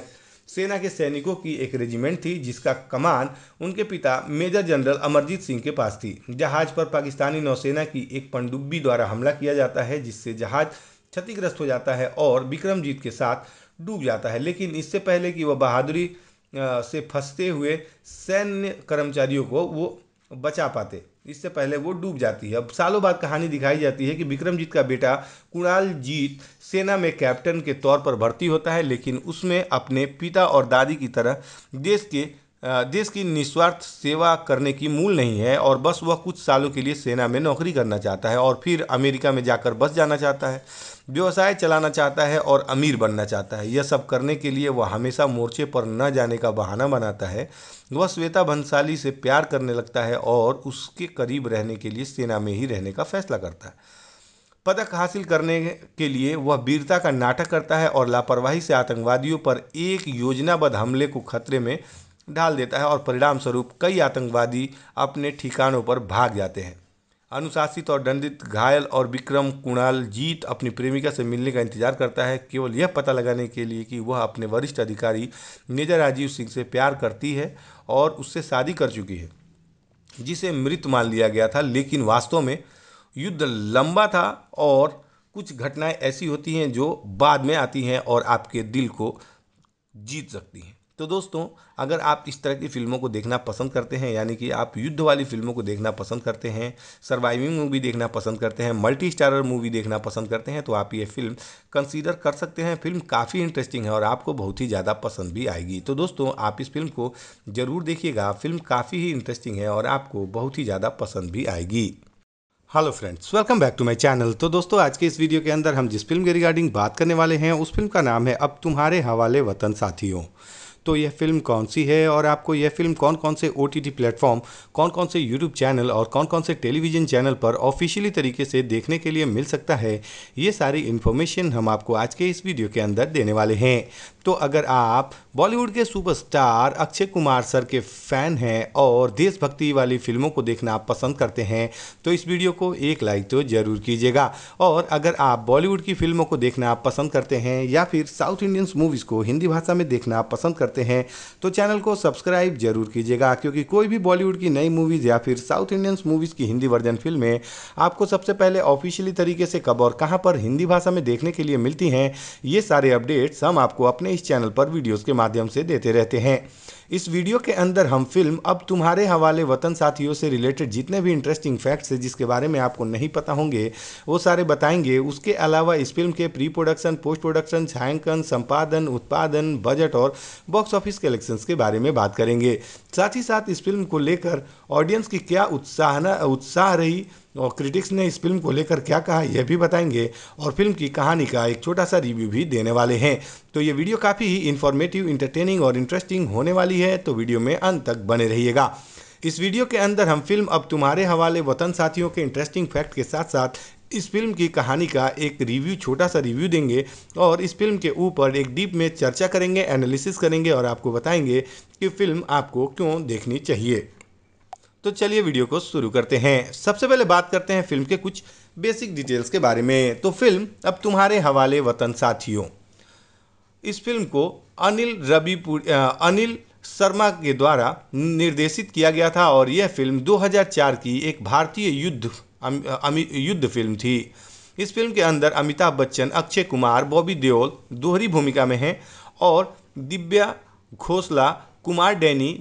सेना के सैनिकों की एक रेजिमेंट थी जिसका कमान उनके पिता मेजर जनरल अमरजीत सिंह के पास थी जहाज पर पाकिस्तानी नौसेना की एक पनडुब्बी द्वारा हमला किया जाता है जिससे जहाज क्षतिग्रस्त हो जाता है और बिक्रमजीत के साथ डूब जाता है लेकिन इससे पहले कि वह बहादुरी से फंसते हुए सैन्य कर्मचारियों को वो बचा पाते इससे पहले वो डूब जाती है अब सालों बाद कहानी दिखाई जाती है कि विक्रमजीत का बेटा कुणाल जीत सेना में कैप्टन के तौर पर भर्ती होता है लेकिन उसमें अपने पिता और दादी की तरह देश के देश की निस्वार्थ सेवा करने की मूल नहीं है और बस वह कुछ सालों के लिए सेना में नौकरी करना चाहता है और फिर अमेरिका में जाकर बस जाना चाहता है व्यवसाय चलाना चाहता है और अमीर बनना चाहता है यह सब करने के लिए वह हमेशा मोर्चे पर न जाने का बहाना बनाता है वह श्वेता भंसाली से प्यार करने लगता है और उसके करीब रहने के लिए सेना में ही रहने का फैसला करता है पदक हासिल करने के लिए वह वीरता का नाटक करता है और लापरवाही से आतंकवादियों पर एक योजनाबद्ध हमले को खतरे में डाल देता है और परिणाम स्वरूप कई आतंकवादी अपने ठिकानों पर भाग जाते हैं अनुशासित और दंडित घायल और विक्रम कुणाल जीत अपनी प्रेमिका से मिलने का इंतजार करता है केवल यह पता लगाने के लिए कि वह अपने वरिष्ठ अधिकारी मेजर राजीव सिंह से प्यार करती है और उससे शादी कर चुकी है जिसे मृत मान लिया गया था लेकिन वास्तव में युद्ध लंबा था और कुछ घटनाएं ऐसी होती हैं जो बाद में आती हैं और आपके दिल को जीत सकती हैं तो दोस्तों अगर आप इस तरह की फिल्मों को देखना पसंद करते हैं यानी कि आप युद्ध वाली फिल्मों को देखना पसंद करते हैं सर्वाइविंग मूवी देखना पसंद करते हैं मल्टी स्टारर मूवी देखना पसंद करते हैं तो आप ये फिल्म कंसीडर कर सकते हैं फिल्म काफ़ी इंटरेस्टिंग है और आपको बहुत ही ज़्यादा पसंद भी आएगी तो दोस्तों आप इस फिल्म को ज़रूर देखिएगा फिल्म काफ़ी ही इंटरेस्टिंग है और आपको बहुत ही ज़्यादा पसंद भी आएगी hello friends welcome back to my channel तो दोस्तों आज के इस वीडियो के अंदर हम जिस फिल्म के रिगार्डिंग बात करने वाले हैं उस फिल्म का नाम है अब तुम्हारे हवाले वतन साथियों तो यह फिल्म कौन सी है और आपको यह फिल्म कौन कौन से ओ टी प्लेटफॉर्म कौन कौन से यूट्यूब चैनल और कौन कौन से टेलीविजन चैनल पर ऑफिशियली तरीके से देखने के लिए मिल सकता है ये सारी इन्फॉर्मेशन हम आपको आज के इस वीडियो के अंदर देने वाले हैं तो अगर आप बॉलीवुड के सुपरस्टार अक्षय कुमार सर के फ़ैन हैं और देशभक्ति वाली फिल्मों को देखना पसंद करते हैं तो इस वीडियो को एक लाइक तो ज़रूर कीजिएगा और अगर आप बॉलीवुड की फिल्मों को देखना पसंद करते हैं या फिर साउथ इंडियंस मूवीज़ को हिंदी भाषा में देखना पसंद करते हैं तो चैनल को सब्सक्राइब जरूर कीजिएगा क्योंकि कोई भी बॉलीवुड की नई मूवीज़ या फिर साउथ इंडियंस मूवीज़ की हिंदी वर्जन फिल्में आपको सबसे पहले ऑफिशियली तरीके से कब और कहाँ पर हिंदी भाषा में देखने के लिए मिलती हैं ये सारे अपडेट्स हम आपको अपने हमें इस चैनल पर वीडियोस के माध्यम से देते रहते हैं इस वीडियो के अंदर हम फिल्म अब तुम्हारे हवाले वतन साथियों से रिलेटेड जितने भी इंटरेस्टिंग फैक्ट्स हैं जिसके बारे में आपको नहीं पता होंगे वो सारे बताएंगे उसके अलावा इस फिल्म के प्री प्रोडक्शन पोस्ट प्रोडक्शन छायांकन संपादन उत्पादन बजट और बॉक्स ऑफिस कलेक्शन के बारे में बात करेंगे साथ ही साथ इस फिल्म को लेकर ऑडियंस की क्या उत्साहना उत्साह रही और क्रिटिक्स ने इस फिल्म को लेकर क्या कहा यह भी बताएंगे और फिल्म की कहानी का एक छोटा सा रिव्यू भी देने वाले हैं तो ये वीडियो काफ़ी ही इन्फॉर्मेटिव इंटरटेनिंग और इंटरेस्टिंग होने वाली है तो वीडियो में अंत तक बने रहिएगा इस वीडियो के अंदर हम फिल्म अब तुम्हारे हवाले वतन साथियों के इंटरेस्टिंग फैक्ट के साथ साथ इस फिल्म की कहानी का एक रिव्यू छोटा सा रिव्यू देंगे और इस फिल्म के ऊपर एक डीप में चर्चा करेंगे एनालिसिस करेंगे और आपको बताएंगे कि फिल्म आपको क्यों देखनी चाहिए तो चलिए वीडियो को शुरू करते हैं सबसे पहले बात करते हैं फिल्म के कुछ बेसिक डिटेल्स के बारे में तो फिल्म अब तुम्हारे हवाले वतन साथियों इस फिल्म को अनिल रवि अनिल शर्मा के द्वारा निर्देशित किया गया था और यह फिल्म 2004 की एक भारतीय युद्ध अम, युद्ध फिल्म थी इस फिल्म के अंदर अमिताभ बच्चन अक्षय कुमार बॉबी देओल दोहरी भूमिका में हैं और दिव्या घोसला कुमार डैनी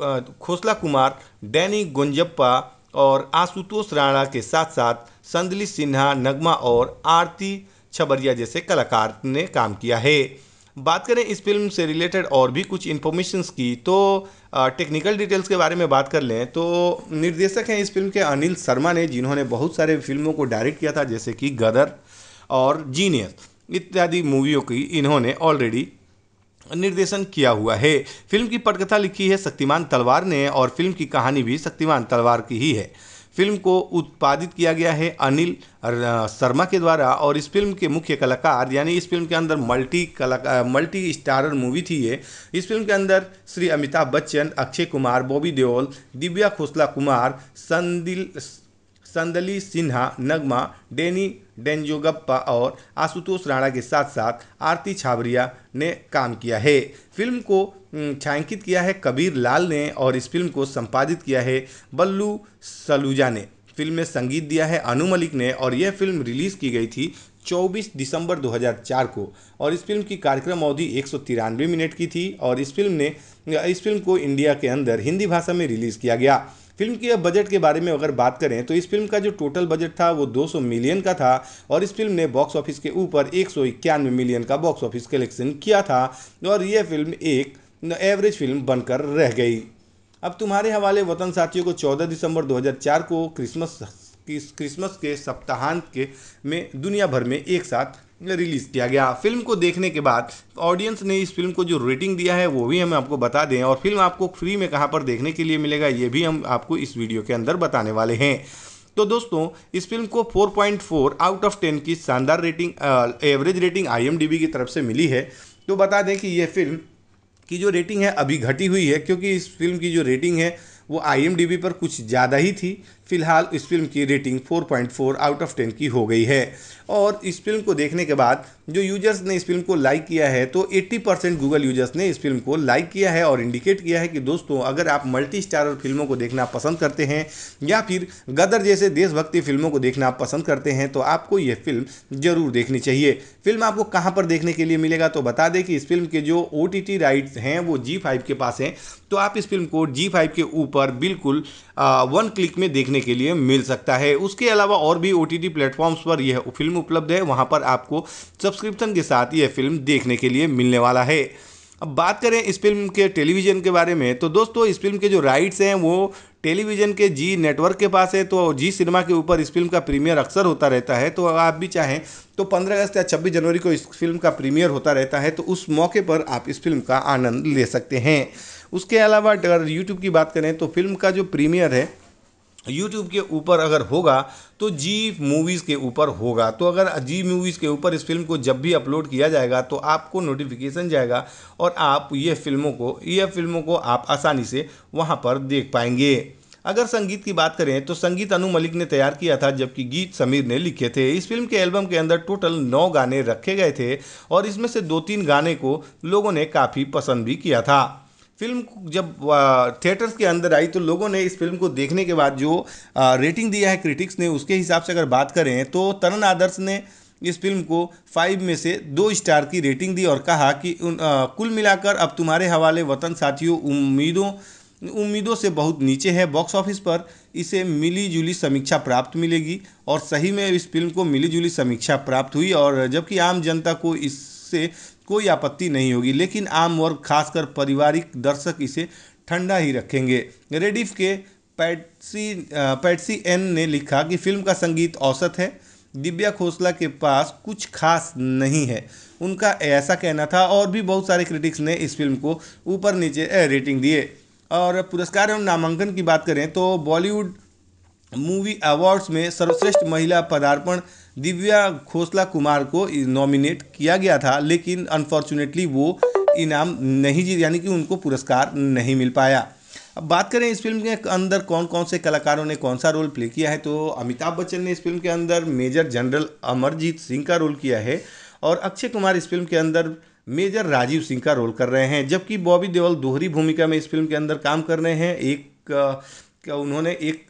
खोसला कुमार डैनी गुंजप्पा और आशुतोष राणा के साथ साथ संदली सिन्हा नगमा और आरती छबरिया जैसे कलाकार ने काम किया है बात करें इस फिल्म से रिलेटेड और भी कुछ इन्फॉर्मेशंस की तो टेक्निकल डिटेल्स के बारे में बात कर लें तो निर्देशक हैं इस फिल्म के अनिल शर्मा ने जिन्होंने बहुत सारे फिल्मों को डायरेक्ट किया था जैसे कि गदर और जीनियस इत्यादि मूवियों की इन्होंने ऑलरेडी निर्देशन किया हुआ है फिल्म की पटकथा लिखी है शक्तिमान तलवार ने और फिल्म की कहानी भी शक्तिमान तलवार की ही है फिल्म को उत्पादित किया गया है अनिल शर्मा के द्वारा और इस फिल्म के मुख्य कलाकार यानी इस फिल्म के अंदर मल्टी कला मल्टी स्टारर मूवी थी ये इस फिल्म के अंदर श्री अमिताभ बच्चन अक्षय कुमार बॉबी देओल दिव्या खोसला कुमार संदिल संदली सिन्हा नगमा डेनी डेंजोगप्पा और आशुतोष राणा के साथ साथ आरती छाबरिया ने काम किया है फिल्म को छायांकित किया है कबीर लाल ने और इस फिल्म को संपादित किया है बल्लू सलूजा ने फिल्म में संगीत दिया है अनु मलिक ने और यह फिल्म रिलीज़ की गई थी 24 दिसंबर 2004 को और इस फिल्म की कार्यक्रम अवधि एक मिनट की थी और इस फिल्म ने इस फिल्म को इंडिया के अंदर हिंदी भाषा में रिलीज़ किया गया फिल्म की अब बजट के बारे में अगर बात करें तो इस फिल्म का जो टोटल बजट था वो 200 मिलियन का था और इस फिल्म ने बॉक्स ऑफिस के ऊपर एक मिलियन का बॉक्स ऑफिस कलेक्शन किया था और यह फिल्म एक एवरेज फिल्म बनकर रह गई अब तुम्हारे हवाले वतन साथियों को 14 दिसंबर 2004 को क्रिसमस क्रिसमस के सप्ताहांत के में दुनिया भर में एक साथ रिलीज़ किया गया फिल्म को देखने के बाद ऑडियंस ने इस फिल्म को जो रेटिंग दिया है वो भी हम आपको बता दें और फिल्म आपको फ्री में कहाँ पर देखने के लिए मिलेगा ये भी हम आपको इस वीडियो के अंदर बताने वाले हैं तो दोस्तों इस फिल्म को 4.4 आउट ऑफ 10 की शानदार रेटिंग एवरेज रेटिंग आई की तरफ से मिली है तो बता दें कि यह फिल्म की जो रेटिंग है अभी घटी हुई है क्योंकि इस फिल्म की जो रेटिंग है वो आई पर कुछ ज़्यादा ही थी फिलहाल इस फिल्म की रेटिंग 4.4 आउट ऑफ 10 की हो गई है और इस फिल्म को देखने के बाद जो यूजर्स ने इस फिल्म को लाइक किया है तो 80 परसेंट गूगल यूजर्स ने इस फिल्म को लाइक किया है और इंडिकेट किया है कि दोस्तों अगर आप मल्टी स्टारर फिल्मों को देखना पसंद करते हैं या फिर गदर जैसे देशभक्ति फिल्मों को देखना पसंद करते हैं तो आपको यह फिल्म ज़रूर देखनी चाहिए फिल्म आपको कहाँ पर देखने के लिए मिलेगा तो बता दें कि इस फिल्म के जो ओ राइट्स हैं वो जी के पास हैं तो आप इस फिल्म को जी के ऊपर बिल्कुल वन क्लिक में देखने देखने के लिए मिल सकता है उसके अलावा और भी ओ टी प्लेटफॉर्म्स पर यह फिल्म उपलब्ध है वहाँ पर आपको सब्सक्रिप्शन के साथ यह फिल्म देखने के लिए मिलने वाला है अब बात करें इस फिल्म के टेलीविज़न के बारे में तो दोस्तों इस फिल्म के जो राइट्स हैं वो टेलीविज़न के जी नेटवर्क के पास है तो जी सिनेमा के ऊपर इस फिल्म का प्रीमियर अक्सर होता रहता है तो आप भी चाहें तो 15 अगस्त या 26 जनवरी को इस फिल्म का प्रीमियर होता रहता है तो उस मौके पर आप इस फिल्म का आनंद ले सकते हैं उसके अलावा अगर यूट्यूब की बात करें तो फिल्म का जो प्रीमियर है यूट्यूब के ऊपर अगर होगा तो जी मूवीज़ के ऊपर होगा तो अगर जी मूवीज़ के ऊपर इस फिल्म को जब भी अपलोड किया जाएगा तो आपको नोटिफिकेशन जाएगा और आप ये फिल्मों को ये फिल्मों को आप आसानी से वहाँ पर देख पाएंगे अगर संगीत की बात करें तो संगीत अनु मलिक ने तैयार किया था जबकि गीत समीर ने लिखे थे इस फिल्म के एल्बम के अंदर टोटल नौ गाने रखे गए थे और इसमें से दो तीन गाने को लोगों ने काफ़ी पसंद भी किया था फिल्म जब थिएटर्स के अंदर आई तो लोगों ने इस फिल्म को देखने के बाद जो रेटिंग दिया है क्रिटिक्स ने उसके हिसाब से अगर बात करें तो तरन आदर्श ने इस फिल्म को फाइव में से दो स्टार की रेटिंग दी और कहा कि उन आ, कुल मिलाकर अब तुम्हारे हवाले वतन साथियों उम्मीदों उम्मीदों से बहुत नीचे है बॉक्स ऑफिस पर इसे मिली जुली समीक्षा प्राप्त मिलेगी और सही में इस फिल्म को मिली जुली समीक्षा प्राप्त हुई और जबकि आम जनता को इससे कोई आपत्ति नहीं होगी लेकिन आम वर्ग खासकर पारिवारिक दर्शक इसे ठंडा ही रखेंगे रेडिफ के पैटसी पैटसी एन ने लिखा कि फिल्म का संगीत औसत है दिव्या खोसला के पास कुछ खास नहीं है उनका ऐसा कहना था और भी बहुत सारे क्रिटिक्स ने इस फिल्म को ऊपर नीचे रेटिंग दिए और पुरस्कार एवं नामांकन की बात करें तो बॉलीवुड मूवी अवार्ड्स में सर्वश्रेष्ठ महिला पदार्पण दिव्या खोसला कुमार को नॉमिनेट किया गया था लेकिन अनफॉर्चुनेटली वो इनाम नहीं जीत यानी कि उनको पुरस्कार नहीं मिल पाया अब बात करें इस फिल्म के अंदर कौन कौन से कलाकारों ने कौन सा रोल प्ले किया है तो अमिताभ बच्चन ने इस फिल्म के अंदर मेजर जनरल अमरजीत सिंह का रोल किया है और अक्षय कुमार इस फिल्म के अंदर मेजर राजीव सिंह का रोल कर रहे हैं जबकि बॉबी देओल दोहरी भूमिका में इस फिल्म के अंदर काम कर रहे हैं एक उन्होंने एक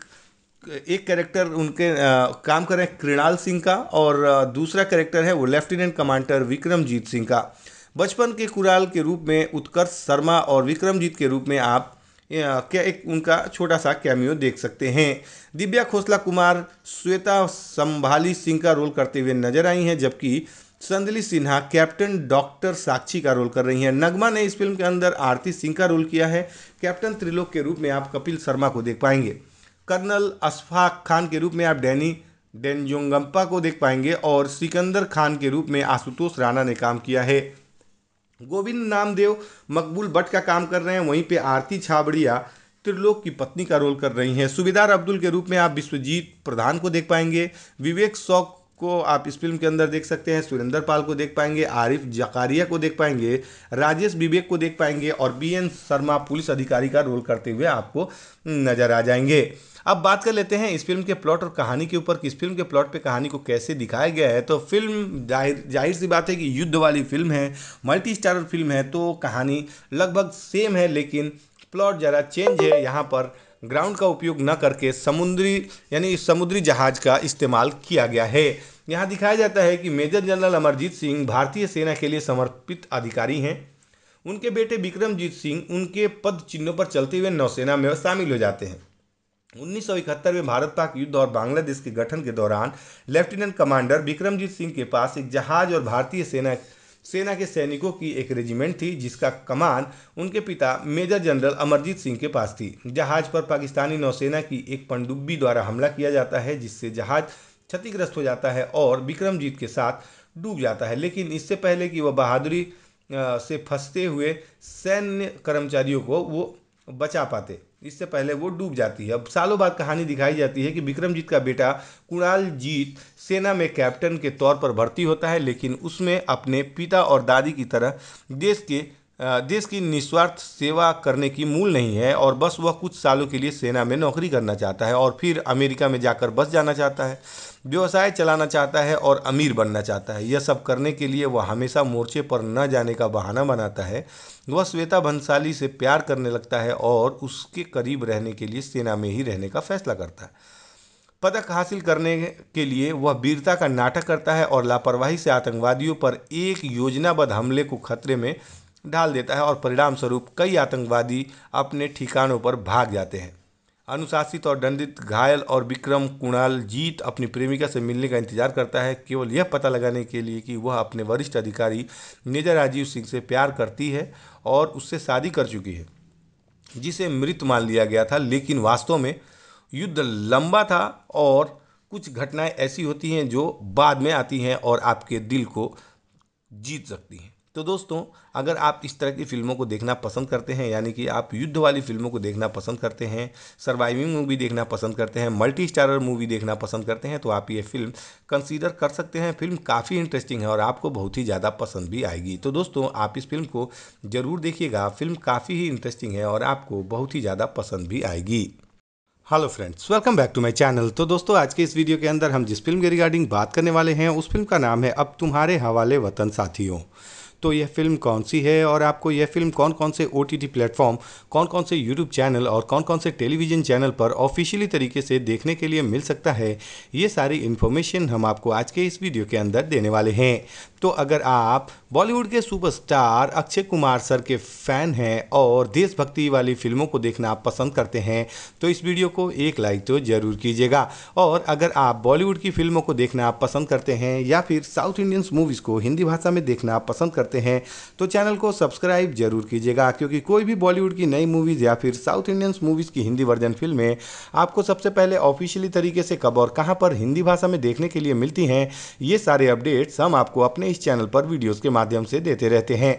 एक कैरेक्टर उनके आ, काम कर रहे हैं कृणाल सिंह का और आ, दूसरा कैरेक्टर है वो लेफ्टिनेंट कमांडर विक्रमजीत सिंह का बचपन के कुराल के रूप में उत्कर्ष शर्मा और विक्रमजीत के रूप में आप क्या एक उनका छोटा सा कैमियो देख सकते हैं दिव्या खोसला कुमार श्वेता संभाली सिंह का रोल करते हुए नजर आई हैं जबकि संदली सिन्हा कैप्टन डॉक्टर साक्षी का रोल कर रही हैं नगमा ने इस फिल्म के अंदर आरती सिंह का रोल किया है कैप्टन त्रिलोक के रूप में आप कपिल शर्मा को देख पाएंगे कर्नल अशफाक खान के रूप में आप डैनी डेनजोंगम्पा को देख पाएंगे और सिकंदर खान के रूप में आशुतोष राणा ने काम किया है गोविंद नामदेव मकबूल भट्ट का काम कर रहे हैं वहीं पे आरती छाबड़िया त्रिलोक की पत्नी का रोल कर रही हैं सुबेदार अब्दुल के रूप में आप विश्वजीत प्रधान को देख पाएंगे विवेक शौक को आप इस फिल्म के अंदर देख सकते हैं सुरेंद्र पाल को देख पाएंगे आरिफ जकारिया को देख पाएंगे राजेश विवेक को देख पाएंगे और बी एन शर्मा पुलिस अधिकारी का रोल करते हुए आपको नजर आ जाएंगे अब बात कर लेते हैं इस फिल्म के प्लॉट और कहानी के ऊपर किस फिल्म के प्लॉट पे कहानी को कैसे दिखाया गया है तो फिल्म जाहिर जाहिर सी बात है कि युद्ध वाली फिल्म है मल्टी स्टारर फिल्म है तो कहानी लगभग सेम है लेकिन प्लॉट ज़रा चेंज है यहाँ पर ग्राउंड का उपयोग न करके समुद्री यानी समुद्री जहाज का इस्तेमाल किया गया है यहाँ दिखाया जाता है कि मेजर जनरल अमरजीत सिंह भारतीय सेना के लिए समर्पित अधिकारी हैं उनके बेटे विक्रमजीत सिंह उनके पद चिन्हों पर चलते हुए नौसेना में शामिल हो जाते हैं उन्नीस में भारत पाक युद्ध और बांग्लादेश के गठन के दौरान लेफ्टिनेंट कमांडर विक्रमजीत सिंह के पास एक जहाज और भारतीय सेना सेना के सैनिकों की एक रेजिमेंट थी जिसका कमान उनके पिता मेजर जनरल अमरजीत सिंह के पास थी जहाज पर पाकिस्तानी नौसेना की एक पनडुब्बी द्वारा हमला किया जाता है जिससे जहाज क्षतिग्रस्त हो जाता है और विक्रमजीत के साथ डूब जाता है लेकिन इससे पहले कि वह बहादुरी से फंसते हुए सैन्य कर्मचारियों को वो बचा पाते इससे पहले वो डूब जाती है अब सालों बाद कहानी दिखाई जाती है कि विक्रमजीत का बेटा कुणाल जीत सेना में कैप्टन के तौर पर भर्ती होता है लेकिन उसमें अपने पिता और दादी की तरह देश के देश की निस्वार्थ सेवा करने की मूल नहीं है और बस वह कुछ सालों के लिए सेना में नौकरी करना चाहता है और फिर अमेरिका में जाकर बस जाना चाहता है व्यवसाय चलाना चाहता है और अमीर बनना चाहता है यह सब करने के लिए वह हमेशा मोर्चे पर न जाने का बहाना बनाता है वह श्वेता भंसाली से प्यार करने लगता है और उसके करीब रहने के लिए सेना में ही रहने का फैसला करता है पदक हासिल करने के लिए वह वीरता का नाटक करता है और लापरवाही से आतंकवादियों पर एक योजनाबद्ध हमले को खतरे में डाल देता है और परिणाम स्वरूप कई आतंकवादी अपने ठिकानों पर भाग जाते हैं अनुशासित और दंडित घायल और विक्रम कुणाल जीत अपनी प्रेमिका से मिलने का इंतजार करता है केवल यह पता लगाने के लिए कि वह अपने वरिष्ठ अधिकारी नेजा राजीव सिंह से प्यार करती है और उससे शादी कर चुकी है जिसे मृत मान लिया गया था लेकिन वास्तव में युद्ध लंबा था और कुछ घटनाएं ऐसी होती हैं जो बाद में आती हैं और आपके दिल को जीत सकती हैं तो दोस्तों अगर आप इस तरह की फ़िल्मों को देखना पसंद करते हैं यानी कि आप युद्ध वाली फ़िल्मों को देखना पसंद करते हैं सर्वाइविंग मूवी देखना पसंद करते हैं मल्टी स्टारर मूवी देखना पसंद करते हैं तो आप ये फ़िल्म कंसीडर कर सकते हैं फिल्म काफ़ी इंटरेस्टिंग है और आपको बहुत ही ज़्यादा पसंद भी आएगी तो दोस्तों आप इस फिल्म को ज़रूर देखिएगा फिल्म काफ़ी ही इंटरेस्टिंग है और आपको बहुत ही ज़्यादा पसंद भी आएगी hello friends welcome back to my channel तो दोस्तों आज के इस वीडियो के अंदर हम जिस फिल्म के रिगार्डिंग बात करने वाले हैं उस फिल्म का नाम है अब तुम्हारे हवाले वतन साथियों तो यह फिल्म कौन सी है और आपको यह फिल्म कौन कौन से ओ टी प्लेटफॉर्म कौन कौन से यूट्यूब चैनल और कौन कौन से टेलीविजन चैनल पर ऑफिशियली तरीके से देखने के लिए मिल सकता है ये सारी इन्फॉर्मेशन हम आपको आज के इस वीडियो के अंदर देने वाले हैं तो अगर आप बॉलीवुड के सुपरस्टार अक्षय कुमार सर के फैन हैं और देशभक्ति वाली फिल्मों को देखना पसंद करते हैं तो इस वीडियो को एक लाइक तो ज़रूर कीजिएगा और अगर आप बॉलीवुड की फिल्मों को देखना पसंद करते हैं या फिर साउथ इंडियंस मूवीज़ को हिंदी भाषा में देखना पसंद करते हैं तो चैनल को सब्सक्राइब जरूर कीजिएगा क्योंकि कोई भी बॉलीवुड की नई मूवीज़ या फिर साउथ इंडियंस मूवीज़ की हिंदी वर्जन फिल्में आपको सबसे पहले ऑफिशियली तरीके से कब और कहाँ पर हिंदी भाषा में देखने के लिए मिलती हैं ये सारे अपडेट्स हम आपको अपने हमें इस चैनल पर वीडियोस के माध्यम से देते रहते हैं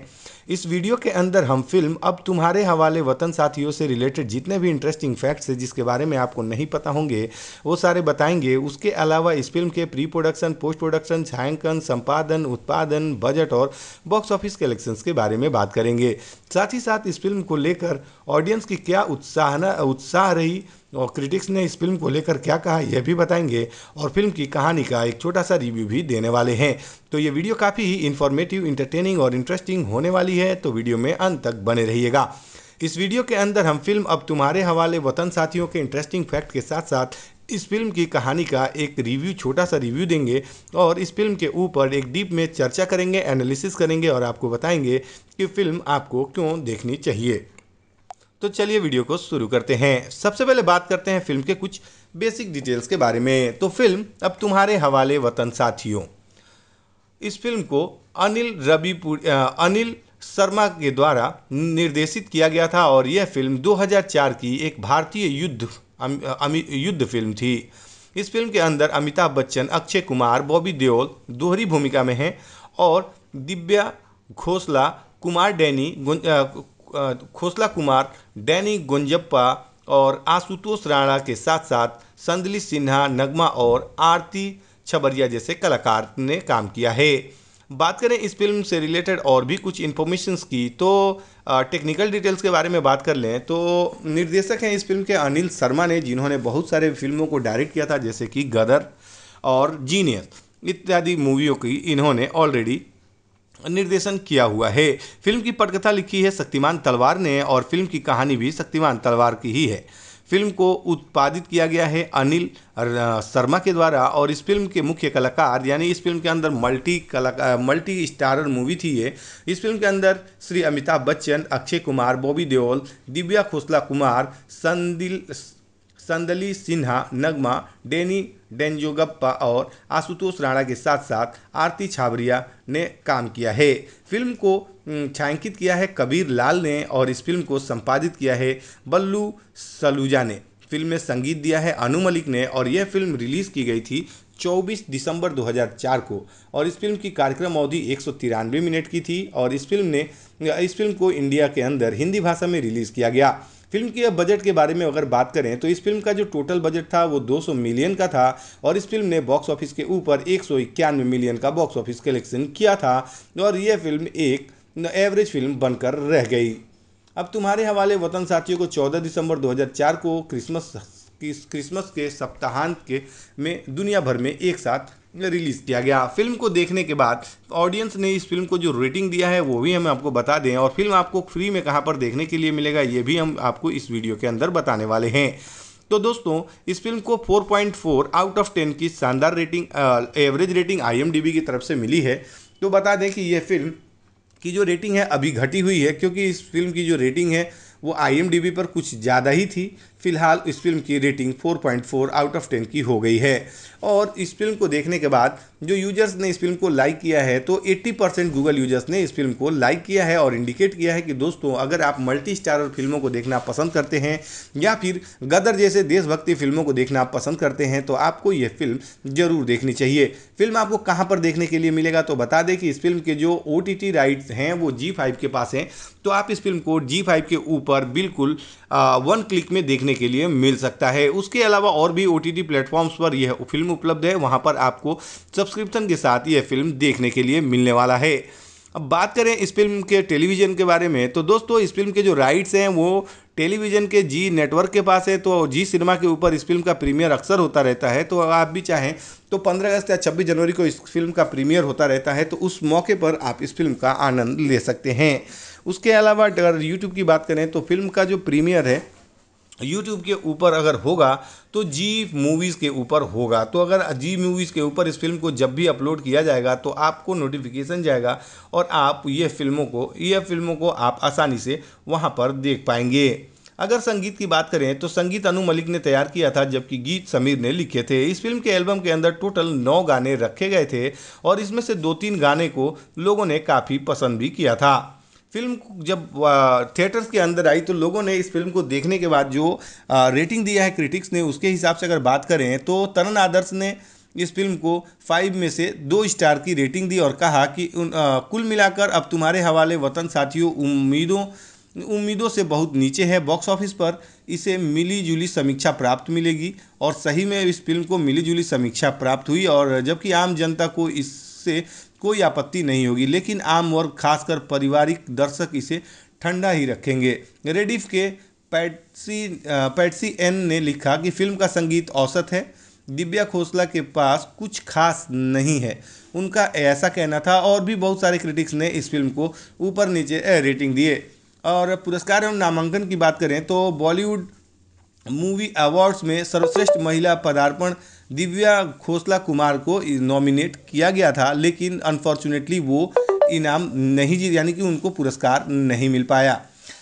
इस वीडियो के अंदर हम फिल्म अब तुम्हारे हवाले वतन साथियों से रिलेटेड जितने भी इंटरेस्टिंग फैक्ट्स हैं जिसके बारे में आपको नहीं पता होंगे वो सारे बताएंगे उसके अलावा इस फिल्म के प्री प्रोडक्शन पोस्ट प्रोडक्शन छायांकन संपादन उत्पादन बजट और बॉक्स ऑफिस कलेक्शन के बारे में बात करेंगे साथ ही साथ इस फिल्म को लेकर ऑडियंस की क्या उत्साह उत्साह रही और क्रिटिक्स ने इस फिल्म को लेकर क्या कहा यह भी बताएंगे और फिल्म की कहानी का एक छोटा सा रिव्यू भी देने वाले हैं तो ये वीडियो काफ़ी ही इन्फॉर्मेटिव इंटरटेनिंग और इंटरेस्टिंग होने वाली है तो वीडियो में अंत तक बने रहिएगा इस वीडियो के अंदर हम फिल्म अब तुम्हारे हवाले वतन साथियों के इंटरेस्टिंग फैक्ट के साथ साथ इस फिल्म की कहानी का एक रिव्यू छोटा सा रिव्यू देंगे और इस फिल्म के ऊपर एक डीप में चर्चा करेंगे एनालिसिस करेंगे और आपको बताएंगे कि फिल्म आपको क्यों देखनी चाहिए तो चलिए वीडियो को शुरू करते हैं सबसे पहले बात करते हैं फिल्म के कुछ बेसिक डिटेल्स के बारे में तो फिल्म अब तुम्हारे हवाले वतन साथियों इस फिल्म को अनिल रवि अनिल शर्मा के द्वारा निर्देशित किया गया था और यह फिल्म 2004 की एक भारतीय युद्ध अम, अम, युद्ध फिल्म थी इस फिल्म के अंदर अमिताभ बच्चन अक्षय कुमार बॉबी देओल दोहरी भूमिका में हैं और दिव्या घोसला कुमार डैनी खोसला कुमार डैनी गुंजप्पा और आशुतोष राणा के साथ साथ संदली सिन्हा नगमा और आरती छबरिया जैसे कलाकार ने काम किया है बात करें इस फिल्म से रिलेटेड और भी कुछ इन्फॉर्मेशंस की तो टेक्निकल डिटेल्स के बारे में बात कर लें तो निर्देशक हैं इस फिल्म के अनिल शर्मा ने जिन्होंने बहुत सारे फिल्मों को डायरेक्ट किया था जैसे कि गदर और जीनियस इत्यादि मूवियों की इन्होंने ऑलरेडी निर्देशन किया हुआ है फिल्म की पटकथा लिखी है शक्तिमान तलवार ने और फिल्म की कहानी भी शक्तिमान तलवार की ही है फिल्म को उत्पादित किया गया है अनिल शर्मा के द्वारा और इस फिल्म के मुख्य कलाकार यानी इस फिल्म के अंदर मल्टी कला मल्टी स्टारर मूवी थी ये इस फिल्म के अंदर श्री अमिताभ बच्चन अक्षय कुमार बॉबी देओल दिव्या खोसला कुमार संदिल संदली सिन्हा नगमा डेनी डेंजोगप्पा और आशुतोष राणा के साथ साथ आरती छाबरिया ने काम किया है फिल्म को छायांकित किया है कबीर लाल ने और इस फिल्म को संपादित किया है बल्लू सलूजा ने फिल्म में संगीत दिया है अनु मलिक ने और यह फिल्म रिलीज़ की गई थी 24 दिसंबर 2004 को और इस फिल्म की कार्यक्रम अवधि एक मिनट की थी और इस फिल्म ने इस फिल्म को इंडिया के अंदर हिंदी भाषा में रिलीज़ किया गया फिल्म के बजट के बारे में अगर बात करें तो इस फिल्म का जो टोटल बजट था वो 200 मिलियन का था और इस फिल्म ने बॉक्स ऑफिस के ऊपर एक मिलियन का बॉक्स ऑफिस कलेक्शन किया था और यह फिल्म एक एवरेज फिल्म बनकर रह गई अब तुम्हारे हवाले वतन साथियों को 14 दिसंबर 2004 को क्रिसमस क्रिसमस के सप्ताहांत के में दुनिया भर में एक साथ रिलीज़ किया गया फिल्म को देखने के बाद ऑडियंस ने इस फिल्म को जो रेटिंग दिया है वो भी हम आपको बता दें और फिल्म आपको फ्री में कहाँ पर देखने के लिए मिलेगा ये भी हम आपको इस वीडियो के अंदर बताने वाले हैं तो दोस्तों इस फिल्म को 4.4 आउट ऑफ 10 की शानदार रेटिंग एवरेज रेटिंग आई की तरफ से मिली है तो बता दें कि यह फिल्म की जो रेटिंग है अभी घटी हुई है क्योंकि इस फिल्म की जो रेटिंग है वो आई पर कुछ ज़्यादा ही थी फिलहाल इस फिल्म की रेटिंग 4.4 आउट ऑफ 10 की हो गई है और इस फिल्म को देखने के बाद जो यूजर्स ने इस फिल्म को लाइक किया है तो 80 परसेंट गूगल यूजर्स ने इस फिल्म को लाइक किया है और इंडिकेट किया है कि दोस्तों अगर आप मल्टी स्टारर फिल्मों को देखना पसंद करते हैं या फिर गदर जैसे देशभक्ति फिल्मों को देखना पसंद करते हैं तो आपको यह फिल्म ज़रूर देखनी चाहिए फिल्म आपको कहाँ पर देखने के लिए मिलेगा तो बता दें कि इस फिल्म के जो ओ टी राइट्स हैं वो जी के पास हैं तो आप इस फिल्म को जी के ऊपर बिल्कुल वन क्लिक में देखने देखने के लिए मिल सकता है उसके अलावा और भी ओ टी प्लेटफॉर्म्स पर यह फिल्म उपलब्ध है वहाँ पर आपको सब्सक्रिप्शन के साथ यह फिल्म देखने के लिए मिलने वाला है अब बात करें इस फिल्म के टेलीविज़न के बारे में तो दोस्तों इस फिल्म के जो राइट्स हैं वो टेलीविज़न के जी नेटवर्क के पास है तो जी सिनेमा के ऊपर इस फिल्म का प्रीमियर अक्सर होता रहता है तो आप भी चाहें तो 15 अगस्त या 26 जनवरी को इस फिल्म का प्रीमियर होता रहता है तो उस मौके पर आप इस फिल्म का आनंद ले सकते हैं उसके अलावा अगर यूट्यूब की बात करें तो फिल्म का जो प्रीमियर है यूट्यूब के ऊपर अगर होगा तो जी मूवीज़ के ऊपर होगा तो अगर जी मूवीज़ के ऊपर इस फिल्म को जब भी अपलोड किया जाएगा तो आपको नोटिफिकेशन जाएगा और आप ये फिल्मों को ये फिल्मों को आप आसानी से वहाँ पर देख पाएंगे अगर संगीत की बात करें तो संगीत अनु मलिक ने तैयार किया था जबकि गीत समीर ने लिखे थे इस फिल्म के एल्बम के अंदर टोटल नौ गाने रखे गए थे और इसमें से दो तीन गाने को लोगों ने काफ़ी पसंद भी किया था फिल्म जब थिएटर्स के अंदर आई तो लोगों ने इस फिल्म को देखने के बाद जो रेटिंग दिया है क्रिटिक्स ने उसके हिसाब से अगर बात करें तो तरन आदर्श ने इस फिल्म को फाइव में से दो स्टार की रेटिंग दी और कहा कि उन आ, कुल मिलाकर अब तुम्हारे हवाले वतन साथियों उम्मीदों उम्मीदों से बहुत नीचे है बॉक्स ऑफिस पर इसे मिली जुली समीक्षा प्राप्त मिलेगी और सही में इस फिल्म को मिली जुली समीक्षा प्राप्त हुई और जबकि आम जनता को इससे कोई आपत्ति नहीं होगी लेकिन आम वर्ग खासकर पारिवारिक दर्शक इसे ठंडा ही रखेंगे रेडिफ के पैटसी पैटसी एन ने लिखा कि फिल्म का संगीत औसत है दिव्या खोसला के पास कुछ खास नहीं है उनका ऐसा कहना था और भी बहुत सारे क्रिटिक्स ने इस फिल्म को ऊपर नीचे रेटिंग दिए और पुरस्कार एवं नामांकन की बात करें तो बॉलीवुड मूवी अवार्ड्स में सर्वश्रेष्ठ महिला पदार्पण दिव्या खोसला कुमार को नॉमिनेट किया गया था लेकिन अनफॉर्चुनेटली वो इनाम नहीं जीत यानी कि उनको पुरस्कार नहीं मिल पाया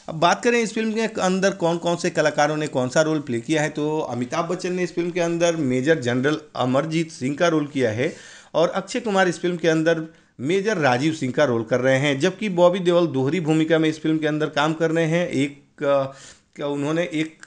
अब बात करें इस फिल्म के अंदर कौन कौन से कलाकारों ने कौन सा रोल प्ले किया है तो अमिताभ बच्चन ने इस फिल्म के अंदर मेजर जनरल अमरजीत सिंह का रोल किया है और अक्षय कुमार इस फिल्म के अंदर मेजर राजीव सिंह का रोल कर रहे हैं जबकि बॉबी देओल दोहरी भूमिका में इस फिल्म के अंदर काम कर रहे हैं एक उन्होंने एक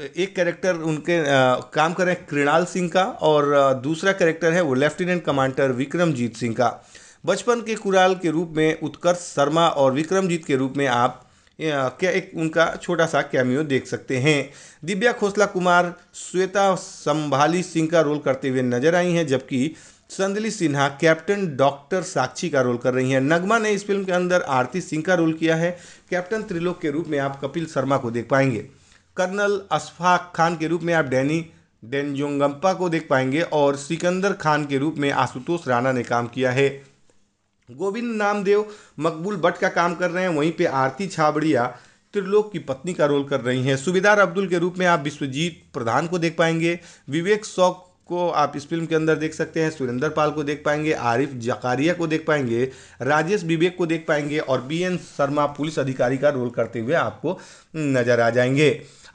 एक कैरेक्टर उनके आ, काम कर रहे हैं कृणाल सिंह का और दूसरा कैरेक्टर है वो लेफ्टिनेंट कमांडर विक्रमजीत सिंह का बचपन के कुराल के रूप में उत्कर्ष शर्मा और विक्रमजीत के रूप में आप क्या एक उनका छोटा सा कैमियो देख सकते हैं दिव्या खोसला कुमार श्वेता संभाली सिंह का रोल करते हुए नजर आई हैं जबकि संदली सिन्हा कैप्टन डॉक्टर साक्षी का रोल कर रही हैं नगमा ने इस फिल्म के अंदर आरती सिंह का रोल किया है कैप्टन त्रिलोक के रूप में आप कपिल शर्मा को देख पाएंगे कर्नल अशफाक खान के रूप में आप डैनी डेनजोंगम्पा को देख पाएंगे और सिकंदर खान के रूप में आशुतोष राणा ने काम किया है गोविंद नामदेव मकबूल भट्ट का काम कर रहे हैं वहीं पे आरती छाबड़िया त्रिलोक की पत्नी का रोल कर रही हैं सुबेदार अब्दुल के रूप में आप विश्वजीत प्रधान को देख पाएंगे विवेक शौक को आप इस फिल्म के अंदर देख सकते हैं सुरेंद्र पाल को देख पाएंगे आरिफ जकारिया को देख पाएंगे राजेश विवेक को देख पाएंगे और बी एन शर्मा पुलिस अधिकारी का रोल करते हुए आपको नजर आ जाएंगे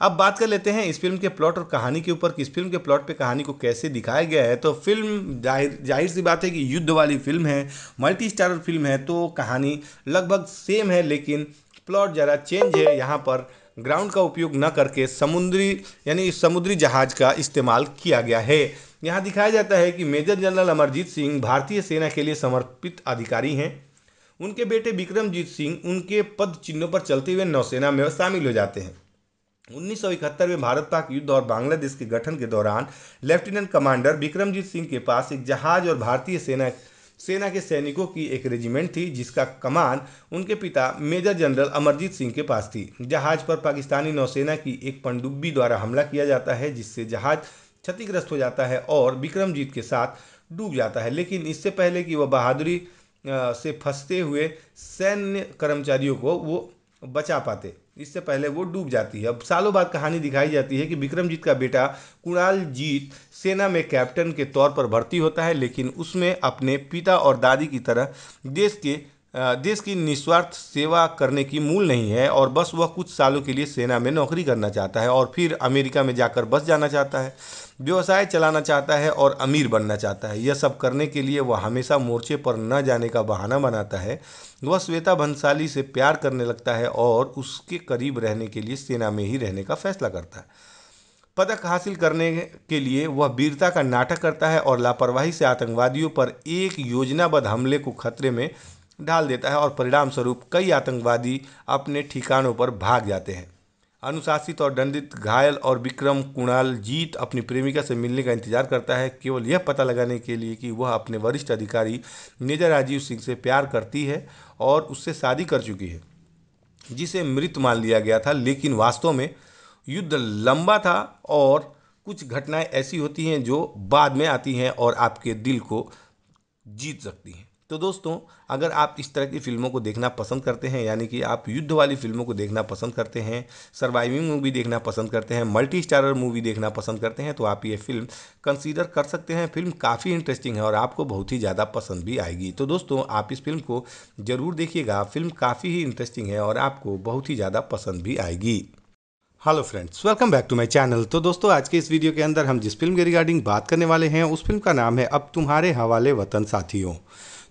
अब बात कर लेते हैं इस फिल्म के प्लॉट और कहानी के ऊपर किस फिल्म के प्लॉट पे कहानी को कैसे दिखाया गया है तो फिल्म जाहिर जाहिर सी बात है कि युद्ध वाली फिल्म है मल्टी स्टारर फिल्म है तो कहानी लगभग सेम है लेकिन प्लॉट ज़रा चेंज है यहाँ पर ग्राउंड का उपयोग न करके समुद्री यानी समुद्री जहाज का इस्तेमाल किया गया है यहाँ दिखाया जाता है कि मेजर जनरल अमरजीत सिंह भारतीय सेना के लिए समर्पित अधिकारी हैं उनके बेटे विक्रमजीत सिंह उनके पद चिन्हों पर चलते हुए नौसेना में शामिल हो जाते हैं उन्नीस में भारत पाक युद्ध और बांग्लादेश के गठन के दौरान लेफ्टिनेंट कमांडर विक्रमजीत सिंह के पास एक जहाज और भारतीय सेना सेना के सैनिकों की एक रेजिमेंट थी जिसका कमान उनके पिता मेजर जनरल अमरजीत सिंह के पास थी जहाज पर पाकिस्तानी नौसेना की एक पनडुब्बी द्वारा हमला किया जाता है जिससे जहाज क्षतिग्रस्त हो जाता है और विक्रमजीत के साथ डूब जाता है लेकिन इससे पहले कि वह बहादुरी से फंसते हुए सैन्य कर्मचारियों को वो बचा पाते इससे पहले वो डूब जाती है अब सालों बाद कहानी दिखाई जाती है कि विक्रमजीत का बेटा कुणाल जीत सेना में कैप्टन के तौर पर भर्ती होता है लेकिन उसमें अपने पिता और दादी की तरह देश के देश की निस्वार्थ सेवा करने की मूल नहीं है और बस वह कुछ सालों के लिए सेना में नौकरी करना चाहता है और फिर अमेरिका में जाकर बस जाना चाहता है व्यवसाय चलाना चाहता है और अमीर बनना चाहता है यह सब करने के लिए वह हमेशा मोर्चे पर न जाने का बहाना बनाता है वह श्वेता भंसाली से प्यार करने लगता है और उसके करीब रहने के लिए सेना में ही रहने का फैसला करता है पदक हासिल करने के लिए वह वीरता का नाटक करता है और लापरवाही से आतंकवादियों पर एक योजनाबद्ध हमले को खतरे में डाल देता है और परिणाम स्वरूप कई आतंकवादी अपने ठिकानों पर भाग जाते हैं अनुशासित और दंडित घायल और विक्रम कुणाल जीत अपनी प्रेमिका से मिलने का इंतजार करता है केवल यह पता लगाने के लिए कि वह अपने वरिष्ठ अधिकारी मेजर राजीव सिंह से प्यार करती है और उससे शादी कर चुकी है जिसे मृत मान लिया गया था लेकिन वास्तव में युद्ध लंबा था और कुछ घटनाएं ऐसी होती हैं जो बाद में आती हैं और आपके दिल को जीत सकती हैं तो दोस्तों अगर आप इस तरह की फ़िल्मों को देखना पसंद करते हैं यानी कि आप युद्ध वाली फ़िल्मों को देखना पसंद करते हैं सर्वाइविंग मूवी देखना पसंद करते हैं मल्टी स्टारर मूवी देखना पसंद करते हैं तो आप ये फिल्म कंसीडर कर सकते हैं फिल्म काफ़ी इंटरेस्टिंग है और आपको बहुत ही ज़्यादा पसंद भी आएगी तो दोस्तों आप इस फिल्म को ज़रूर देखिएगा फिल्म काफ़ी ही इंटरेस्टिंग है और आपको बहुत ही ज़्यादा पसंद भी आएगी hello friends welcome back to my channel तो दोस्तों आज के इस वीडियो के अंदर हम जिस फिल्म के रिगार्डिंग बात करने वाले हैं उस फिल्म का नाम है अब तुम्हारे हवाले वतन साथियों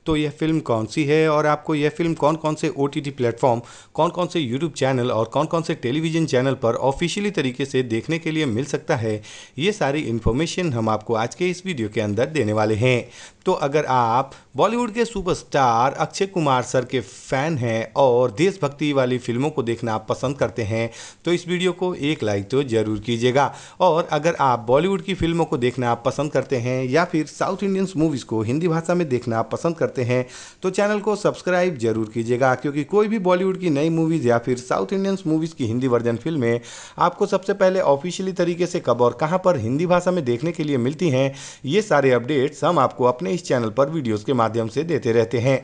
तो यह फिल्म कौन सी है और आपको यह फिल्म कौन कौन से ओ टी प्लेटफॉर्म कौन कौन से यूट्यूब चैनल और कौन कौन से टेलीविजन चैनल पर ऑफिशियली तरीके से देखने के लिए मिल सकता है ये सारी इन्फॉर्मेशन हम आपको आज के इस वीडियो के अंदर देने वाले हैं तो अगर आप बॉलीवुड के सुपरस्टार अक्षय कुमार सर के फैन हैं और देशभक्ति वाली फिल्मों को देखना आप पसंद करते हैं तो इस वीडियो को एक लाइक तो ज़रूर कीजिएगा और अगर आप बॉलीवुड की फिल्मों को देखना आप पसंद करते हैं या फिर साउथ इंडियंस मूवीज़ को हिंदी भाषा में देखना पसंद करते हैं तो चैनल को सब्सक्राइब जरूर कीजिएगा क्योंकि कोई भी बॉलीवुड की नई मूवीज़ या फिर साउथ इंडियंस मूवीज़ की हिंदी वर्जन फिल्में आपको सबसे पहले ऑफिशियली तरीके से कब और कहाँ पर हिंदी भाषा में देखने के लिए मिलती हैं ये सारे अपडेट्स हम आपको अपने इस चैनल पर वीडियोस के माध्यम से देते रहते हैं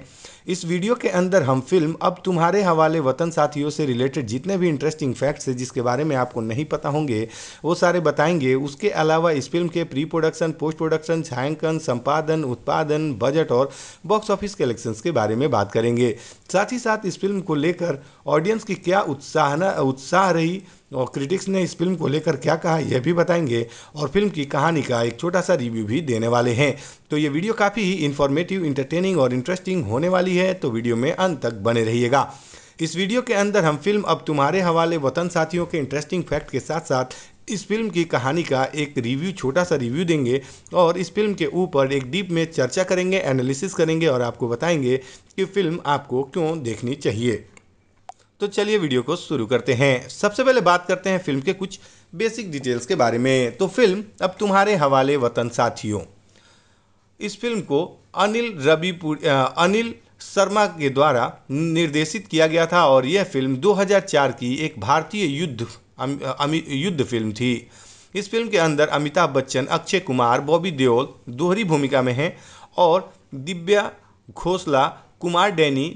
इस वीडियो के अंदर हम फिल्म अब तुम्हारे हवाले वतन साथियों से रिलेटेड जितने भी इंटरेस्टिंग फैक्ट्स हैं जिसके बारे में आपको नहीं पता होंगे वो सारे बताएंगे उसके अलावा इस फिल्म के प्री प्रोडक्शन पोस्ट प्रोडक्शन छायांकन संपादन उत्पादन बजट और बॉक्स ऑफिस कलेक्शंस के बारे में बात करेंगे साथ ही साथ इस फिल्म को लेकर ऑडियंस की क्या उत्साह उत्साह रही और क्रिटिक्स ने इस फिल्म को लेकर क्या कहा यह भी बताएंगे और फिल्म की कहानी का एक छोटा सा रिव्यू भी देने वाले हैं तो ये वीडियो काफ़ी ही इन्फॉर्मेटिव इंटरटेनिंग और इंटरेस्टिंग होने वाली है तो वीडियो में अंत तक बने रहिएगा इस वीडियो के अंदर हम फिल्म अब तुम्हारे हवाले वतन साथियों के इंटरेस्टिंग फैक्ट के साथ साथ इस फिल्म की कहानी का एक रिव्यू छोटा सा रिव्यू देंगे और इस फिल्म के ऊपर एक डीप में चर्चा करेंगे एनालिसिस करेंगे और आपको बताएंगे कि फिल्म आपको क्यों देखनी चाहिए तो चलिए वीडियो को शुरू करते हैं सबसे पहले बात करते हैं फिल्म के कुछ बेसिक डिटेल्स के बारे में तो फिल्म अब तुम्हारे हवाले वतन साथियों इस फिल्म को अनिल रवि अनिल शर्मा के द्वारा निर्देशित किया गया था और यह फिल्म 2004 की एक भारतीय युद्ध अम, युद्ध फिल्म थी इस फिल्म के अंदर अमिताभ बच्चन अक्षय कुमार बॉबी देओल दोहरी भूमिका में हैं और दिव्या घोसला कुमार डैनी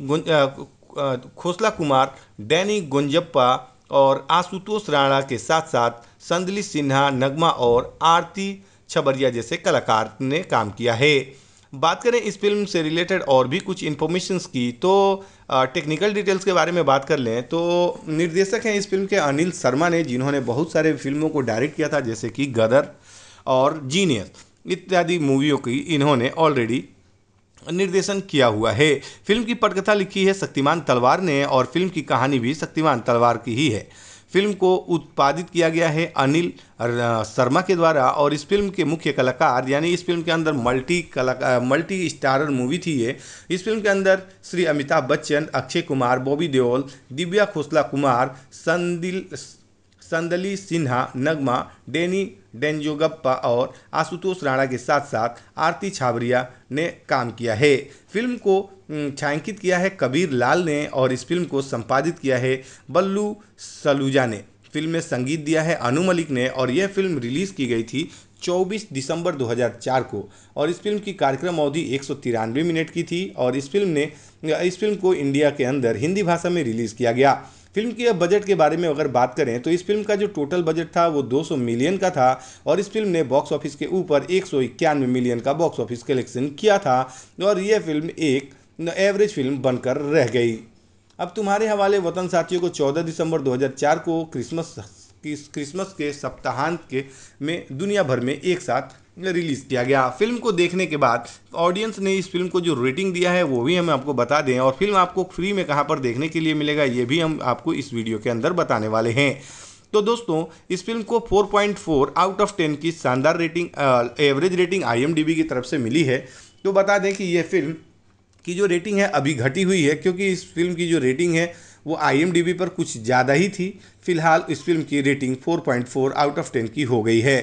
खोसला कुमार डैनी गुंजप्पा और आशुतोष राणा के साथ साथ संदली सिन्हा नगमा और आरती छबरिया जैसे कलाकार ने काम किया है बात करें इस फिल्म से रिलेटेड और भी कुछ इन्फॉर्मेशंस की तो टेक्निकल डिटेल्स के बारे में बात कर लें तो निर्देशक हैं इस फिल्म के अनिल शर्मा ने जिन्होंने बहुत सारे फिल्मों को डायरेक्ट किया था जैसे कि गदर और जीनियस इत्यादि मूवियों की इन्होंने ऑलरेडी निर्देशन किया हुआ है फिल्म की पटकथा लिखी है शक्तिमान तलवार ने और फिल्म की कहानी भी शक्तिमान तलवार की ही है फिल्म को उत्पादित किया गया है अनिल शर्मा के द्वारा और इस फिल्म के मुख्य कलाकार यानी इस फिल्म के अंदर मल्टी कला मल्टी स्टारर मूवी थी ये इस फिल्म के अंदर श्री अमिताभ बच्चन अक्षय कुमार बॉबी देओल दिव्या खोसला कुमार संदिल संदली सिन्हा नगमा डेनी डेंजोगप्पा और आशुतोष राणा के साथ साथ आरती छाबरिया ने काम किया है फिल्म को छायांकित किया है कबीर लाल ने और इस फिल्म को संपादित किया है बल्लू सलूजा ने फिल्म में संगीत दिया है अनु मलिक ने और यह फिल्म रिलीज़ की गई थी 24 दिसंबर 2004 को और इस फिल्म की कार्यक्रम अवधि एक मिनट की थी और इस फिल्म ने इस फिल्म को इंडिया के अंदर हिंदी भाषा में रिलीज़ किया गया फिल्म के बजट के बारे में अगर बात करें तो इस फिल्म का जो टोटल बजट था वो 200 मिलियन का था और इस फिल्म ने बॉक्स ऑफिस के ऊपर एक मिलियन का बॉक्स ऑफिस कलेक्शन किया था और यह फिल्म एक एवरेज फिल्म बनकर रह गई अब तुम्हारे हवाले वतन साथियों को 14 दिसंबर 2004 को क्रिसमस क्रिसमस के सप्ताहांत के में दुनिया भर में एक साथ रिलीज़ किया गया फिल्म को देखने के बाद ऑडियंस ने इस फिल्म को जो रेटिंग दिया है वो भी हम आपको बता दें और फिल्म आपको फ्री में कहाँ पर देखने के लिए मिलेगा ये भी हम आपको इस वीडियो के अंदर बताने वाले हैं तो दोस्तों इस फिल्म को 4.4 आउट ऑफ 10 की शानदार रेटिंग एवरेज रेटिंग आई की तरफ से मिली है तो बता दें कि यह फिल्म की जो रेटिंग है अभी घटी हुई है क्योंकि इस फिल्म की जो रेटिंग है वो आई पर कुछ ज़्यादा ही थी फिलहाल इस फिल्म की रेटिंग 4.4 आउट ऑफ 10 की हो गई है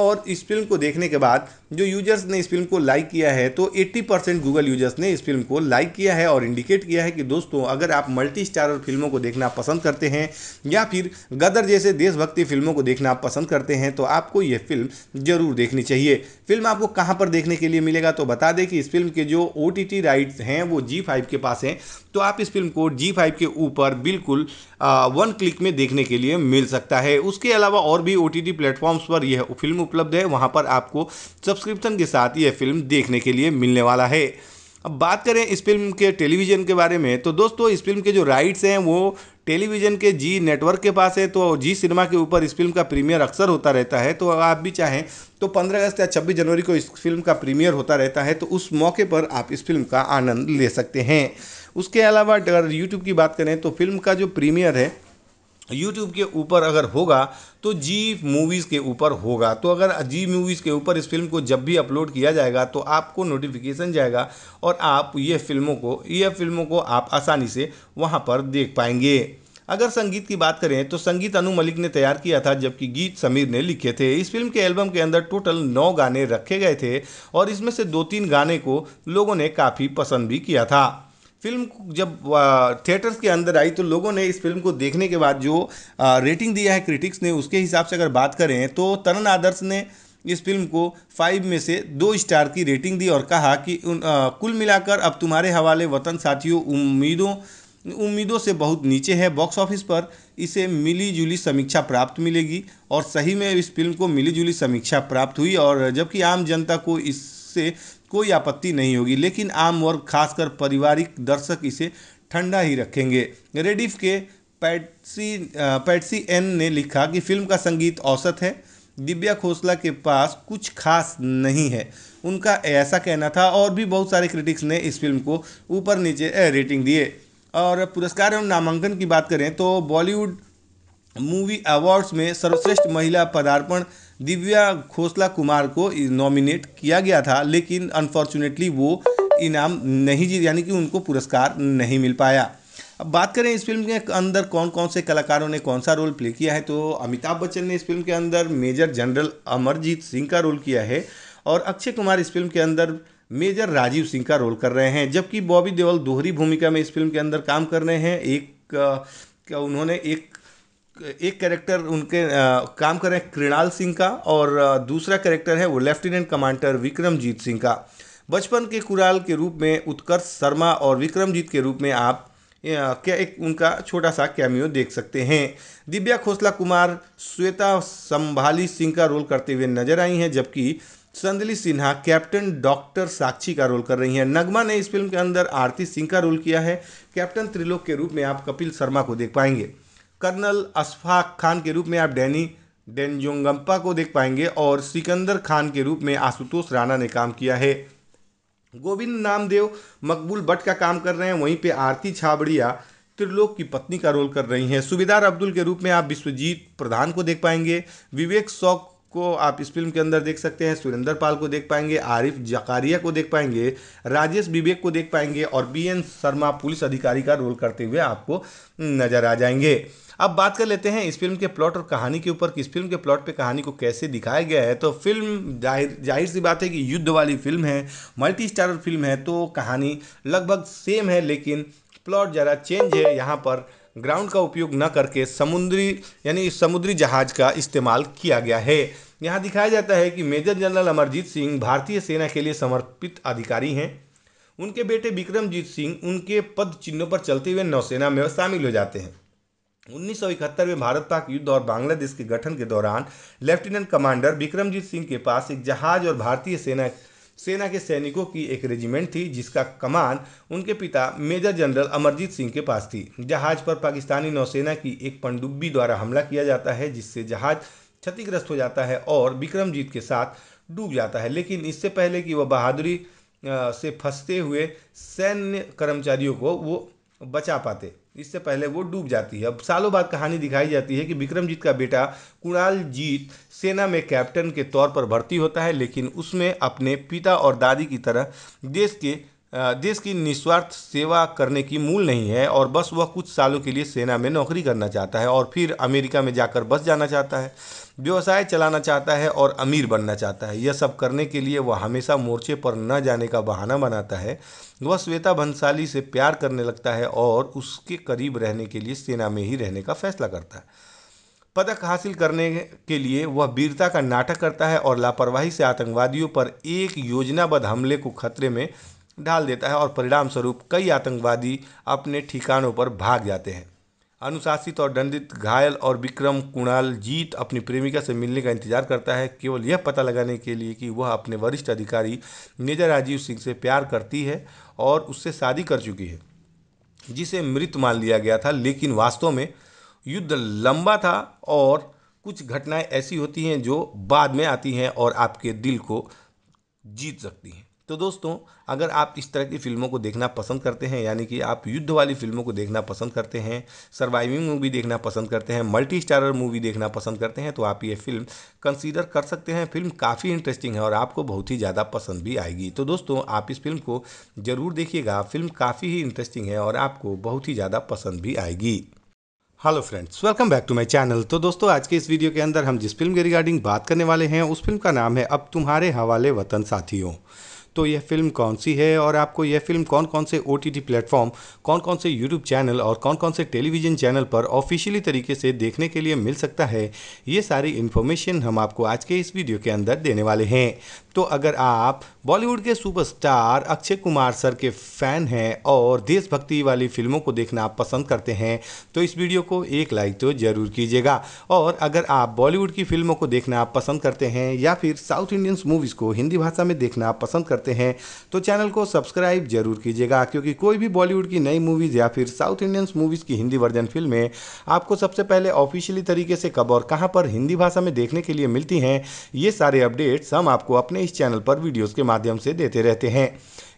और इस फिल्म को देखने के बाद जो यूजर्स ने इस फिल्म को लाइक किया है तो 80 परसेंट गूगल यूजर्स ने इस फिल्म को लाइक किया है और इंडिकेट किया है कि दोस्तों अगर आप मल्टी स्टारर फिल्मों को देखना पसंद करते हैं या फिर गदर जैसे देशभक्ति फिल्मों को देखना पसंद करते हैं तो आपको यह फिल्म ज़रूर देखनी चाहिए फिल्म आपको कहाँ पर देखने के लिए मिलेगा तो बता दें कि इस फिल्म के जो ओ टी राइट्स हैं वो जी के पास हैं तो आप इस फिल्म को जी के ऊपर बिल्कुल वन क्लिक में देखने देखने के लिए मिल सकता है उसके अलावा और भी ओ टी प्लेटफॉर्म्स पर यह फिल्म उपलब्ध है वहाँ पर आपको सब्सक्रिप्शन के साथ यह फिल्म देखने के लिए मिलने वाला है अब बात करें इस फिल्म के टेलीविज़न के बारे में तो दोस्तों इस फिल्म के जो राइट्स हैं वो टेलीविज़न के जी नेटवर्क के पास है तो जी सिनेमा के ऊपर इस फिल्म का प्रीमियर अक्सर होता रहता है तो आप भी चाहें तो 15 अगस्त या 26 जनवरी को इस फिल्म का प्रीमियर होता रहता है तो उस मौके पर आप इस फिल्म का आनंद ले सकते हैं उसके अलावा अगर यूट्यूब की बात करें तो फिल्म का जो प्रीमियर है यूट्यूब के ऊपर अगर होगा तो जी मूवीज़ के ऊपर होगा तो अगर जी मूवीज़ के ऊपर इस फिल्म को जब भी अपलोड किया जाएगा तो आपको नोटिफिकेशन जाएगा और आप ये फिल्मों को ये फिल्मों को आप आसानी से वहाँ पर देख पाएंगे अगर संगीत की बात करें तो संगीत अनु मलिक ने तैयार किया था जबकि गीत समीर ने लिखे थे इस फिल्म के एल्बम के अंदर टोटल नौ गाने रखे गए थे और इसमें से दो तीन गाने को लोगों ने काफ़ी पसंद भी किया था फिल्म जब थिएटर्स के अंदर आई तो लोगों ने इस फिल्म को देखने के बाद जो रेटिंग दिया है क्रिटिक्स ने उसके हिसाब से अगर बात करें तो तरन आदर्श ने इस फिल्म को फाइव में से दो स्टार की रेटिंग दी और कहा कि उन आ, कुल मिलाकर अब तुम्हारे हवाले वतन साथियों उम्मीदों उम्मीदों से बहुत नीचे है बॉक्स ऑफिस पर इसे मिली जुली समीक्षा प्राप्त मिलेगी और सही में इस फिल्म को मिली जुली समीक्षा प्राप्त हुई और जबकि आम जनता को इससे कोई आपत्ति नहीं होगी लेकिन आम वर्ग खासकर पारिवारिक दर्शक इसे ठंडा ही रखेंगे रेडिफ के पैटसी पैटसी एन ने लिखा कि फिल्म का संगीत औसत है दिव्या खोसला के पास कुछ खास नहीं है उनका ऐसा कहना था और भी बहुत सारे क्रिटिक्स ने इस फिल्म को ऊपर नीचे रेटिंग दिए और पुरस्कार एवं नामांकन की बात करें तो बॉलीवुड मूवी अवार्ड्स में सर्वश्रेष्ठ महिला पदार्पण दिव्या खोसला कुमार को नॉमिनेट किया गया था लेकिन अनफॉर्चुनेटली वो इनाम नहीं जीत यानी कि उनको पुरस्कार नहीं मिल पाया अब बात करें इस फिल्म के अंदर कौन कौन से कलाकारों ने कौन सा रोल प्ले किया है तो अमिताभ बच्चन ने इस फिल्म के अंदर मेजर जनरल अमरजीत सिंह का रोल किया है और अक्षय कुमार इस फिल्म के अंदर मेजर राजीव सिंह का रोल कर रहे हैं जबकि बॉबी देओल दोहरी भूमिका में इस फिल्म के अंदर काम कर रहे हैं एक उन्होंने एक एक कैरेक्टर उनके आ, काम कर रहे हैं कृणाल सिंह का और दूसरा कैरेक्टर है वो लेफ्टिनेंट कमांडर विक्रमजीत सिंह का बचपन के कुराल के रूप में उत्कर्ष शर्मा और विक्रमजीत के रूप में आप क्या एक उनका छोटा सा कैमियो देख सकते हैं दिव्या खोसला कुमार श्वेता संभाली सिंह का रोल करते हुए नजर आई हैं जबकि संदली सिन्हा कैप्टन डॉक्टर साक्षी का रोल कर रही हैं नगमा ने इस फिल्म के अंदर आरती सिंह का रोल किया है कैप्टन त्रिलोक के रूप में आप कपिल शर्मा को देख पाएंगे कर्नल अशफाक खान के रूप में आप डैनी डेनजोंगम्पा को देख पाएंगे और सिकंदर खान के रूप में आशुतोष राणा ने काम किया है गोविंद नामदेव मकबूल भट्ट का काम कर रहे हैं वहीं पे आरती छाबड़िया त्रिलोक की पत्नी का रोल कर रही हैं सुबेदार अब्दुल के रूप में आप विश्वजीत प्रधान को देख पाएंगे विवेक सौक को आप इस फिल्म के अंदर देख सकते हैं सुरेंद्र पाल को देख पाएंगे आरिफ जकारिया को देख पाएंगे राजेश विवेक को देख पाएंगे और बी एन शर्मा पुलिस अधिकारी का रोल करते हुए आपको नजर आ जाएंगे अब बात कर लेते हैं इस फिल्म के प्लॉट और कहानी के ऊपर किस फिल्म के प्लॉट पे कहानी को कैसे दिखाया गया है तो फिल्म जाहिर जाहिर सी बात है कि युद्ध वाली फिल्म है मल्टी स्टारर फिल्म है तो कहानी लगभग सेम है लेकिन प्लॉट ज़रा चेंज है यहाँ पर ग्राउंड का उपयोग न करके समुद्री यानी समुद्री जहाज का इस्तेमाल किया गया है यहाँ दिखाया जाता है कि मेजर जनरल अमरजीत सिंह भारतीय सेना के लिए समर्पित अधिकारी हैं उनके बेटे विक्रमजीत सिंह उनके पद चिन्हों पर चलते हुए नौसेना में शामिल हो जाते हैं उन्नीस में भारत पाक युद्ध और बांग्लादेश के गठन के दौरान लेफ्टिनेंट कमांडर बिक्रमजीत सिंह के पास एक जहाज और भारतीय सेना सेना के सैनिकों की एक रेजिमेंट थी जिसका कमान उनके पिता मेजर जनरल अमरजीत सिंह के पास थी जहाज पर पाकिस्तानी नौसेना की एक पनडुब्बी द्वारा हमला किया जाता है जिससे जहाज क्षतिग्रस्त हो जाता है और बिक्रमजीत के साथ डूब जाता है लेकिन इससे पहले कि वह बहादुरी से फंसते हुए सैन्य कर्मचारियों को वो बचा पाते इससे पहले वो डूब जाती है अब सालों बाद कहानी दिखाई जाती है कि विक्रमजीत का बेटा कुणाल जीत सेना में कैप्टन के तौर पर भर्ती होता है लेकिन उसमें अपने पिता और दादी की तरह देश के देश की निस्वार्थ सेवा करने की मूल नहीं है और बस वह कुछ सालों के लिए सेना में नौकरी करना चाहता है और फिर अमेरिका में जाकर बस जाना चाहता है व्यवसाय चलाना चाहता है और अमीर बनना चाहता है यह सब करने के लिए वह हमेशा मोर्चे पर न जाने का बहाना बनाता है वह श्वेता भंसाली से प्यार करने लगता है और उसके करीब रहने के लिए सेना में ही रहने का फैसला करता है पदक हासिल करने के लिए वह वीरता का नाटक करता है और लापरवाही से आतंकवादियों पर एक योजनाबद्ध हमले को खतरे में डाल देता है और परिणाम स्वरूप कई आतंकवादी अपने ठिकानों पर भाग जाते हैं अनुशासित और दंडित घायल और विक्रम कुणाल जीत अपनी प्रेमिका से मिलने का इंतजार करता है केवल यह पता लगाने के लिए कि वह अपने वरिष्ठ अधिकारी मेजर राजीव सिंह से प्यार करती है और उससे शादी कर चुकी है जिसे मृत मान लिया गया था लेकिन वास्तव में युद्ध लंबा था और कुछ घटनाएं ऐसी होती हैं जो बाद में आती हैं और आपके दिल को जीत सकती हैं तो दोस्तों अगर आप इस तरह की फ़िल्मों को देखना पसंद करते हैं यानी कि आप युद्ध वाली फ़िल्मों को देखना पसंद करते हैं सर्वाइविंग मूवी देखना पसंद करते हैं मल्टी स्टारर मूवी देखना पसंद करते हैं तो आप ये फिल्म कंसीडर कर सकते हैं फिल्म काफ़ी इंटरेस्टिंग है और आपको बहुत ही ज़्यादा पसंद भी आएगी तो दोस्तों आप इस फिल्म को ज़रूर देखिएगा फिल्म काफ़ी ही इंटरेस्टिंग है और आपको बहुत ही ज़्यादा पसंद भी आएगी hello friends welcome back to my channel तो दोस्तों आज के इस वीडियो के अंदर हम जिस फिल्म के रिगार्डिंग बात करने वाले हैं उस फिल्म का नाम है अब तुम्हारे हवाले वतन साथियों तो यह फिल्म कौन सी है और आपको यह फिल्म कौन कौन से ओ टी प्लेटफॉर्म कौन कौन से यूट्यूब चैनल और कौन कौन से टेलीविजन चैनल पर ऑफिशियली तरीके से देखने के लिए मिल सकता है ये सारी इन्फॉर्मेशन हम आपको आज के इस वीडियो के अंदर देने वाले हैं तो अगर आप बॉलीवुड के सुपरस्टार अक्षय कुमार सर के फैन हैं और देशभक्ति वाली फिल्मों को देखना पसंद करते हैं तो इस वीडियो को एक लाइक तो ज़रूर कीजिएगा और अगर आप बॉलीवुड की फिल्मों को देखना पसंद करते हैं या फिर साउथ इंडियंस मूवीज़ को हिंदी भाषा में देखना पसंद करते हैं तो चैनल को सब्सक्राइब जरूर कीजिएगा क्योंकि कोई भी बॉलीवुड की नई मूवीज़ या फिर साउथ इंडियंस मूवीज़ की हिंदी वर्जन फिल्में आपको सबसे पहले ऑफिशियली तरीके से कब और कहाँ पर हिंदी भाषा में देखने के लिए मिलती हैं ये सारे अपडेट्स हम आपको अपने इस चैनल पर वीडियोज़ के माध्यम से देते रहते हैं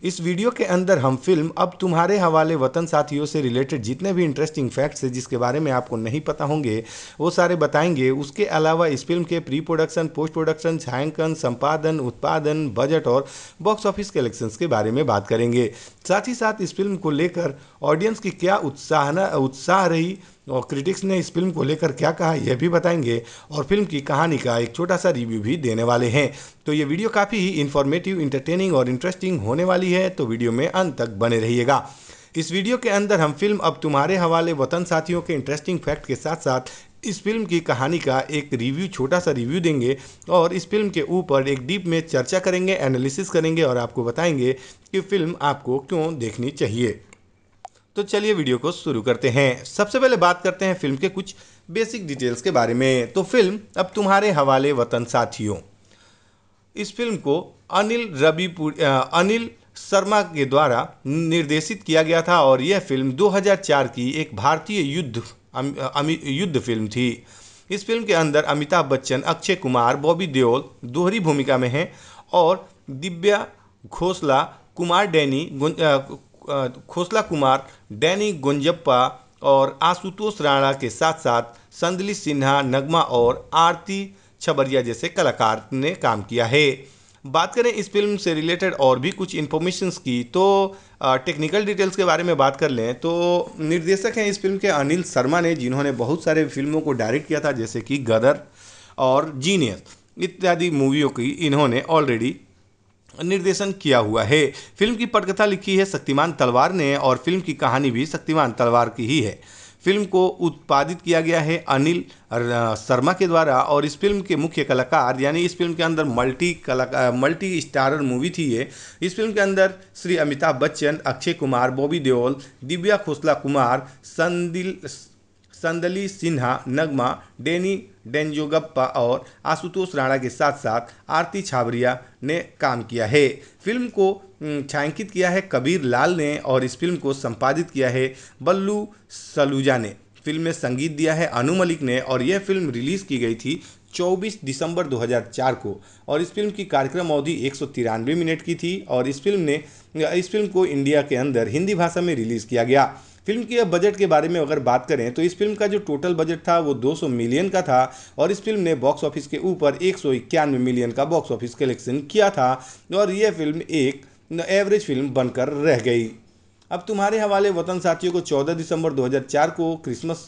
इस वीडियो के अंदर हम फिल्म अब तुम्हारे हवाले वतन साथियों से रिलेटेड जितने भी इंटरेस्टिंग फैक्ट्स हैं जिसके बारे में आपको नहीं पता होंगे वो सारे बताएंगे उसके अलावा इस फिल्म के प्री प्रोडक्शन पोस्ट प्रोडक्शन छायांकन संपादन उत्पादन बजट और बॉक्स ऑफिस कलेक्शंस के बारे में बात करेंगे साथ ही साथ इस फिल्म को लेकर ऑडियंस की क्या उत्साह उत्साह रही और क्रिटिक्स ने इस फिल्म को लेकर क्या कहा यह भी बताएंगे और फिल्म की कहानी का एक छोटा सा रिव्यू भी देने वाले हैं तो ये वीडियो काफ़ी ही इन्फॉर्मेटिव इंटरटेनिंग और इंटरेस्टिंग होने वाली है तो वीडियो में अंत तक बने रहिएगा इस वीडियो के अंदर हम फिल्म अब तुम्हारे हवाले वतन साथियों के इंटरेस्टिंग फैक्ट के साथ साथ इस फिल्म की कहानी का एक रिव्यू छोटा सा रिव्यू देंगे और इस फिल्म के ऊपर एक डीप में चर्चा करेंगे एनालिसिस करेंगे और आपको बताएंगे कि फिल्म आपको क्यों देखनी चाहिए तो चलिए वीडियो को शुरू करते हैं सबसे पहले बात करते हैं फिल्म के कुछ बेसिक डिटेल्स के बारे में तो फिल्म अब तुम्हारे हवाले वतन साथियों इस फिल्म को अनिल रवि अनिल शर्मा के द्वारा निर्देशित किया गया था और यह फिल्म 2004 की एक भारतीय युद्ध अम, युद्ध फिल्म थी इस फिल्म के अंदर अमिताभ बच्चन अक्षय कुमार बॉबी देओल दोहरी भूमिका में हैं और दिव्या घोसला कुमार डैनी खोसला कुमार डैनी गुंजप्पा और आशुतोष राणा के साथ साथ संदली सिन्हा नगमा और आरती छबरिया जैसे कलाकार ने काम किया है बात करें इस फिल्म से रिलेटेड और भी कुछ इन्फॉर्मेशंस की तो टेक्निकल डिटेल्स के बारे में बात कर लें तो निर्देशक हैं इस फिल्म के अनिल शर्मा ने जिन्होंने बहुत सारे फिल्मों को डायरेक्ट किया था जैसे कि गदर और जीनियस इत्यादि मूवियों की इन्होंने ऑलरेडी निर्देशन किया हुआ है फिल्म की पटकथा लिखी है शक्तिमान तलवार ने और फिल्म की कहानी भी शक्तिमान तलवार की ही है फिल्म को उत्पादित किया गया है अनिल शर्मा के द्वारा और इस फिल्म के मुख्य कलाकार यानी इस फिल्म के अंदर मल्टी कला मल्टी स्टारर मूवी थी ये इस फिल्म के अंदर श्री अमिताभ बच्चन अक्षय कुमार बॉबी देओल दिव्या खोसला कुमार संदिल संदली सिन्हा नगमा डेनी डेंजोगप्पा और आशुतोष राणा के साथ साथ आरती छाबरिया ने काम किया है फिल्म को छायांकित किया है कबीर लाल ने और इस फिल्म को संपादित किया है बल्लू सलूजा ने फिल्म में संगीत दिया है अनु मलिक ने और यह फिल्म रिलीज़ की गई थी 24 दिसंबर 2004 को और इस फिल्म की कार्यक्रम अवधि एक मिनट की थी और इस फिल्म ने इस फिल्म को इंडिया के अंदर हिंदी भाषा में रिलीज़ किया गया फिल्म के बजट के बारे में अगर बात करें तो इस फिल्म का जो टोटल बजट था वो 200 मिलियन का था और इस फिल्म ने बॉक्स ऑफिस के ऊपर एक मिलियन का बॉक्स ऑफिस कलेक्शन किया था और यह फिल्म एक एवरेज फिल्म बनकर रह गई अब तुम्हारे हवाले वतन साथियों को 14 दिसंबर 2004 को क्रिसमस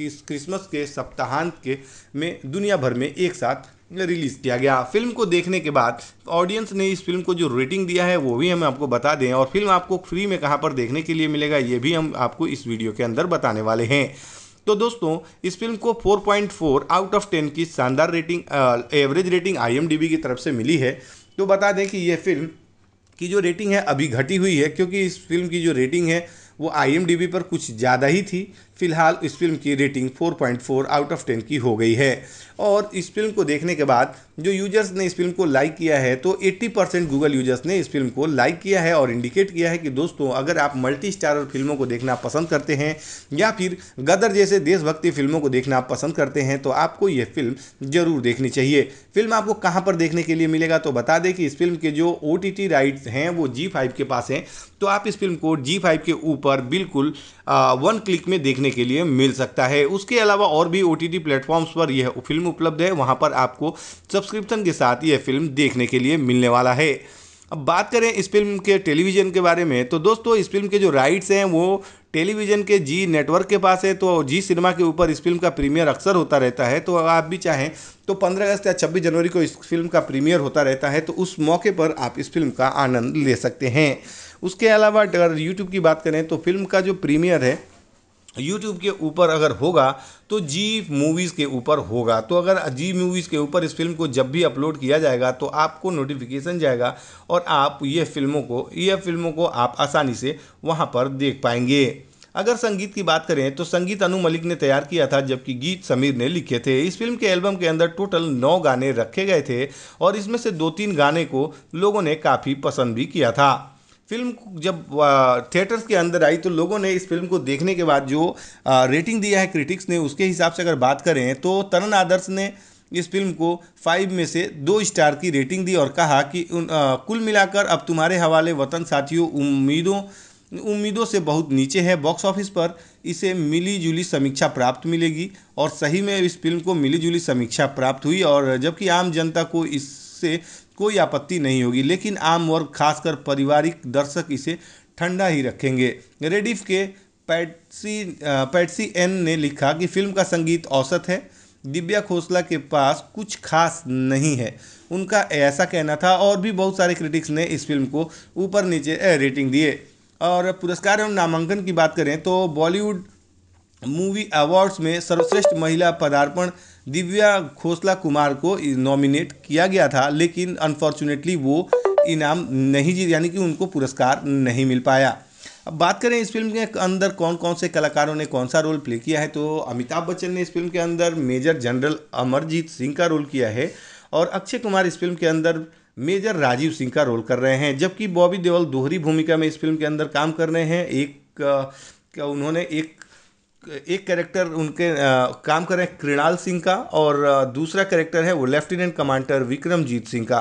क्रिसमस के सप्ताहांत के में दुनिया भर में एक साथ रिलीज़ किया गया फिल्म को देखने के बाद ऑडियंस ने इस फिल्म को जो रेटिंग दिया है वो भी हम आपको बता दें और फिल्म आपको फ्री में कहाँ पर देखने के लिए मिलेगा ये भी हम आपको इस वीडियो के अंदर बताने वाले हैं तो दोस्तों इस फिल्म को 4.4 आउट ऑफ 10 की शानदार रेटिंग एवरेज रेटिंग आई की तरफ से मिली है तो बता दें कि ये फिल्म की जो रेटिंग है अभी घटी हुई है क्योंकि इस फिल्म की जो रेटिंग है वो आई पर कुछ ज़्यादा ही थी फिलहाल इस फिल्म की रेटिंग 4.4 आउट ऑफ 10 की हो गई है और इस फिल्म को देखने के बाद जो यूजर्स ने इस फिल्म को लाइक किया है तो 80 परसेंट गूगल यूजर्स ने इस फिल्म को लाइक किया है और इंडिकेट किया है कि दोस्तों अगर आप मल्टी स्टारर फिल्मों को देखना पसंद करते हैं या फिर गदर जैसे देशभक्ति फिल्मों को देखना पसंद करते हैं तो आपको यह फिल्म ज़रूर देखनी चाहिए फिल्म आपको कहाँ पर देखने के लिए मिलेगा तो बता दें कि इस फिल्म के जो ओ राइट्स हैं वो जी के पास हैं तो आप इस फिल्म को जी के ऊपर बिल्कुल वन क्लिक में देखने के लिए मिल सकता है उसके अलावा और भी ओ टी प्लेटफॉर्म्स पर यह फिल्म उपलब्ध है वहाँ पर आपको सब्सक्रिप्शन के साथ यह फिल्म देखने के लिए मिलने वाला है अब बात करें इस फिल्म के टेलीविज़न के बारे में तो दोस्तों इस फिल्म के जो राइट्स हैं वो टेलीविज़न के जी नेटवर्क के पास है तो जी सिनेमा के ऊपर इस फिल्म का प्रीमियर अक्सर होता रहता है तो आप भी चाहें तो 15 अगस्त या 26 जनवरी को इस फिल्म का प्रीमियर होता रहता है तो उस मौके पर आप इस फिल्म का आनंद ले सकते हैं उसके अलावा अगर यूट्यूब की बात करें तो फिल्म का जो प्रीमियर है यूट्यूब के ऊपर अगर होगा तो जी मूवीज़ के ऊपर होगा तो अगर जी मूवीज़ के ऊपर इस फिल्म को जब भी अपलोड किया जाएगा तो आपको नोटिफिकेशन जाएगा और आप ये फिल्मों को ये फिल्मों को आप आसानी से वहाँ पर देख पाएंगे अगर संगीत की बात करें तो संगीत अनु मलिक ने तैयार किया था जबकि गीत समीर ने लिखे थे इस फिल्म के एल्बम के अंदर टोटल नौ गाने रखे गए थे और इसमें से दो तीन गाने को लोगों ने काफ़ी पसंद भी किया था फिल्म जब थिएटर्स के अंदर आई तो लोगों ने इस फिल्म को देखने के बाद जो रेटिंग दिया है क्रिटिक्स ने उसके हिसाब से अगर बात करें तो तरन आदर्श ने इस फिल्म को फाइव में से दो स्टार की रेटिंग दी और कहा कि उन आ, कुल मिलाकर अब तुम्हारे हवाले वतन साथियों उम्मीदों उम्मीदों से बहुत नीचे है बॉक्स ऑफिस पर इसे मिली जुली समीक्षा प्राप्त मिलेगी और सही में इस फिल्म को मिली जुली समीक्षा प्राप्त हुई और जबकि आम जनता को इससे कोई आपत्ति नहीं होगी लेकिन आम वर्ग खासकर पारिवारिक दर्शक इसे ठंडा ही रखेंगे रेडिफ के पैटसी पैटसी एन ने लिखा कि फिल्म का संगीत औसत है दिव्या खोसला के पास कुछ खास नहीं है उनका ऐसा कहना था और भी बहुत सारे क्रिटिक्स ने इस फिल्म को ऊपर नीचे रेटिंग दिए और पुरस्कार एवं नामांकन की बात करें तो बॉलीवुड मूवी अवार्ड्स में सर्वश्रेष्ठ महिला पदार्पण दिव्या खोसला कुमार को नॉमिनेट किया गया था लेकिन अनफॉर्चुनेटली वो इनाम नहीं जीत यानी कि उनको पुरस्कार नहीं मिल पाया अब बात करें इस फिल्म के अंदर कौन कौन से कलाकारों ने कौन सा रोल प्ले किया है तो अमिताभ बच्चन ने इस फिल्म के अंदर मेजर जनरल अमरजीत सिंह का रोल किया है और अक्षय कुमार इस फिल्म के अंदर मेजर राजीव सिंह का रोल कर रहे हैं जबकि बॉबी देओल दोहरी भूमिका में इस फिल्म के अंदर काम कर रहे हैं एक उन्होंने एक एक कैरेक्टर उनके आ, काम कर रहे हैं कृणाल सिंह का और दूसरा कैरेक्टर है वो लेफ्टिनेंट कमांडर विक्रमजीत सिंह का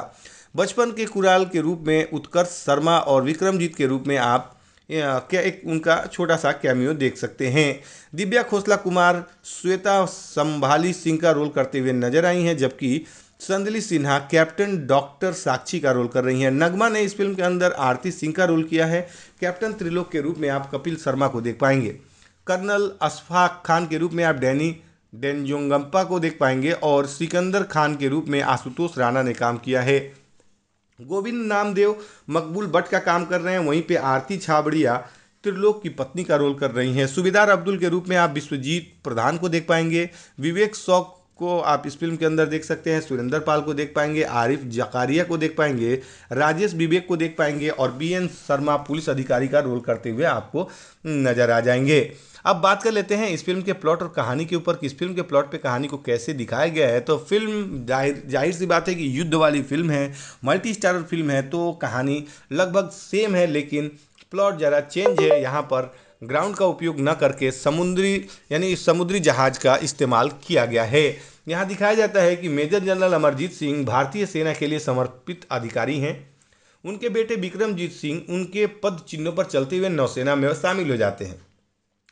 बचपन के कुराल के रूप में उत्कर्ष शर्मा और विक्रमजीत के रूप में आप क्या एक उनका छोटा सा कैमियो देख सकते हैं दिव्या खोसला कुमार श्वेता संभाली सिंह का रोल करते हुए नजर आई हैं जबकि संदली सिन्हा कैप्टन डॉक्टर साक्षी का रोल कर रही हैं नगमा ने इस फिल्म के अंदर आरती सिंह का रोल किया है कैप्टन त्रिलोक के रूप में आप कपिल शर्मा को देख पाएंगे कर्नल अशफाक खान के रूप में आप डैनी डेनजोंगम्पा को देख पाएंगे और सिकंदर खान के रूप में आशुतोष राणा ने काम किया है गोविंद नामदेव मकबूल भट्ट का काम कर रहे हैं वहीं पे आरती छाबड़िया त्रिलोक की पत्नी का रोल कर रही हैं सुबेदार अब्दुल के रूप में आप विश्वजीत प्रधान को देख पाएंगे विवेक सौक को आप इस फिल्म के अंदर देख सकते हैं सुरेंद्र पाल को देख पाएंगे आरिफ जकारिया को देख पाएंगे राजेश विवेक को देख पाएंगे और बी एन शर्मा पुलिस अधिकारी का रोल करते हुए आपको नजर आ जाएंगे अब बात कर लेते हैं इस फिल्म के प्लॉट और कहानी के ऊपर किस फिल्म के प्लॉट पे कहानी को कैसे दिखाया गया है तो फिल्म जाहिर जाहिर सी बात है कि युद्ध वाली फिल्म है मल्टी स्टारर फिल्म है तो कहानी लगभग सेम है लेकिन प्लॉट ज़रा चेंज है यहाँ पर ग्राउंड का उपयोग न करके समुद्री यानी समुद्री जहाज का इस्तेमाल किया गया है यहाँ दिखाया जाता है कि मेजर जनरल अमरजीत सिंह भारतीय सेना के लिए समर्पित अधिकारी हैं उनके बेटे विक्रमजीत सिंह उनके पद चिन्हों पर चलते हुए नौसेना में शामिल हो जाते हैं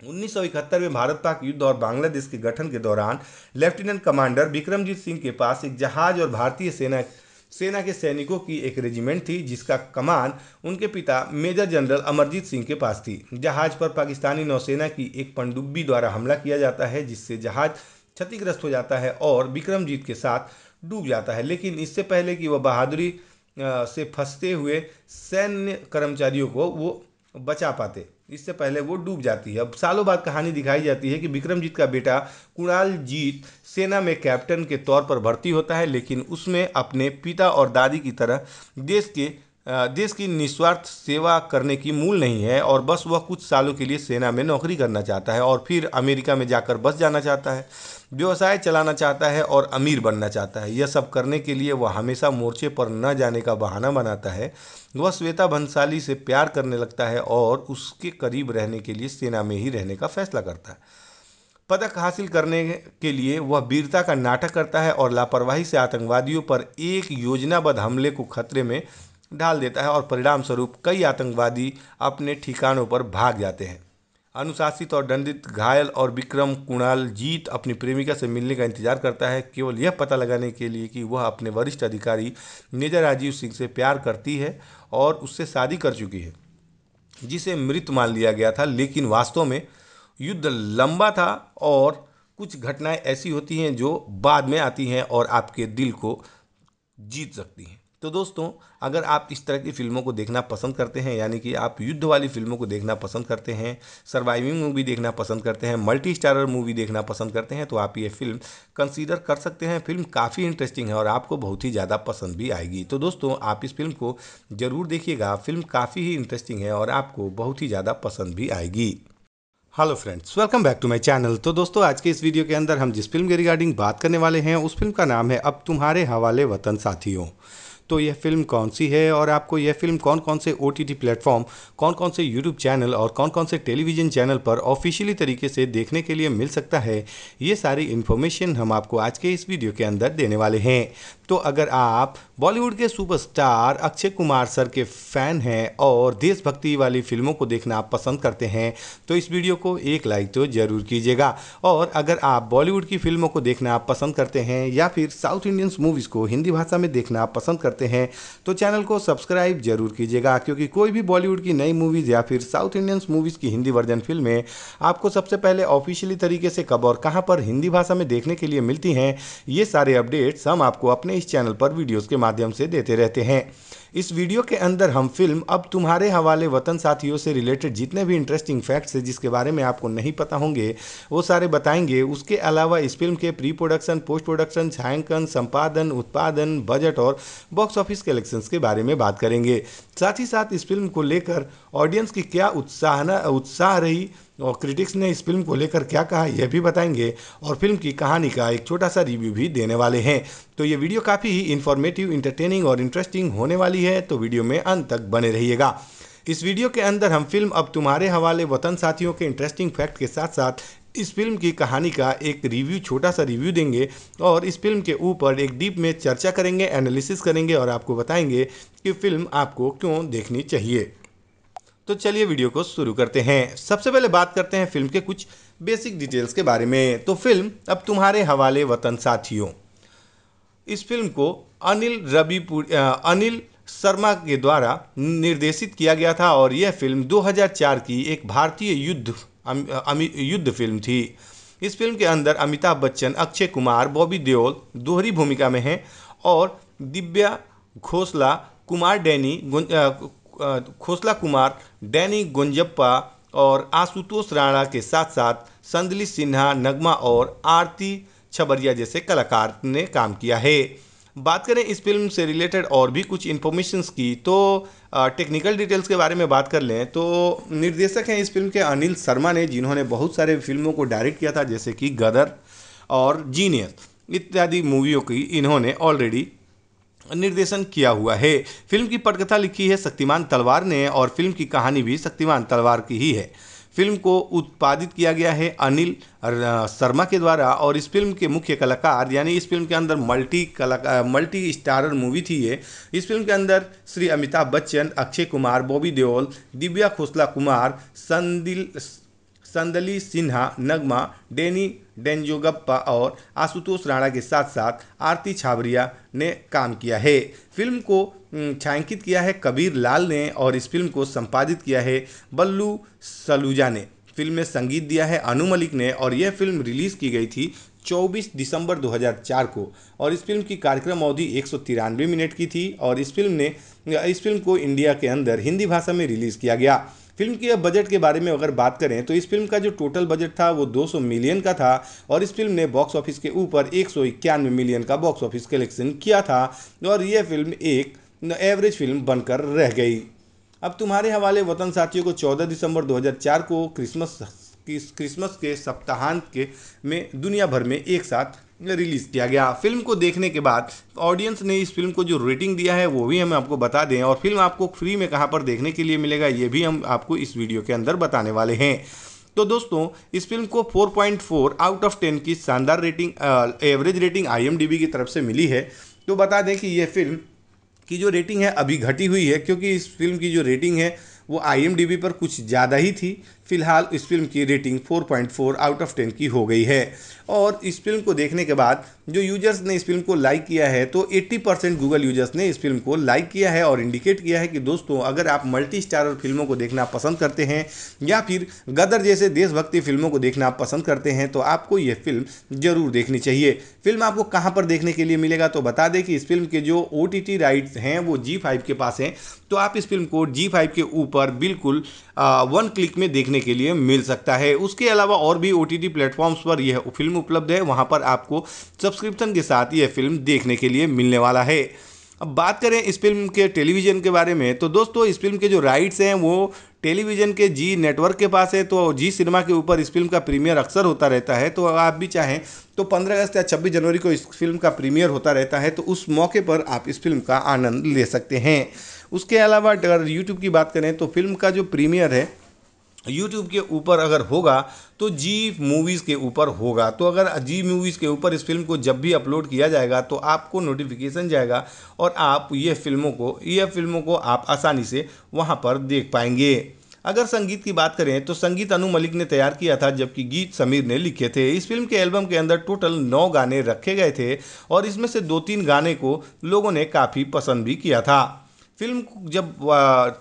उन्नीस में भारत पाक युद्ध और बांग्लादेश के गठन के दौरान लेफ्टिनेंट कमांडर विक्रमजीत सिंह के पास एक जहाज और भारतीय सेना सेना के सैनिकों की एक रेजिमेंट थी जिसका कमान उनके पिता मेजर जनरल अमरजीत सिंह के पास थी जहाज पर पाकिस्तानी नौसेना की एक पनडुब्बी द्वारा हमला किया जाता है जिससे जहाज क्षतिग्रस्त हो जाता है और विक्रमजीत के साथ डूब जाता है लेकिन इससे पहले कि वह बहादुरी से फंसते हुए सैन्य कर्मचारियों को वो बचा पाते इससे पहले वो डूब जाती है अब सालों बाद कहानी दिखाई जाती है कि विक्रमजीत का बेटा कुणाल जीत सेना में कैप्टन के तौर पर भर्ती होता है लेकिन उसमें अपने पिता और दादी की तरह देश के देश की निस्वार्थ सेवा करने की मूल नहीं है और बस वह कुछ सालों के लिए सेना में नौकरी करना चाहता है और फिर अमेरिका में जाकर बस जाना चाहता है व्यवसाय चलाना चाहता है और अमीर बनना चाहता है यह सब करने के लिए वह हमेशा मोर्चे पर न जाने का बहाना बनाता है वह श्वेता भंसाली से प्यार करने लगता है और उसके करीब रहने के लिए सेना में ही रहने का फैसला करता है पदक हासिल करने के लिए वह वीरता का नाटक करता है और लापरवाही से आतंकवादियों पर एक योजनाबद्ध हमले को खतरे में डाल देता है और परिणाम स्वरूप कई आतंकवादी अपने ठिकानों पर भाग जाते हैं अनुशासित और दंडित घायल और विक्रम कुणाल जीत अपनी प्रेमिका से मिलने का इंतजार करता है केवल यह पता लगाने के लिए कि वह अपने वरिष्ठ अधिकारी मेजर राजीव सिंह से प्यार करती है और उससे शादी कर चुकी है जिसे मृत मान लिया गया था लेकिन वास्तव में युद्ध लंबा था और कुछ घटनाएं ऐसी होती हैं जो बाद में आती हैं और आपके दिल को जीत सकती हैं तो दोस्तों अगर आप इस तरह की फ़िल्मों को देखना पसंद करते हैं यानी कि आप युद्ध वाली फ़िल्मों को देखना पसंद करते हैं सर्वाइविंग मूवी देखना पसंद करते हैं मल्टी स्टारर मूवी देखना पसंद करते हैं तो आप ये फिल्म कंसीडर कर सकते हैं फिल्म काफ़ी इंटरेस्टिंग है और आपको बहुत ही ज़्यादा पसंद भी आएगी तो दोस्तों आप इस फिल्म को ज़रूर देखिएगा फिल्म काफ़ी ही इंटरेस्टिंग है और आपको बहुत ही ज़्यादा पसंद भी आएगी hello friends welcome back to my channel तो दोस्तों आज के इस वीडियो के अंदर हम जिस फिल्म के रिगार्डिंग बात करने वाले हैं उस फिल्म का नाम है अब तुम्हारे हवाले वतन साथियों तो यह फिल्म कौन सी है और आपको यह फिल्म कौन कौन से ओ टी प्लेटफॉर्म कौन कौन से यूट्यूब चैनल और कौन कौन से टेलीविजन चैनल पर ऑफिशियली तरीके से देखने के लिए मिल सकता है ये सारी इन्फॉर्मेशन हम आपको आज के इस वीडियो के अंदर देने वाले हैं तो अगर आप बॉलीवुड के सुपरस्टार अक्षय कुमार सर के फैन हैं और देशभक्ति वाली फिल्मों को देखना पसंद करते हैं तो इस वीडियो को एक लाइक तो ज़रूर कीजिएगा और अगर आप बॉलीवुड की फिल्मों को देखना पसंद करते हैं या फिर साउथ इंडियंस मूवीज़ को हिंदी भाषा में देखना पसंद करते हैं तो चैनल को सब्सक्राइब जरूर कीजिएगा क्योंकि कोई भी बॉलीवुड की नई मूवीज़ या फिर साउथ इंडियंस मूवीज़ की हिंदी वर्जन फिल्में आपको सबसे पहले ऑफिशियली तरीके से कब और कहाँ पर हिंदी भाषा में देखने के लिए मिलती हैं ये सारे अपडेट्स हम आपको अपने इस चैनल पर वीडियोज़ के माध्यम से देते रहते हैं इस वीडियो के अंदर हम फिल्म अब तुम्हारे हवाले वतन साथियों से रिलेटेड जितने भी इंटरेस्टिंग फैक्ट्स हैं जिसके बारे में आपको नहीं पता होंगे वो सारे बताएंगे उसके अलावा इस फिल्म के प्री प्रोडक्शन पोस्ट प्रोडक्शन छायांकन संपादन उत्पादन बजट और बॉक्स ऑफिस कलेक्शन के बारे में बात करेंगे साथ ही साथ इस फिल्म को लेकर ऑडियंस की क्या उत्साहना उत्साह रही और क्रिटिक्स ने इस फिल्म को लेकर क्या कहा यह भी बताएंगे और फिल्म की कहानी का एक छोटा सा रिव्यू भी देने वाले हैं तो ये वीडियो काफ़ी ही इन्फॉर्मेटिव इंटरटेनिंग और इंटरेस्टिंग होने वाली है तो वीडियो में अंत तक बने रहिएगा इस वीडियो के अंदर हम फिल्म अब तुम्हारे हवाले वतन साथियों के इंटरेस्टिंग फैक्ट के साथ साथ इस फिल्म की कहानी का एक रिव्यू छोटा सा रिव्यू देंगे और इस फिल्म के ऊपर एक डीप में चर्चा करेंगे एनालिसिस करेंगे और आपको बताएंगे कि फिल्म आपको क्यों देखनी चाहिए तो चलिए वीडियो को शुरू करते हैं सबसे पहले बात करते हैं फिल्म के कुछ बेसिक डिटेल्स के बारे में तो फिल्म अब तुम्हारे हवाले वतन साथियों इस फिल्म को अनिल रवि अनिल शर्मा के द्वारा निर्देशित किया गया था और यह फिल्म 2004 की एक भारतीय युद्ध अम, अम, युद्ध फिल्म थी इस फिल्म के अंदर अमिताभ बच्चन अक्षय कुमार बॉबी देओल दोहरी भूमिका में हैं और दिव्या घोसला कुमार डैनी खोसला कुमार डैनी गुंजप्पा और आशुतोष राणा के साथ साथ संदली सिन्हा नगमा और आरती छबरिया जैसे कलाकार ने काम किया है बात करें इस फिल्म से रिलेटेड और भी कुछ इन्फॉर्मेशंस की तो टेक्निकल डिटेल्स के बारे में बात कर लें तो निर्देशक हैं इस फिल्म के अनिल शर्मा ने जिन्होंने बहुत सारे फिल्मों को डायरेक्ट किया था जैसे कि गदर और जीनियस इत्यादि मूवियों की इन्होंने ऑलरेडी निर्देशन किया हुआ है फिल्म की पटकथा लिखी है शक्तिमान तलवार ने और फिल्म की कहानी भी शक्तिमान तलवार की ही है फिल्म को उत्पादित किया गया है अनिल शर्मा के द्वारा और इस फिल्म के मुख्य कलाकार यानी इस फिल्म के अंदर मल्टी कला मल्टी स्टारर मूवी थी ये इस फिल्म के अंदर श्री अमिताभ बच्चन अक्षय कुमार बॉबी देओल दिव्या खोसला कुमार संदिल संदली सिन्हा नगमा डेनी डेंजोगप्पा और आशुतोष राणा के साथ साथ आरती छाबरिया ने काम किया है फिल्म को छायांकित किया है कबीर लाल ने और इस फिल्म को संपादित किया है बल्लू सलूजा ने फिल्म में संगीत दिया है अनु मलिक ने और यह फिल्म रिलीज़ की गई थी 24 दिसंबर 2004 को और इस फिल्म की कार्यक्रम अवधि एक मिनट की थी और इस फिल्म ने इस फिल्म को इंडिया के अंदर हिंदी भाषा में रिलीज़ किया गया फिल्म के बजट के बारे में अगर बात करें तो इस फिल्म का जो टोटल बजट था वो 200 मिलियन का था और इस फिल्म ने बॉक्स ऑफिस के ऊपर एक मिलियन का बॉक्स ऑफिस कलेक्शन किया था और यह फिल्म एक एवरेज फिल्म बनकर रह गई अब तुम्हारे हवाले वतन साथियों को 14 दिसंबर 2004 को क्रिसमस क्रिसमस के सप्ताहांत के में दुनिया भर में एक साथ रिलीज़ किया गया फिल्म को देखने के बाद ऑडियंस ने इस फिल्म को जो रेटिंग दिया है वो भी हम आपको बता दें और फिल्म आपको फ्री में कहाँ पर देखने के लिए मिलेगा ये भी हम आपको इस वीडियो के अंदर बताने वाले हैं तो दोस्तों इस फिल्म को 4.4 आउट ऑफ 10 की शानदार रेटिंग एवरेज रेटिंग आई की तरफ से मिली है तो बता दें कि यह फिल्म की जो रेटिंग है अभी घटी हुई है क्योंकि इस फिल्म की जो रेटिंग है वो आई पर कुछ ज़्यादा ही थी फ़िलहाल इस फ़िल्म की rating four point four out of ten की हो गई है और इस फ़िल्म को देखने के बाद जो यूजर्स ने इस फिल्म को लाइक किया है तो 80 परसेंट गूगल यूजर्स ने इस फिल्म को लाइक किया है और इंडिकेट किया है कि दोस्तों अगर आप मल्टी स्टारर फिल्मों को देखना पसंद करते हैं या फिर गदर जैसे देशभक्ति फिल्मों को देखना पसंद करते हैं तो आपको ये फिल्म ज़रूर देखनी चाहिए फिल्म आपको कहाँ पर देखने के लिए मिलेगा तो बता दें कि इस फिल्म के जो ओ टी राइट्स हैं वो जी के पास हैं तो आप इस फिल्म को जी के ऊपर बिल्कुल वन क्लिक में देखने के लिए मिल सकता है उसके अलावा और भी ओ टी प्लेटफॉर्म्स पर यह फिल्म उपलब्ध है वहाँ पर आपको सब सब्सक्रिप्शन के साथ यह फिल्म देखने के लिए मिलने वाला है अब बात करें इस फिल्म के टेलीविज़न के बारे में तो दोस्तों इस फिल्म के जो राइट्स हैं वो टेलीविज़न के जी नेटवर्क के पास है तो जी सिनेमा के ऊपर इस फिल्म का प्रीमियर अक्सर होता रहता है तो आप भी चाहें तो 15 अगस्त या 26 जनवरी को इस फिल्म का प्रीमियर होता रहता है तो उस मौके पर आप इस फिल्म का आनंद ले सकते हैं उसके अलावा अगर यूट्यूब की बात करें तो फिल्म का जो प्रीमियर है यूट्यूब के ऊपर अगर होगा तो जी मूवीज़ के ऊपर होगा तो अगर जी मूवीज़ के ऊपर इस फिल्म को जब भी अपलोड किया जाएगा तो आपको नोटिफिकेशन जाएगा और आप ये फिल्मों को ये फिल्मों को आप आसानी से वहाँ पर देख पाएंगे अगर संगीत की बात करें तो संगीत अनु मलिक ने तैयार किया था जबकि गीत समीर ने लिखे थे इस फिल्म के एल्बम के अंदर टोटल नौ गाने रखे गए थे और इसमें से दो तीन गाने को लोगों ने काफ़ी पसंद भी किया था फिल्म जब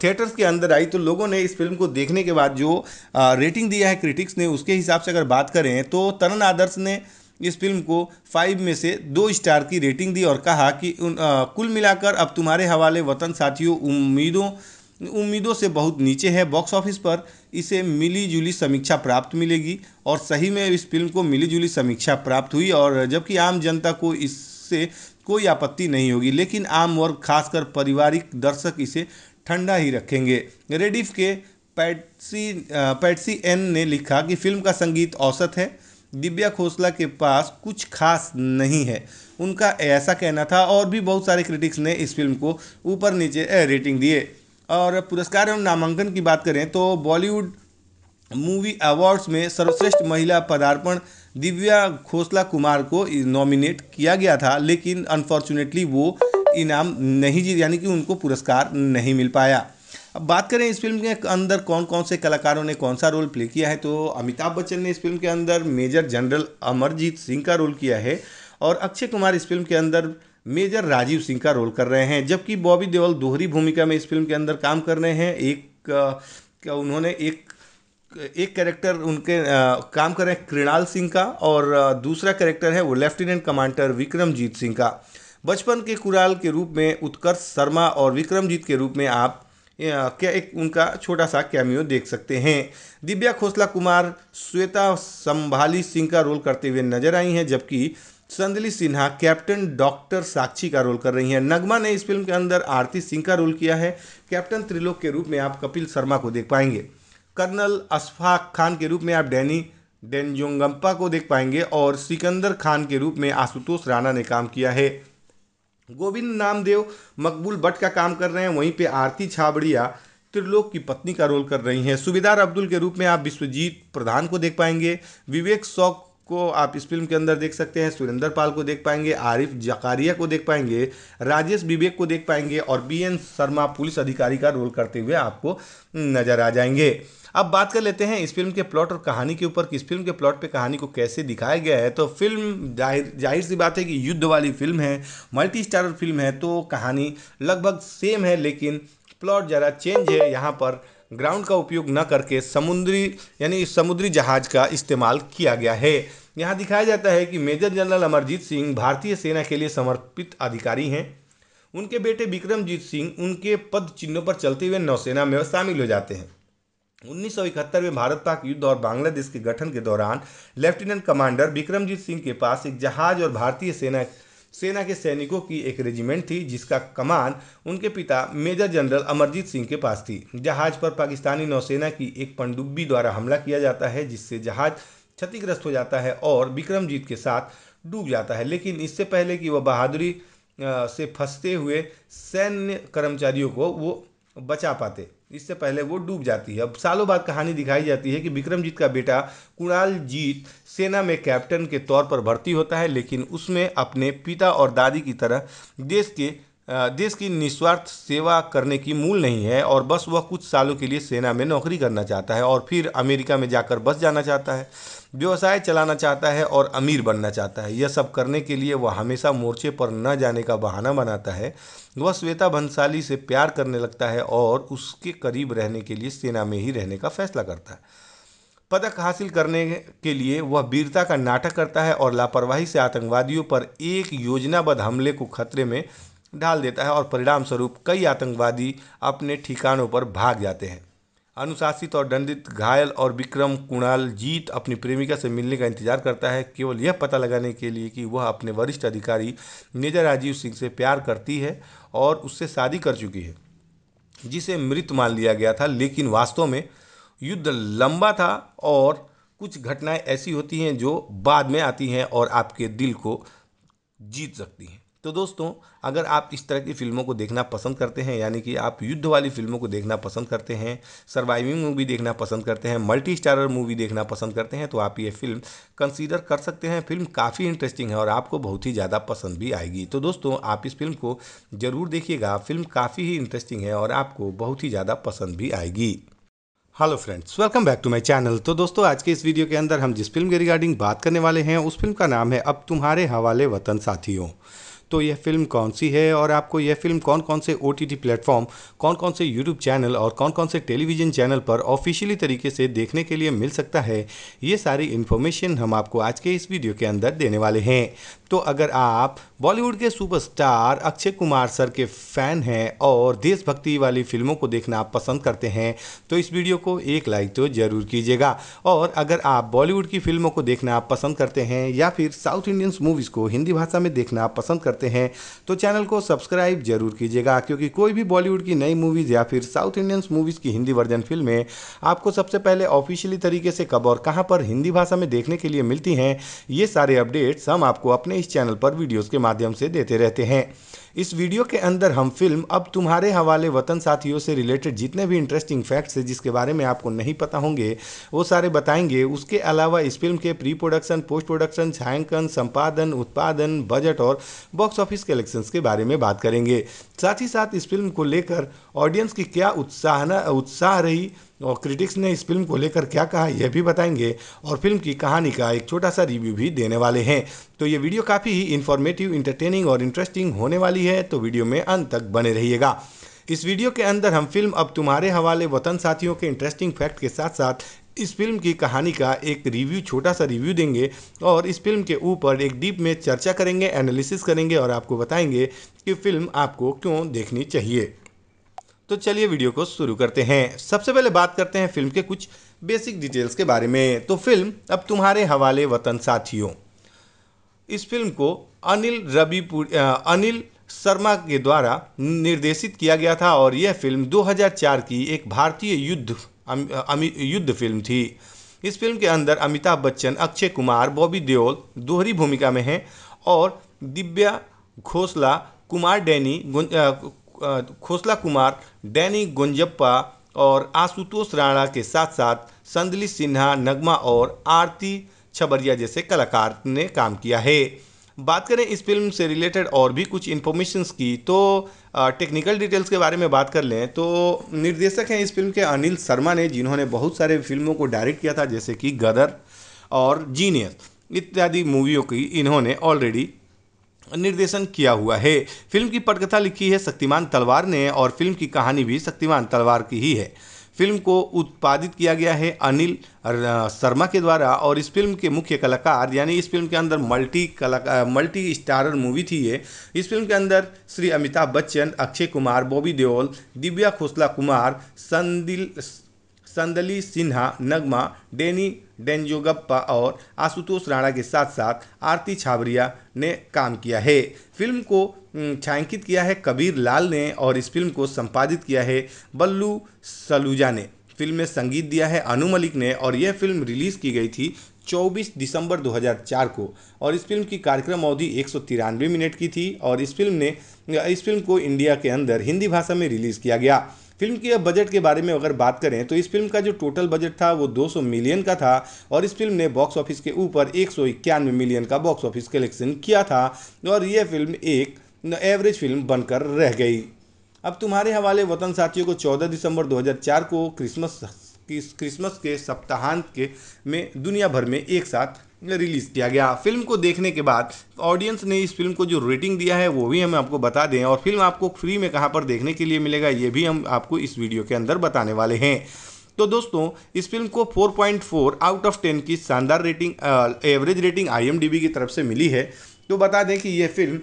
थिएटर्स के अंदर आई तो लोगों ने इस फिल्म को देखने के बाद जो रेटिंग दिया है क्रिटिक्स ने उसके हिसाब से अगर बात करें तो तरन आदर्श ने इस फिल्म को फाइव में से दो स्टार की रेटिंग दी और कहा कि उन आ, कुल मिलाकर अब तुम्हारे हवाले वतन साथियों उम्मीदों उम्मीदों से बहुत नीचे है बॉक्स ऑफिस पर इसे मिली जुली समीक्षा प्राप्त मिलेगी और सही में इस फिल्म को मिली जुली समीक्षा प्राप्त हुई और जबकि आम जनता को इससे कोई आपत्ति नहीं होगी लेकिन आम वर्ग खासकर पारिवारिक दर्शक इसे ठंडा ही रखेंगे रेडिफ के पैटसी पैटसी एन ने लिखा कि फिल्म का संगीत औसत है दिव्या खोसला के पास कुछ खास नहीं है उनका ऐसा कहना था और भी बहुत सारे क्रिटिक्स ने इस फिल्म को ऊपर नीचे रेटिंग दिए और पुरस्कार एवं नामांकन की बात करें तो बॉलीवुड मूवी अवार्ड्स में सर्वश्रेष्ठ महिला पदार्पण दिव्या खोसला कुमार को नॉमिनेट किया गया था लेकिन अनफॉर्चुनेटली वो इनाम नहीं जीत यानी कि उनको पुरस्कार नहीं मिल पाया अब बात करें इस फिल्म के अंदर कौन कौन से कलाकारों ने कौन सा रोल प्ले किया है तो अमिताभ बच्चन ने इस फिल्म के अंदर मेजर जनरल अमरजीत सिंह का रोल किया है और अक्षय कुमार इस फिल्म के अंदर मेजर राजीव सिंह का रोल कर रहे हैं जबकि बॉबी देओल दोहरी भूमिका में इस फिल्म के अंदर काम कर रहे हैं एक उन्होंने एक एक कैरेक्टर उनके आ, काम कर रहे हैं कृणाल सिंह का और आ, दूसरा कैरेक्टर है वो लेफ्टिनेंट कमांडर विक्रमजीत सिंह का बचपन के कुराल के रूप में उत्कर्ष शर्मा और विक्रमजीत के रूप में आप क्या एक उनका छोटा सा कैमियो देख सकते हैं दिव्या खोसला कुमार श्वेता संभाली सिंह का रोल करते हुए नजर आई हैं जबकि संदली सिन्हा कैप्टन डॉक्टर साक्षी का रोल कर रही हैं नगमा ने इस फिल्म के अंदर आरती सिंह का रोल किया है कैप्टन त्रिलोक के रूप में आप कपिल शर्मा को देख पाएंगे कर्नल अशफाक खान के रूप में आप डैनी डेनजोंगम्पा को देख पाएंगे और सिकंदर खान के रूप में आशुतोष राणा ने काम किया है गोविंद नामदेव मकबूल भट्ट का काम कर रहे हैं वहीं पे आरती छाबड़िया त्रिलोक की पत्नी का रोल कर रही हैं सुबेदार अब्दुल के रूप में आप विश्वजीत प्रधान को देख पाएंगे विवेक शौक को आप इस फिल्म के अंदर देख सकते हैं सुरेंद्र पाल को देख पाएंगे आरिफ जकारिया को देख पाएंगे राजेश विवेक को देख पाएंगे और बी एन शर्मा पुलिस अधिकारी का रोल करते हुए आपको नजर आ जाएंगे अब बात कर लेते हैं इस फिल्म के प्लॉट और कहानी के ऊपर कि इस फिल्म के प्लॉट पे कहानी को कैसे दिखाया गया है तो फिल्म जाहिर जाहिर सी बात है कि युद्ध वाली फिल्म है मल्टी स्टारर फिल्म है तो कहानी लगभग सेम है लेकिन प्लॉट ज़रा चेंज है यहाँ पर ग्राउंड का उपयोग न करके समुद्री यानी समुद्री जहाज का इस्तेमाल किया गया है यहाँ दिखाया जाता है कि मेजर जनरल अमरजीत सिंह भारतीय सेना के लिए समर्पित अधिकारी हैं उनके बेटे विक्रमजीत सिंह उनके पद चिन्हों पर चलते हुए नौसेना में शामिल हो जाते हैं उन्नीस में भारत पाक युद्ध और बांग्लादेश के गठन के दौरान लेफ्टिनेंट कमांडर बिक्रमजीत सिंह के पास एक जहाज और भारतीय सेना सेना के सैनिकों की एक रेजिमेंट थी जिसका कमान उनके पिता मेजर जनरल अमरजीत सिंह के पास थी जहाज पर पाकिस्तानी नौसेना की एक पनडुब्बी द्वारा हमला किया जाता है जिससे जहाज क्षतिग्रस्त हो जाता है और बिक्रमजीत के साथ डूब जाता है लेकिन इससे पहले कि वह बहादुरी से फंसते हुए सैन्य कर्मचारियों को वो बचा पाते इससे पहले वो डूब जाती है अब सालों बाद कहानी दिखाई जाती है कि विक्रमजीत का बेटा कुणाल जीत सेना में कैप्टन के तौर पर भर्ती होता है लेकिन उसमें अपने पिता और दादी की तरह देश के देश की निस्वार्थ सेवा करने की मूल नहीं है और बस वह कुछ सालों के लिए सेना में नौकरी करना चाहता है और फिर अमेरिका में जाकर बस जाना चाहता है व्यवसाय चलाना चाहता है और अमीर बनना चाहता है यह सब करने के लिए वह हमेशा मोर्चे पर न जाने का बहाना बनाता है वह श्वेता भंसाली से प्यार करने लगता है और उसके करीब रहने के लिए सेना में ही रहने का फैसला करता है पदक हासिल करने के लिए वह वीरता का नाटक करता है और लापरवाही से आतंकवादियों पर एक योजनाबद्ध हमले को खतरे में ढाल देता है और परिणाम स्वरूप कई आतंकवादी अपने ठिकानों पर भाग जाते हैं अनुशासित और दंडित घायल और विक्रम कुणाल जीत अपनी प्रेमिका से मिलने का इंतजार करता है केवल यह पता लगाने के लिए कि वह अपने वरिष्ठ अधिकारी मेजर राजीव सिंह से प्यार करती है और उससे शादी कर चुकी है जिसे मृत मान लिया गया था लेकिन वास्तव में युद्ध लंबा था और कुछ घटनाएं ऐसी होती हैं जो बाद में आती हैं और आपके दिल को जीत सकती हैं तो दोस्तों अगर आप इस तरह की फ़िल्मों को देखना पसंद करते हैं यानी कि आप युद्ध वाली फ़िल्मों को देखना पसंद करते हैं सर्वाइविंग मूवी देखना पसंद करते हैं मल्टी स्टारर मूवी देखना पसंद करते हैं तो आप ये फिल्म कंसीडर कर सकते हैं फिल्म काफ़ी इंटरेस्टिंग है और आपको बहुत ही ज़्यादा पसंद भी आएगी तो दोस्तों आप इस फिल्म को ज़रूर देखिएगा फिल्म काफ़ी ही इंटरेस्टिंग है और आपको बहुत ही ज़्यादा पसंद भी आएगी hello friends welcome back to my channel तो दोस्तों आज के इस वीडियो के अंदर हम जिस फिल्म के रिगार्डिंग बात करने वाले हैं उस फिल्म का नाम है अब तुम्हारे हवाले वतन साथियों तो यह फिल्म कौन सी है और आपको यह फिल्म कौन कौन से ओ टी प्लेटफॉर्म कौन कौन से यूट्यूब चैनल और कौन कौन से टेलीविजन चैनल पर ऑफिशियली तरीके से देखने के लिए मिल सकता है ये सारी इन्फॉर्मेशन हम आपको आज के इस वीडियो के अंदर देने वाले हैं तो अगर आप बॉलीवुड के सुपरस्टार अक्षय कुमार सर के फैन हैं और देशभक्ति वाली फिल्मों को देखना आप पसंद करते हैं तो इस वीडियो को एक लाइक तो जरूर कीजिएगा और अगर आप बॉलीवुड की फिल्मों को देखना आप पसंद करते हैं या फिर साउथ इंडियंस मूवीज़ को हिंदी भाषा में देखना आप पसंद करते सकते हैं तो चैनल को सब्सक्राइब जरूर कीजिएगा क्योंकि कोई भी बॉलीवुड की नई मूवीज़ या फिर साउथ इंडियन मूवीज़ की हिंदी वर्जन फिल्में आपको सबसे पहले ऑफिशियली तरीके से कब और कहाँ पर हिंदी भाषा में देखने के लिए मिलती हैं ये सारे अपडेट्स हम आपको अपने इस चैनल पर वीडियोज़ के माध्यम से देते रहते हैं इस वीडियो के अंदर हम फिल्म अब तुम्हारे हवाले वतन साथियों से रिलेटेड जितने भी इंटरेस्टिंग फैक्ट्स हैं जिसके बारे में आपको नहीं पता होंगे वो सारे बताएंगे उसके अलावा इस फिल्म के प्री प्रोडक्शन पोस्ट प्रोडक्शन छायांकन संपादन उत्पादन बजट और बॉक्स ऑफिस कलेक्शंस के बारे में बात करेंगे साथ ही साथ इस फिल्म को लेकर ऑडियंस की क्या उत्साहना उत्साह रही और क्रिटिक्स ने इस फिल्म को लेकर क्या कहा यह भी बताएंगे और फिल्म की कहानी का एक छोटा सा रिव्यू भी देने वाले हैं तो ये वीडियो काफ़ी ही इन्फॉर्मेटिव इंटरटेनिंग और इंटरेस्टिंग होने वाली है तो वीडियो में अंत तक बने रहिएगा इस वीडियो के अंदर हम फिल्म अब तुम्हारे हवाले वतन साथियों के इंटरेस्टिंग फैक्ट के साथ साथ इस फिल्म की कहानी का एक रिव्यू छोटा सा रिव्यू देंगे और इस फिल्म के ऊपर एक डीप में चर्चा करेंगे एनालिसिस करेंगे और आपको बताएंगे कि फिल्म आपको क्यों देखनी चाहिए तो चलिए वीडियो को शुरू करते हैं सबसे पहले बात करते हैं फिल्म के कुछ बेसिक डिटेल्स के बारे में तो फिल्म अब तुम्हारे हवाले वतन साथियों इस फिल्म को अनिल रवि अनिल शर्मा के द्वारा निर्देशित किया गया था और यह फिल्म 2004 की एक भारतीय युद्ध अम, युद्ध फिल्म थी इस फिल्म के अंदर अमिताभ बच्चन अक्षय कुमार बॉबी देओल दोहरी भूमिका में हैं और दिव्या घोसला कुमार डैनी खोसला कुमार डैनी गुंजप्पा और आशुतोष राणा के साथ साथ संदली सिन्हा नगमा और आरती छबरिया जैसे कलाकार ने काम किया है बात करें इस फिल्म से रिलेटेड और भी कुछ इन्फॉर्मेशंस की तो टेक्निकल डिटेल्स के बारे में बात कर लें तो निर्देशक हैं इस फिल्म के अनिल शर्मा ने जिन्होंने बहुत सारे फिल्मों को डायरेक्ट किया था जैसे कि गदर और जीनियस इत्यादि मूवियों की इन्होंने ऑलरेडी निर्देशन किया हुआ है फिल्म की पटकथा लिखी है शक्तिमान तलवार ने और फिल्म की कहानी भी शक्तिमान तलवार की ही है फिल्म को उत्पादित किया गया है अनिल शर्मा के द्वारा और इस फिल्म के मुख्य कलाकार यानी इस फिल्म के अंदर मल्टी कला मल्टी स्टारर मूवी थी ये इस फिल्म के अंदर श्री अमिताभ बच्चन अक्षय कुमार बॉबी देओल दिव्या खोसला कुमार संदिल संदली सिन्हा नगमा डेनी डेंजोगप्पा और आशुतोष राणा के साथ साथ आरती छाबरिया ने काम किया है फिल्म को छायांकित किया है कबीर लाल ने और इस फिल्म को संपादित किया है बल्लू सलूजा ने फिल्म में संगीत दिया है अनु मलिक ने और यह फिल्म रिलीज़ की गई थी 24 दिसंबर 2004 को और इस फिल्म की कार्यक्रम अवधि एक मिनट की थी और इस फिल्म ने इस फिल्म को इंडिया के अंदर हिंदी भाषा में रिलीज़ किया गया फिल्म के बजट के बारे में अगर बात करें तो इस फिल्म का जो टोटल बजट था वो 200 मिलियन का था और इस फिल्म ने बॉक्स ऑफिस के ऊपर एक मिलियन का बॉक्स ऑफिस कलेक्शन किया था और यह फिल्म एक एवरेज फिल्म बनकर रह गई अब तुम्हारे हवाले वतन साथियों को 14 दिसंबर 2004 को क्रिसमस क्रिसमस के सप्ताहांत के में दुनिया भर में एक साथ रिलीज़ किया गया फिल्म को देखने के बाद ऑडियंस ने इस फिल्म को जो रेटिंग दिया है वो भी हम आपको बता दें और फिल्म आपको फ्री में कहाँ पर देखने के लिए मिलेगा ये भी हम आपको इस वीडियो के अंदर बताने वाले हैं तो दोस्तों इस फिल्म को 4.4 आउट ऑफ 10 की शानदार रेटिंग एवरेज रेटिंग आई की तरफ से मिली है तो बता दें कि ये फिल्म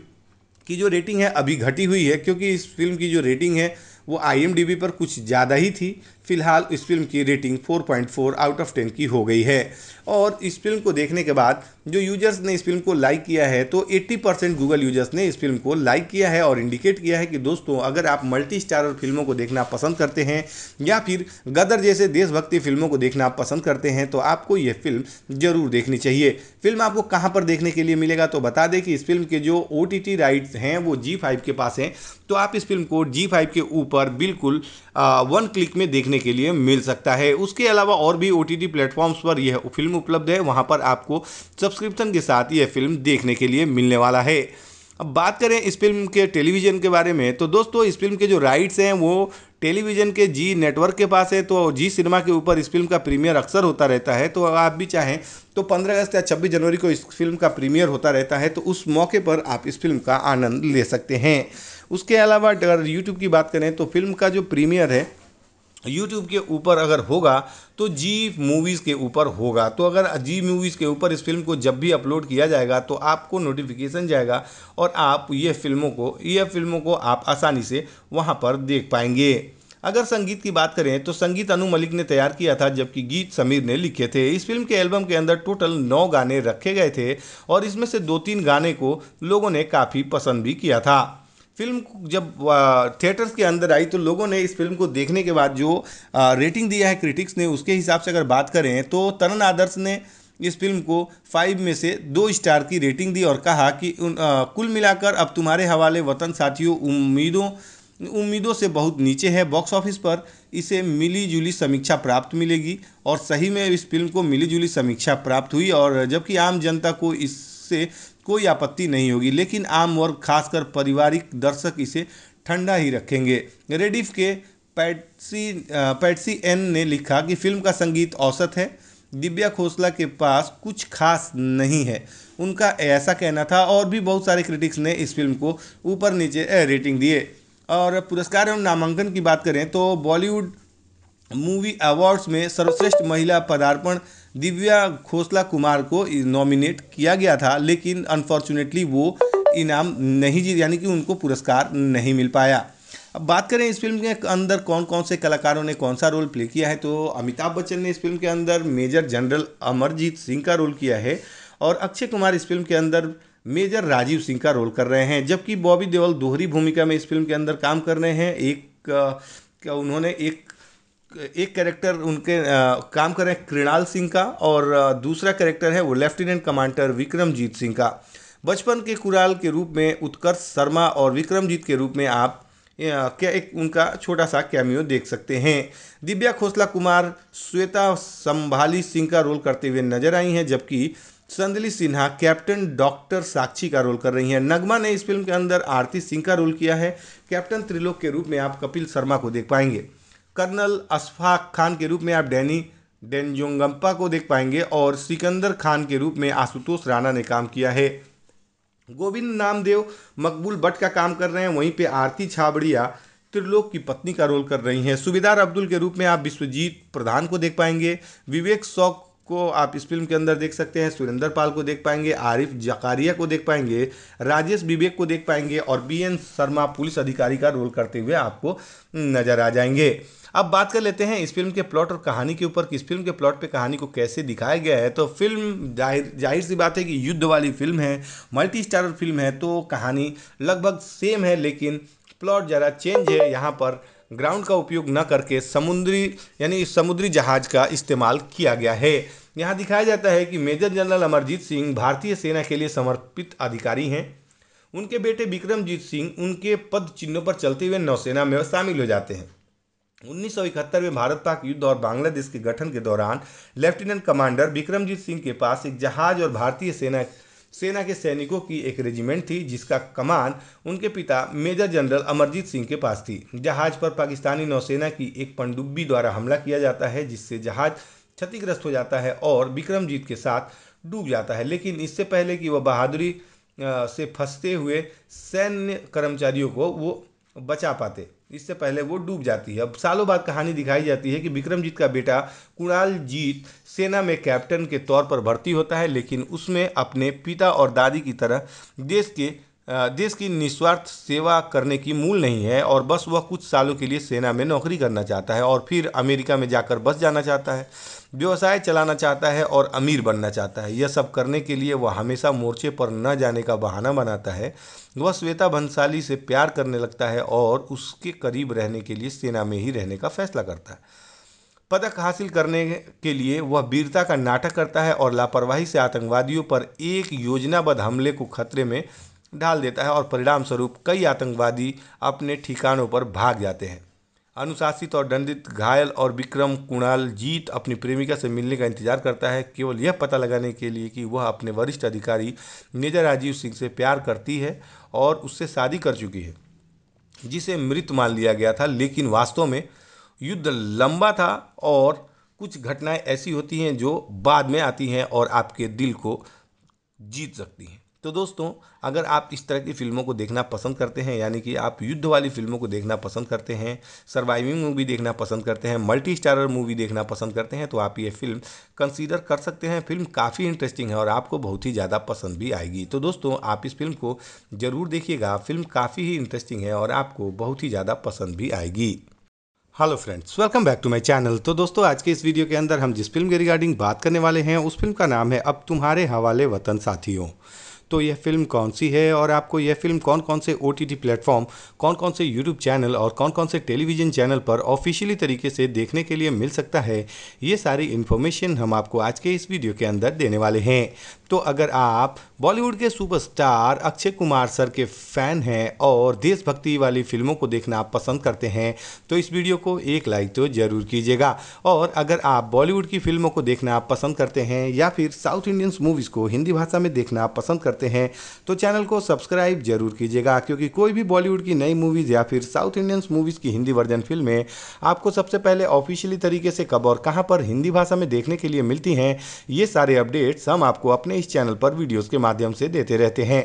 की जो रेटिंग है अभी घटी हुई है क्योंकि इस फिल्म की जो रेटिंग है वो आई पर कुछ ज़्यादा ही थी फिलहाल इस फिल्म की रेटिंग 4.4 आउट ऑफ 10 की हो गई है और इस फिल्म को देखने के बाद जो यूजर्स ने इस फिल्म को लाइक किया है तो 80 परसेंट गूगल यूजर्स ने इस फिल्म को लाइक किया है और इंडिकेट किया है कि दोस्तों अगर आप मल्टी स्टारर फिल्मों को देखना पसंद करते हैं या फिर गदर जैसे देशभक्ति फिल्मों को देखना पसंद करते हैं तो आपको यह फिल्म ज़रूर देखनी चाहिए फिल्म आपको कहाँ पर देखने के लिए मिलेगा तो बता दें कि इस फिल्म के जो ओ राइट्स हैं वो जी के पास हैं तो आप इस फिल्म को जी के ऊपर बिल्कुल वन क्लिक में देखने के लिए मिल सकता है उसके अलावा और भी ओ प्लेटफॉर्म्स पर यह फिल्म फिल्म उपलब्ध है वहाँ पर आपको सब्सक्रिप्शन के साथ यह फिल्म देखने के लिए मिलने वाला है अब बात करें इस फिल्म के टेलीविज़न के बारे में तो दोस्तों इस फिल्म के जो राइट्स हैं वो टेलीविज़न के जी नेटवर्क के पास है तो जी सिनेमा के ऊपर इस फिल्म का प्रीमियर अक्सर होता रहता है तो आप भी चाहें तो 15 अगस्त या 26 जनवरी को इस फिल्म का प्रीमियर होता रहता है तो उस मौके पर आप इस फिल्म का आनंद ले सकते हैं उसके अलावा अगर यूट्यूब की बात करें तो फिल्म का जो प्रीमियर है यूट्यूब के ऊपर अगर होगा तो जी मूवीज़ के ऊपर होगा तो अगर जी मूवीज़ के ऊपर इस फिल्म को जब भी अपलोड किया जाएगा तो आपको नोटिफिकेशन जाएगा और आप ये फिल्मों को ये फिल्मों को आप आसानी से वहाँ पर देख पाएंगे अगर संगीत की बात करें तो संगीत अनु मलिक ने तैयार किया था जबकि गीत समीर ने लिखे थे इस फिल्म के एल्बम के अंदर टोटल नौ गाने रखे गए थे और इसमें से दो तीन गाने को लोगों ने काफ़ी पसंद भी किया था फिल्म जब थिएटर्स के अंदर आई तो लोगों ने इस फिल्म को देखने के बाद जो रेटिंग दिया है क्रिटिक्स ने उसके हिसाब से अगर बात करें तो तरन आदर्श ने इस फिल्म को फाइव में से दो स्टार की रेटिंग दी और कहा कि उन आ, कुल मिलाकर अब तुम्हारे हवाले वतन साथियों उम्मीदों उम्मीदों से बहुत नीचे है बॉक्स ऑफिस पर इसे मिली जुली समीक्षा प्राप्त मिलेगी और सही में इस फिल्म को मिली जुली समीक्षा प्राप्त हुई और जबकि आम जनता को इससे कोई आपत्ति नहीं होगी लेकिन आम वर्ग खासकर पारिवारिक दर्शक इसे ठंडा ही रखेंगे रेडिफ के पैटसी पैटसी एन ने लिखा कि फिल्म का संगीत औसत है दिव्या खोसला के पास कुछ खास नहीं है उनका ऐसा कहना था और भी बहुत सारे क्रिटिक्स ने इस फिल्म को ऊपर नीचे रेटिंग दिए और पुरस्कार एवं नामांकन की बात करें तो बॉलीवुड मूवी अवार्ड्स में सर्वश्रेष्ठ महिला पदार्पण दिव्या खोसला कुमार को नॉमिनेट किया गया था लेकिन अनफॉर्चुनेटली वो इनाम नहीं जीत यानी कि उनको पुरस्कार नहीं मिल पाया अब बात करें इस फिल्म के अंदर कौन कौन से कलाकारों ने कौन सा रोल प्ले किया है तो अमिताभ बच्चन ने इस फिल्म के अंदर मेजर जनरल अमरजीत सिंह का रोल किया है और अक्षय कुमार इस फिल्म के अंदर मेजर राजीव सिंह का रोल कर रहे हैं जबकि बॉबी देओल दोहरी भूमिका में इस फिल्म के अंदर काम कर रहे हैं एक उन्होंने एक एक कैरेक्टर उनके आ, काम कर रहे हैं कृणाल सिंह का और दूसरा कैरेक्टर है वो लेफ्टिनेंट कमांडर विक्रमजीत सिंह का बचपन के कुराल के रूप में उत्कर्ष शर्मा और विक्रमजीत के रूप में आप क्या एक उनका छोटा सा कैमियो देख सकते हैं दिव्या खोसला कुमार श्वेता संभाली सिंह का रोल करते हुए नजर आई हैं जबकि संदली सिन्हा कैप्टन डॉक्टर साक्षी का रोल कर रही हैं नगमा ने इस फिल्म के अंदर आरती सिंह का रोल किया है कैप्टन त्रिलोक के रूप में आप कपिल शर्मा को देख पाएंगे कर्नल अशफाक खान के रूप में आप डैनी डेनजोंगम्पा को देख पाएंगे और सिकंदर खान के रूप में आशुतोष राणा ने काम किया है गोविंद नामदेव मकबूल भट्ट का काम कर रहे हैं वहीं पे आरती छाबड़िया त्रिलोक की पत्नी का रोल कर रही हैं सुबेदार अब्दुल के रूप में आप विश्वजीत प्रधान को देख पाएंगे विवेक शौक को आप इस फिल्म के अंदर देख सकते हैं सुरेंद्र पाल को देख पाएंगे आरिफ जकारिया को देख पाएंगे राजेश विवेक को देख पाएंगे और बी एन शर्मा पुलिस अधिकारी का रोल करते हुए आपको नजर आ जाएंगे अब बात कर लेते हैं इस फिल्म के प्लॉट और कहानी के ऊपर किस फिल्म के प्लॉट पे कहानी को कैसे दिखाया गया है तो फिल्म जाहिर जाहिर सी बात है कि युद्ध वाली फिल्म है मल्टी स्टारर फिल्म है तो कहानी लगभग सेम है लेकिन प्लॉट ज़रा चेंज है यहाँ पर ग्राउंड का उपयोग न करके समुद्री यानी समुद्री जहाज का इस्तेमाल किया गया है यहाँ दिखाया जाता है कि मेजर जनरल अमरजीत सिंह भारतीय सेना के लिए समर्पित अधिकारी हैं उनके बेटे विक्रमजीत सिंह उनके पद चिन्हों पर चलते हुए नौसेना में शामिल हो जाते हैं उन्नीस में भारत पाक युद्ध और बांग्लादेश के गठन के दौरान लेफ्टिनेंट कमांडर बिक्रमजीत सिंह के पास एक जहाज और भारतीय सेना सेना के सैनिकों की एक रेजिमेंट थी जिसका कमान उनके पिता मेजर जनरल अमरजीत सिंह के पास थी जहाज पर पाकिस्तानी नौसेना की एक पनडुब्बी द्वारा हमला किया जाता है जिससे जहाज क्षतिग्रस्त हो जाता है और बिक्रमजीत के साथ डूब जाता है लेकिन इससे पहले कि वह बहादुरी से फंसते हुए सैन्य कर्मचारियों को वो बचा पाते इससे पहले वो डूब जाती है अब सालों बाद कहानी दिखाई जाती है कि विक्रमजीत का बेटा कुणाल जीत सेना में कैप्टन के तौर पर भर्ती होता है लेकिन उसमें अपने पिता और दादी की तरह देश के देश की निस्वार्थ सेवा करने की मूल नहीं है और बस वह कुछ सालों के लिए सेना में नौकरी करना चाहता है और फिर अमेरिका में जाकर बस जाना चाहता है व्यवसाय चलाना चाहता है और अमीर बनना चाहता है यह सब करने के लिए वह हमेशा मोर्चे पर न जाने का बहाना बनाता है वह श्वेता भंसाली से प्यार करने लगता है और उसके करीब रहने के लिए सेना में ही रहने का फैसला करता है पदक हासिल करने के लिए वह वीरता का नाटक करता है और लापरवाही से आतंकवादियों पर एक योजनाबद्ध हमले को खतरे में डाल देता है और परिणाम स्वरूप कई आतंकवादी अपने ठिकानों पर भाग जाते हैं अनुशासित और दंडित घायल और विक्रम कुणाल जीत अपनी प्रेमिका से मिलने का इंतजार करता है केवल यह पता लगाने के लिए कि वह अपने वरिष्ठ अधिकारी मेजर राजीव सिंह से प्यार करती है और उससे शादी कर चुकी है जिसे मृत मान लिया गया था लेकिन वास्तव में युद्ध लंबा था और कुछ घटनाएं ऐसी होती हैं जो बाद में आती हैं और आपके दिल को जीत सकती हैं तो दोस्तों अगर आप इस तरह की फ़िल्मों को देखना पसंद करते हैं यानी कि आप युद्ध वाली फ़िल्मों को देखना पसंद करते हैं सर्वाइविंग मूवी देखना पसंद करते हैं मल्टी स्टारर मूवी देखना पसंद करते हैं तो आप ये फिल्म कंसीडर कर सकते हैं फिल्म काफ़ी इंटरेस्टिंग है और आपको बहुत ही ज़्यादा पसंद भी आएगी तो दोस्तों आप इस फिल्म को ज़रूर देखिएगा फिल्म काफ़ी ही इंटरेस्टिंग है और आपको बहुत ही ज़्यादा पसंद भी आएगी hello friends welcome back to my channel तो दोस्तों आज के इस वीडियो के अंदर हम जिस फिल्म के रिगार्डिंग बात करने वाले हैं उस फिल्म का नाम है अब तुम्हारे हवाले वतन साथियों तो यह फिल्म कौन सी है और आपको यह फिल्म कौन कौन से ओ टी प्लेटफॉर्म कौन कौन से यूट्यूब चैनल और कौन कौन से टेलीविजन चैनल पर ऑफिशियली तरीके से देखने के लिए मिल सकता है ये सारी इन्फॉर्मेशन हम आपको आज के इस वीडियो के अंदर देने वाले हैं तो अगर आप बॉलीवुड के सुपरस्टार अक्षय कुमार सर के फ़ैन हैं और देशभक्ति वाली फिल्मों को देखना आप पसंद करते हैं तो इस वीडियो को एक लाइक तो ज़रूर कीजिएगा और अगर आप बॉलीवुड की फिल्मों को देखना आप पसंद करते हैं या फिर साउथ इंडियंस मूवीज़ को हिंदी भाषा में देखना आप पसंद करते हैं तो चैनल को सब्सक्राइब जरूर कीजिएगा क्योंकि कोई भी बॉलीवुड की नई मूवीज़ या फिर साउथ इंडियंस मूवीज़ की हिंदी वर्जन फिल्में आपको सबसे पहले ऑफिशियली तरीके से कब और कहाँ पर हिंदी भाषा में देखने के लिए मिलती हैं ये सारे अपडेट्स हम आपको अपने इस चैनल पर वीडियोस के माध्यम से देते रहते हैं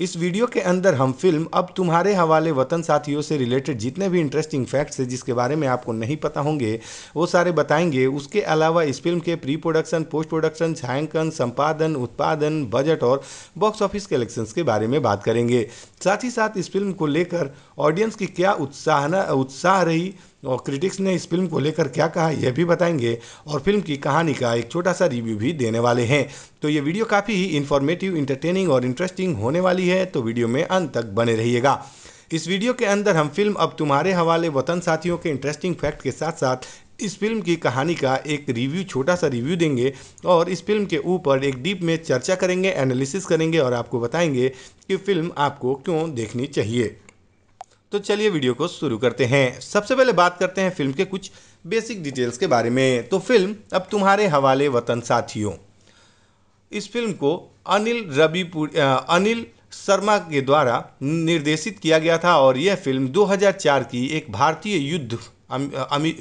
इस वीडियो के अंदर हम फिल्म अब तुम्हारे हवाले वतन साथियों से रिलेटेड जितने भी इंटरेस्टिंग फैक्ट्स है जिसके बारे में आपको नहीं पता होंगे वो सारे बताएंगे उसके अलावा इस फिल्म के प्री प्रोडक्शन पोस्ट प्रोडक्शन छायांकन संपादन उत्पादन बजट और बॉक्स ऑफिस कलेक्शंस के बारे में बात करेंगे साथ ही साथ इस फिल्म को लेकर ऑडियंस की क्या उत्साहना उत्साह रही और क्रिटिक्स ने इस फिल्म को लेकर क्या कहा यह भी बताएंगे और फिल्म की कहानी का एक छोटा सा रिव्यू भी देने वाले हैं तो ये वीडियो काफ़ी ही इन्फॉर्मेटिव इंटरटेनिंग और इंटरेस्टिंग होने वाली वाली है तो वीडियो में अंत तक बने रहिएगा इस वीडियो के अंदर हम फिल्म अब तुम्हारे हवाले वतन साथियों के इंटरेस्टिंग फैक्ट के साथ साथ इस फिल्म की कहानी का एक रिव्यू छोटा सा रिव्यू देंगे और इस फिल्म के ऊपर एक डीप में चर्चा करेंगे एनालिसिस करेंगे और आपको बताएंगे कि फिल्म आपको क्यों देखनी चाहिए तो चलिए वीडियो को शुरू करते हैं सबसे पहले बात करते हैं फिल्म के कुछ बेसिक डिटेल्स के बारे में तो फिल्म अब तुम्हारे हवाले वतन साथियों इस फिल्म को अनिल रबी अनिल शर्मा के द्वारा निर्देशित किया गया था और यह फिल्म 2004 की एक भारतीय युद्ध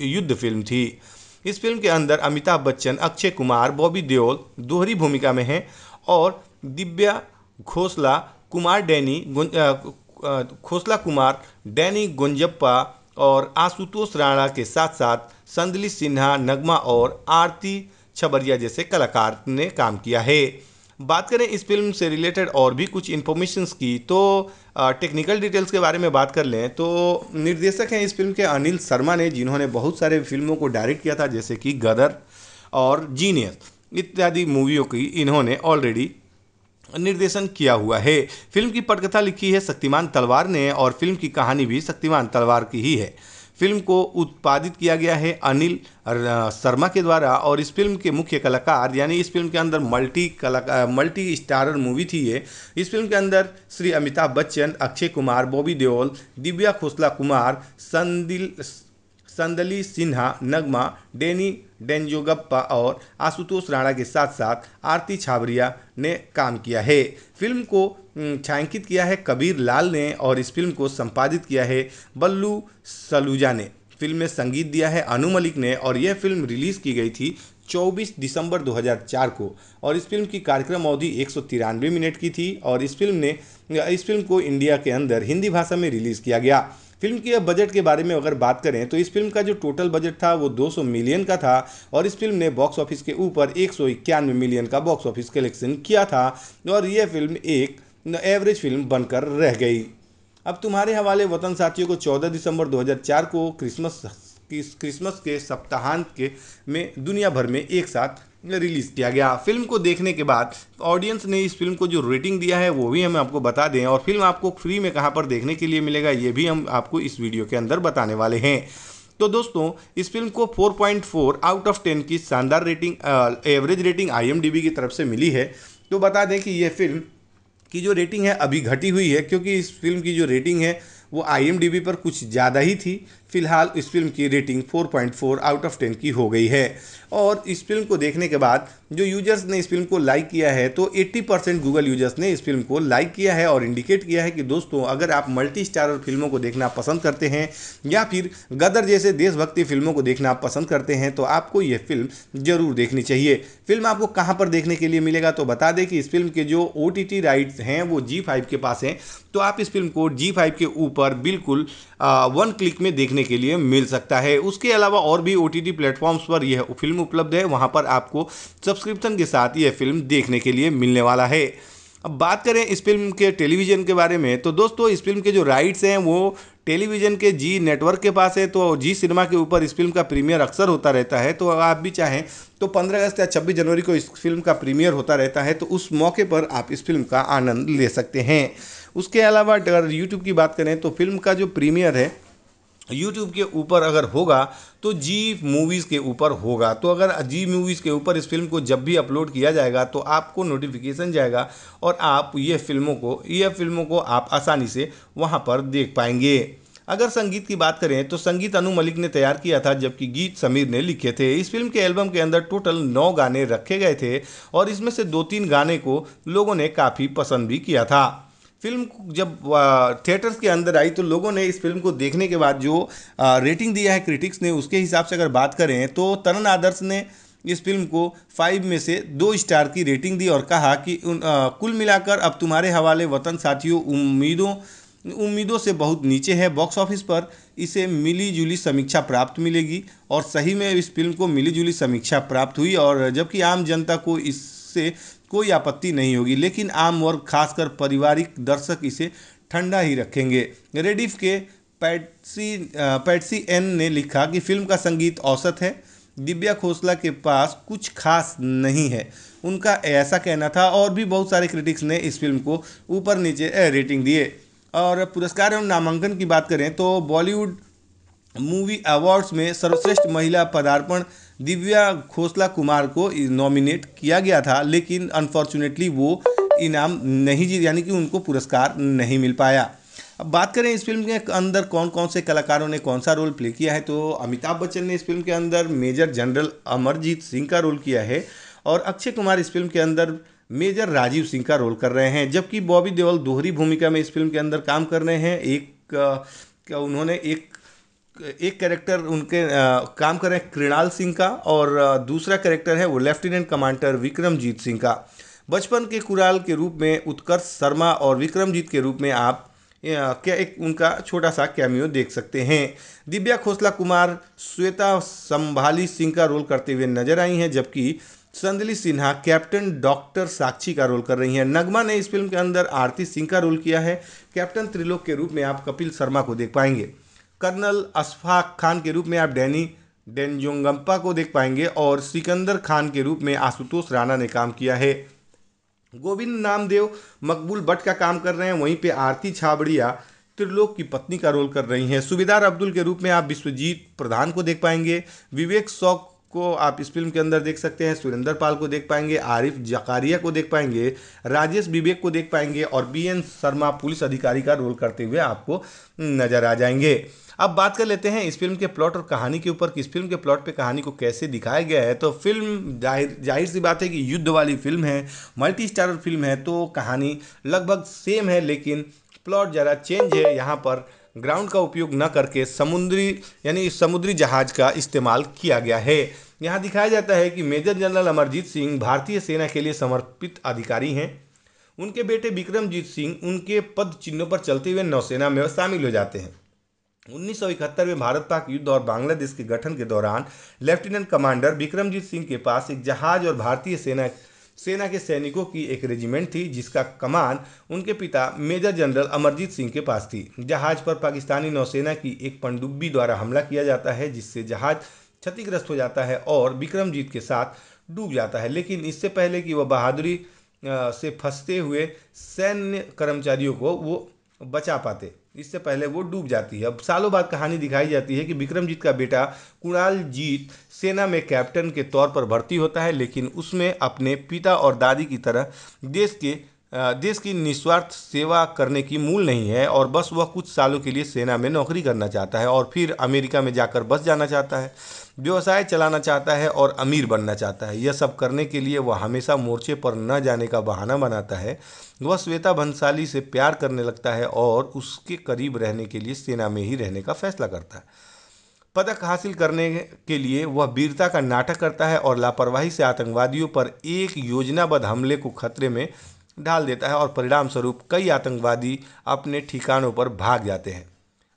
युद्ध फिल्म थी इस फिल्म के अंदर अमिताभ बच्चन अक्षय कुमार बॉबी देओल दोहरी भूमिका में हैं और दिव्या घोसला कुमार डैनी घोसला कुमार डैनी गुंजप्पा और आशुतोष राणा के साथ साथ संदली सिन्हा नगमा और आरती छबरिया जैसे कलाकार ने काम किया है बात करें इस फिल्म से रिलेटेड और भी कुछ इन्फॉर्मेशंस की तो टेक्निकल डिटेल्स के बारे में बात कर लें तो निर्देशक हैं इस फिल्म के अनिल शर्मा ने जिन्होंने बहुत सारे फिल्मों को डायरेक्ट किया था जैसे कि गदर और जीनियस इत्यादि मूवियों की इन्होंने ऑलरेडी निर्देशन किया हुआ है फिल्म की पटकथा लिखी है शक्तिमान तलवार ने और फिल्म की कहानी भी शक्तिमान तलवार की ही है फिल्म को उत्पादित किया गया है अनिल शर्मा के द्वारा और इस फिल्म के मुख्य कलाकार यानी इस फिल्म के अंदर मल्टी कला मल्टी स्टारर मूवी थी ये इस फिल्म के अंदर श्री अमिताभ बच्चन अक्षय कुमार बॉबी देओल दिव्या खोसला कुमार संदिल संदली सिन्हा नगमा डेनी डेंजोगप्पा और आशुतोष राणा के साथ साथ आरती छाबरिया ने काम किया है फिल्म को छायांकित किया है कबीर लाल ने और इस फिल्म को संपादित किया है बल्लू सलूजा ने फिल्म में संगीत दिया है अनु मलिक ने और यह फिल्म रिलीज़ की गई थी 24 दिसंबर 2004 को और इस फिल्म की कार्यक्रम अवधि एक मिनट की थी और इस फिल्म ने इस फिल्म को इंडिया के अंदर हिंदी भाषा में रिलीज़ किया गया फिल्म के बजट के बारे में अगर बात करें तो इस फिल्म का जो टोटल बजट था वो 200 मिलियन का था और इस फिल्म ने बॉक्स ऑफिस के ऊपर एक मिलियन का बॉक्स ऑफिस कलेक्शन किया था और यह फिल्म एक एवरेज फिल्म बनकर रह गई अब तुम्हारे हवाले वतन साथियों को 14 दिसंबर 2004 को क्रिसमस क्रिसमस के सप्ताहांत के में दुनिया भर में एक साथ रिलीज़ किया गया फिल्म को देखने के बाद ऑडियंस ने इस फिल्म को जो रेटिंग दिया है वो भी हम आपको बता दें और फिल्म आपको फ्री में कहाँ पर देखने के लिए मिलेगा ये भी हम आपको इस वीडियो के अंदर बताने वाले हैं तो दोस्तों इस फिल्म को 4.4 आउट ऑफ 10 की शानदार रेटिंग एवरेज रेटिंग आई की तरफ से मिली है तो बता दें कि यह फिल्म की जो रेटिंग है अभी घटी हुई है क्योंकि इस फिल्म की जो रेटिंग है वो आई पर कुछ ज़्यादा ही थी फिलहाल इस फिल्म की रेटिंग 4.4 आउट ऑफ 10 की हो गई है और इस फिल्म को देखने के बाद जो यूजर्स ने इस फिल्म को लाइक किया है तो 80 परसेंट गूगल यूजर्स ने इस फिल्म को लाइक किया है और इंडिकेट किया है कि दोस्तों अगर आप मल्टी स्टारर फिल्मों को देखना पसंद करते हैं या फिर गदर जैसे देशभक्ति फिल्मों को देखना पसंद करते हैं तो आपको यह फिल्म ज़रूर देखनी चाहिए फिल्म आपको कहाँ पर देखने के लिए मिलेगा तो बता दें कि इस फिल्म के जो ओ टी राइट्स हैं वो जी के पास हैं तो आप इस फिल्म को जी के ऊपर बिल्कुल वन क्लिक में देखने देखने के लिए मिल सकता है उसके अलावा और भी ओ टी प्लेटफॉर्म्स पर यह फिल्म उपलब्ध है वहाँ पर आपको सब्सक्रिप्शन के साथ यह फिल्म देखने के लिए मिलने वाला है अब बात करें इस फिल्म के टेलीविज़न के बारे में तो दोस्तों इस फिल्म के जो राइट्स हैं वो टेलीविज़न के जी नेटवर्क के पास है तो जी सिनेमा के ऊपर इस फिल्म का प्रीमियर अक्सर होता रहता है तो आप भी चाहें तो 15 अगस्त या 26 जनवरी को इस फिल्म का प्रीमियर होता रहता है तो उस मौके पर आप इस फिल्म का आनंद ले सकते हैं उसके अलावा अगर यूट्यूब की बात करें तो फिल्म का जो प्रीमियर है यूट्यूब के ऊपर अगर होगा तो जी मूवीज़ के ऊपर होगा तो अगर जी मूवीज़ के ऊपर इस फिल्म को जब भी अपलोड किया जाएगा तो आपको नोटिफिकेशन जाएगा और आप ये फिल्मों को ये फिल्मों को आप आसानी से वहाँ पर देख पाएंगे अगर संगीत की बात करें तो संगीत अनु मलिक ने तैयार किया था जबकि गीत समीर ने लिखे थे इस फिल्म के एल्बम के अंदर टोटल नौ गाने रखे गए थे और इसमें से दो तीन गाने को लोगों ने काफ़ी पसंद भी किया था फिल्म जब थिएटर्स के अंदर आई तो लोगों ने इस फिल्म को देखने के बाद जो रेटिंग दिया है क्रिटिक्स ने उसके हिसाब से अगर बात करें तो तरन आदर्श ने इस फिल्म को फाइव में से दो स्टार की रेटिंग दी और कहा कि उन आ, कुल मिलाकर अब तुम्हारे हवाले वतन साथियों उम्मीदों उम्मीदों से बहुत नीचे है बॉक्स ऑफिस पर इसे मिली जुली समीक्षा प्राप्त मिलेगी और सही में इस फिल्म को मिली जुली समीक्षा प्राप्त हुई और जबकि आम जनता को इससे कोई आपत्ति नहीं होगी लेकिन आम वर्ग खासकर पारिवारिक दर्शक इसे ठंडा ही रखेंगे रेडिफ के पैटसी पैटसी एन ने लिखा कि फिल्म का संगीत औसत है दिव्या खोसला के पास कुछ खास नहीं है उनका ऐसा कहना था और भी बहुत सारे क्रिटिक्स ने इस फिल्म को ऊपर नीचे रेटिंग दिए और पुरस्कार एवं नामांकन की बात करें तो बॉलीवुड मूवी अवार्ड्स में सर्वश्रेष्ठ महिला पदार्पण दिव्या खोसला कुमार को नॉमिनेट किया गया था लेकिन अनफॉर्चुनेटली वो इनाम नहीं जीत यानी कि उनको पुरस्कार नहीं मिल पाया अब बात करें इस फिल्म के अंदर कौन कौन से कलाकारों ने कौन सा रोल प्ले किया है तो अमिताभ बच्चन ने इस फिल्म के अंदर मेजर जनरल अमरजीत सिंह का रोल किया है और अक्षय कुमार इस फिल्म के अंदर मेजर राजीव सिंह का रोल कर रहे हैं जबकि बॉबी देओल दोहरी भूमिका में इस फिल्म के अंदर काम कर रहे हैं एक उन्होंने एक एक कैरेक्टर उनके आ, काम कर रहे हैं कृणाल सिंह का और दूसरा कैरेक्टर है वो लेफ्टिनेंट कमांडर विक्रमजीत सिंह का बचपन के कुराल के रूप में उत्कर्ष शर्मा और विक्रमजीत के रूप में आप क्या एक उनका छोटा सा कैमियो देख सकते हैं दिव्या खोसला कुमार श्वेता संभाली सिंह का रोल करते हुए नजर आई हैं जबकि संदली सिन्हा कैप्टन डॉक्टर साक्षी का रोल कर रही हैं नगमा ने इस फिल्म के अंदर आरती सिंह का रोल किया है कैप्टन त्रिलोक के रूप में आप कपिल शर्मा को देख पाएंगे कर्नल अशफाक खान के रूप में आप डैनी डेनजोंगम्पा को देख पाएंगे और सिकंदर खान के रूप में आशुतोष राणा ने काम किया है गोविंद नामदेव मकबूल भट्ट का काम कर रहे हैं वहीं पे आरती छाबड़िया त्रिलोक की पत्नी का रोल कर रही हैं सुबेदार अब्दुल के रूप में आप विश्वजीत प्रधान को देख पाएंगे विवेक सौक को आप इस फिल्म के अंदर देख सकते हैं सुरेंद्र पाल को देख पाएंगे आरिफ जकारिया को देख पाएंगे राजेश विवेक को देख पाएंगे और बी एन शर्मा पुलिस अधिकारी का रोल करते हुए आपको नजर आ जाएंगे अब बात कर लेते हैं इस फिल्म के प्लॉट और कहानी के ऊपर इस फिल्म के प्लॉट पे कहानी को कैसे दिखाया गया है तो फिल्म जाहिर जाहिर सी बात है कि युद्ध वाली फिल्म है मल्टी स्टारर फिल्म है तो कहानी लगभग सेम है लेकिन प्लॉट ज़रा चेंज है यहाँ पर ग्राउंड का उपयोग न करके समुद्री यानी समुद्री जहाज का इस्तेमाल किया गया है यहाँ दिखाया जाता है कि मेजर जनरल अमरजीत सिंह भारतीय सेना के लिए समर्पित अधिकारी हैं उनके बेटे विक्रमजीत सिंह उनके पद चिन्हों पर चलते हुए नौसेना में शामिल हो जाते हैं उन्नीस में भारत पाक युद्ध और बांग्लादेश के गठन के दौरान लेफ्टिनेंट कमांडर विक्रमजीत सिंह के पास एक जहाज और भारतीय सेना सेना के सैनिकों की एक रेजिमेंट थी जिसका कमान उनके पिता मेजर जनरल अमरजीत सिंह के पास थी जहाज पर पाकिस्तानी नौसेना की एक पनडुब्बी द्वारा हमला किया जाता है जिससे जहाज क्षतिग्रस्त हो जाता है और विक्रमजीत के साथ डूब जाता है लेकिन इससे पहले कि वह बहादुरी से फंसते हुए सैन्य कर्मचारियों को वो बचा पाते इससे पहले वो डूब जाती है अब सालों बाद कहानी दिखाई जाती है कि विक्रमजीत का बेटा कुणाल जीत सेना में कैप्टन के तौर पर भर्ती होता है लेकिन उसमें अपने पिता और दादी की तरह देश के देश की निस्वार्थ सेवा करने की मूल नहीं है और बस वह कुछ सालों के लिए सेना में नौकरी करना चाहता है और फिर अमेरिका में जाकर बस जाना चाहता है व्यवसाय चलाना चाहता है और अमीर बनना चाहता है यह सब करने के लिए वह हमेशा मोर्चे पर न जाने का बहाना बनाता है वह श्वेता भंसाली से प्यार करने लगता है और उसके करीब रहने के लिए सेना में ही रहने का फैसला करता है पदक हासिल करने के लिए वह वीरता का नाटक करता है और लापरवाही से आतंकवादियों पर एक योजनाबद्ध हमले को खतरे में डाल देता है और परिणाम स्वरूप कई आतंकवादी अपने ठिकानों पर भाग जाते हैं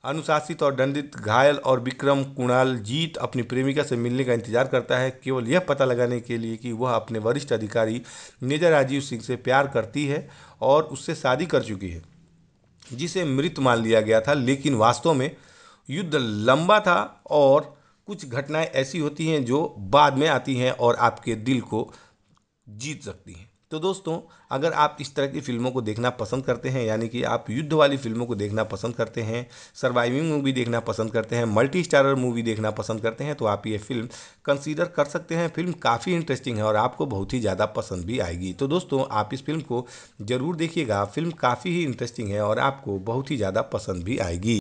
अनुशासित और दंडित घायल और विक्रम कुणाल जीत अपनी प्रेमिका से मिलने का इंतजार करता है केवल यह पता लगाने के लिए कि वह अपने वरिष्ठ अधिकारी नेजा राजीव सिंह से प्यार करती है और उससे शादी कर चुकी है जिसे मृत मान लिया गया था लेकिन वास्तव में युद्ध लंबा था और कुछ घटनाएं ऐसी होती हैं जो बाद में आती हैं और आपके दिल को जीत सकती हैं तो दोस्तों अगर आप इस तरह की फ़िल्मों को देखना पसंद करते हैं यानी कि आप युद्ध वाली फ़िल्मों को देखना पसंद करते हैं सर्वाइविंग मूवी देखना पसंद करते हैं मल्टी स्टारर मूवी देखना पसंद करते हैं तो आप ये फ़िल्म कंसीडर कर सकते हैं फिल्म काफ़ी इंटरेस्टिंग है और आपको बहुत ही ज़्यादा पसंद भी आएगी तो दोस्तों आप इस फिल्म को ज़रूर देखिएगा फिल्म काफ़ी ही इंटरेस्टिंग है और आपको बहुत ही ज़्यादा पसंद भी आएगी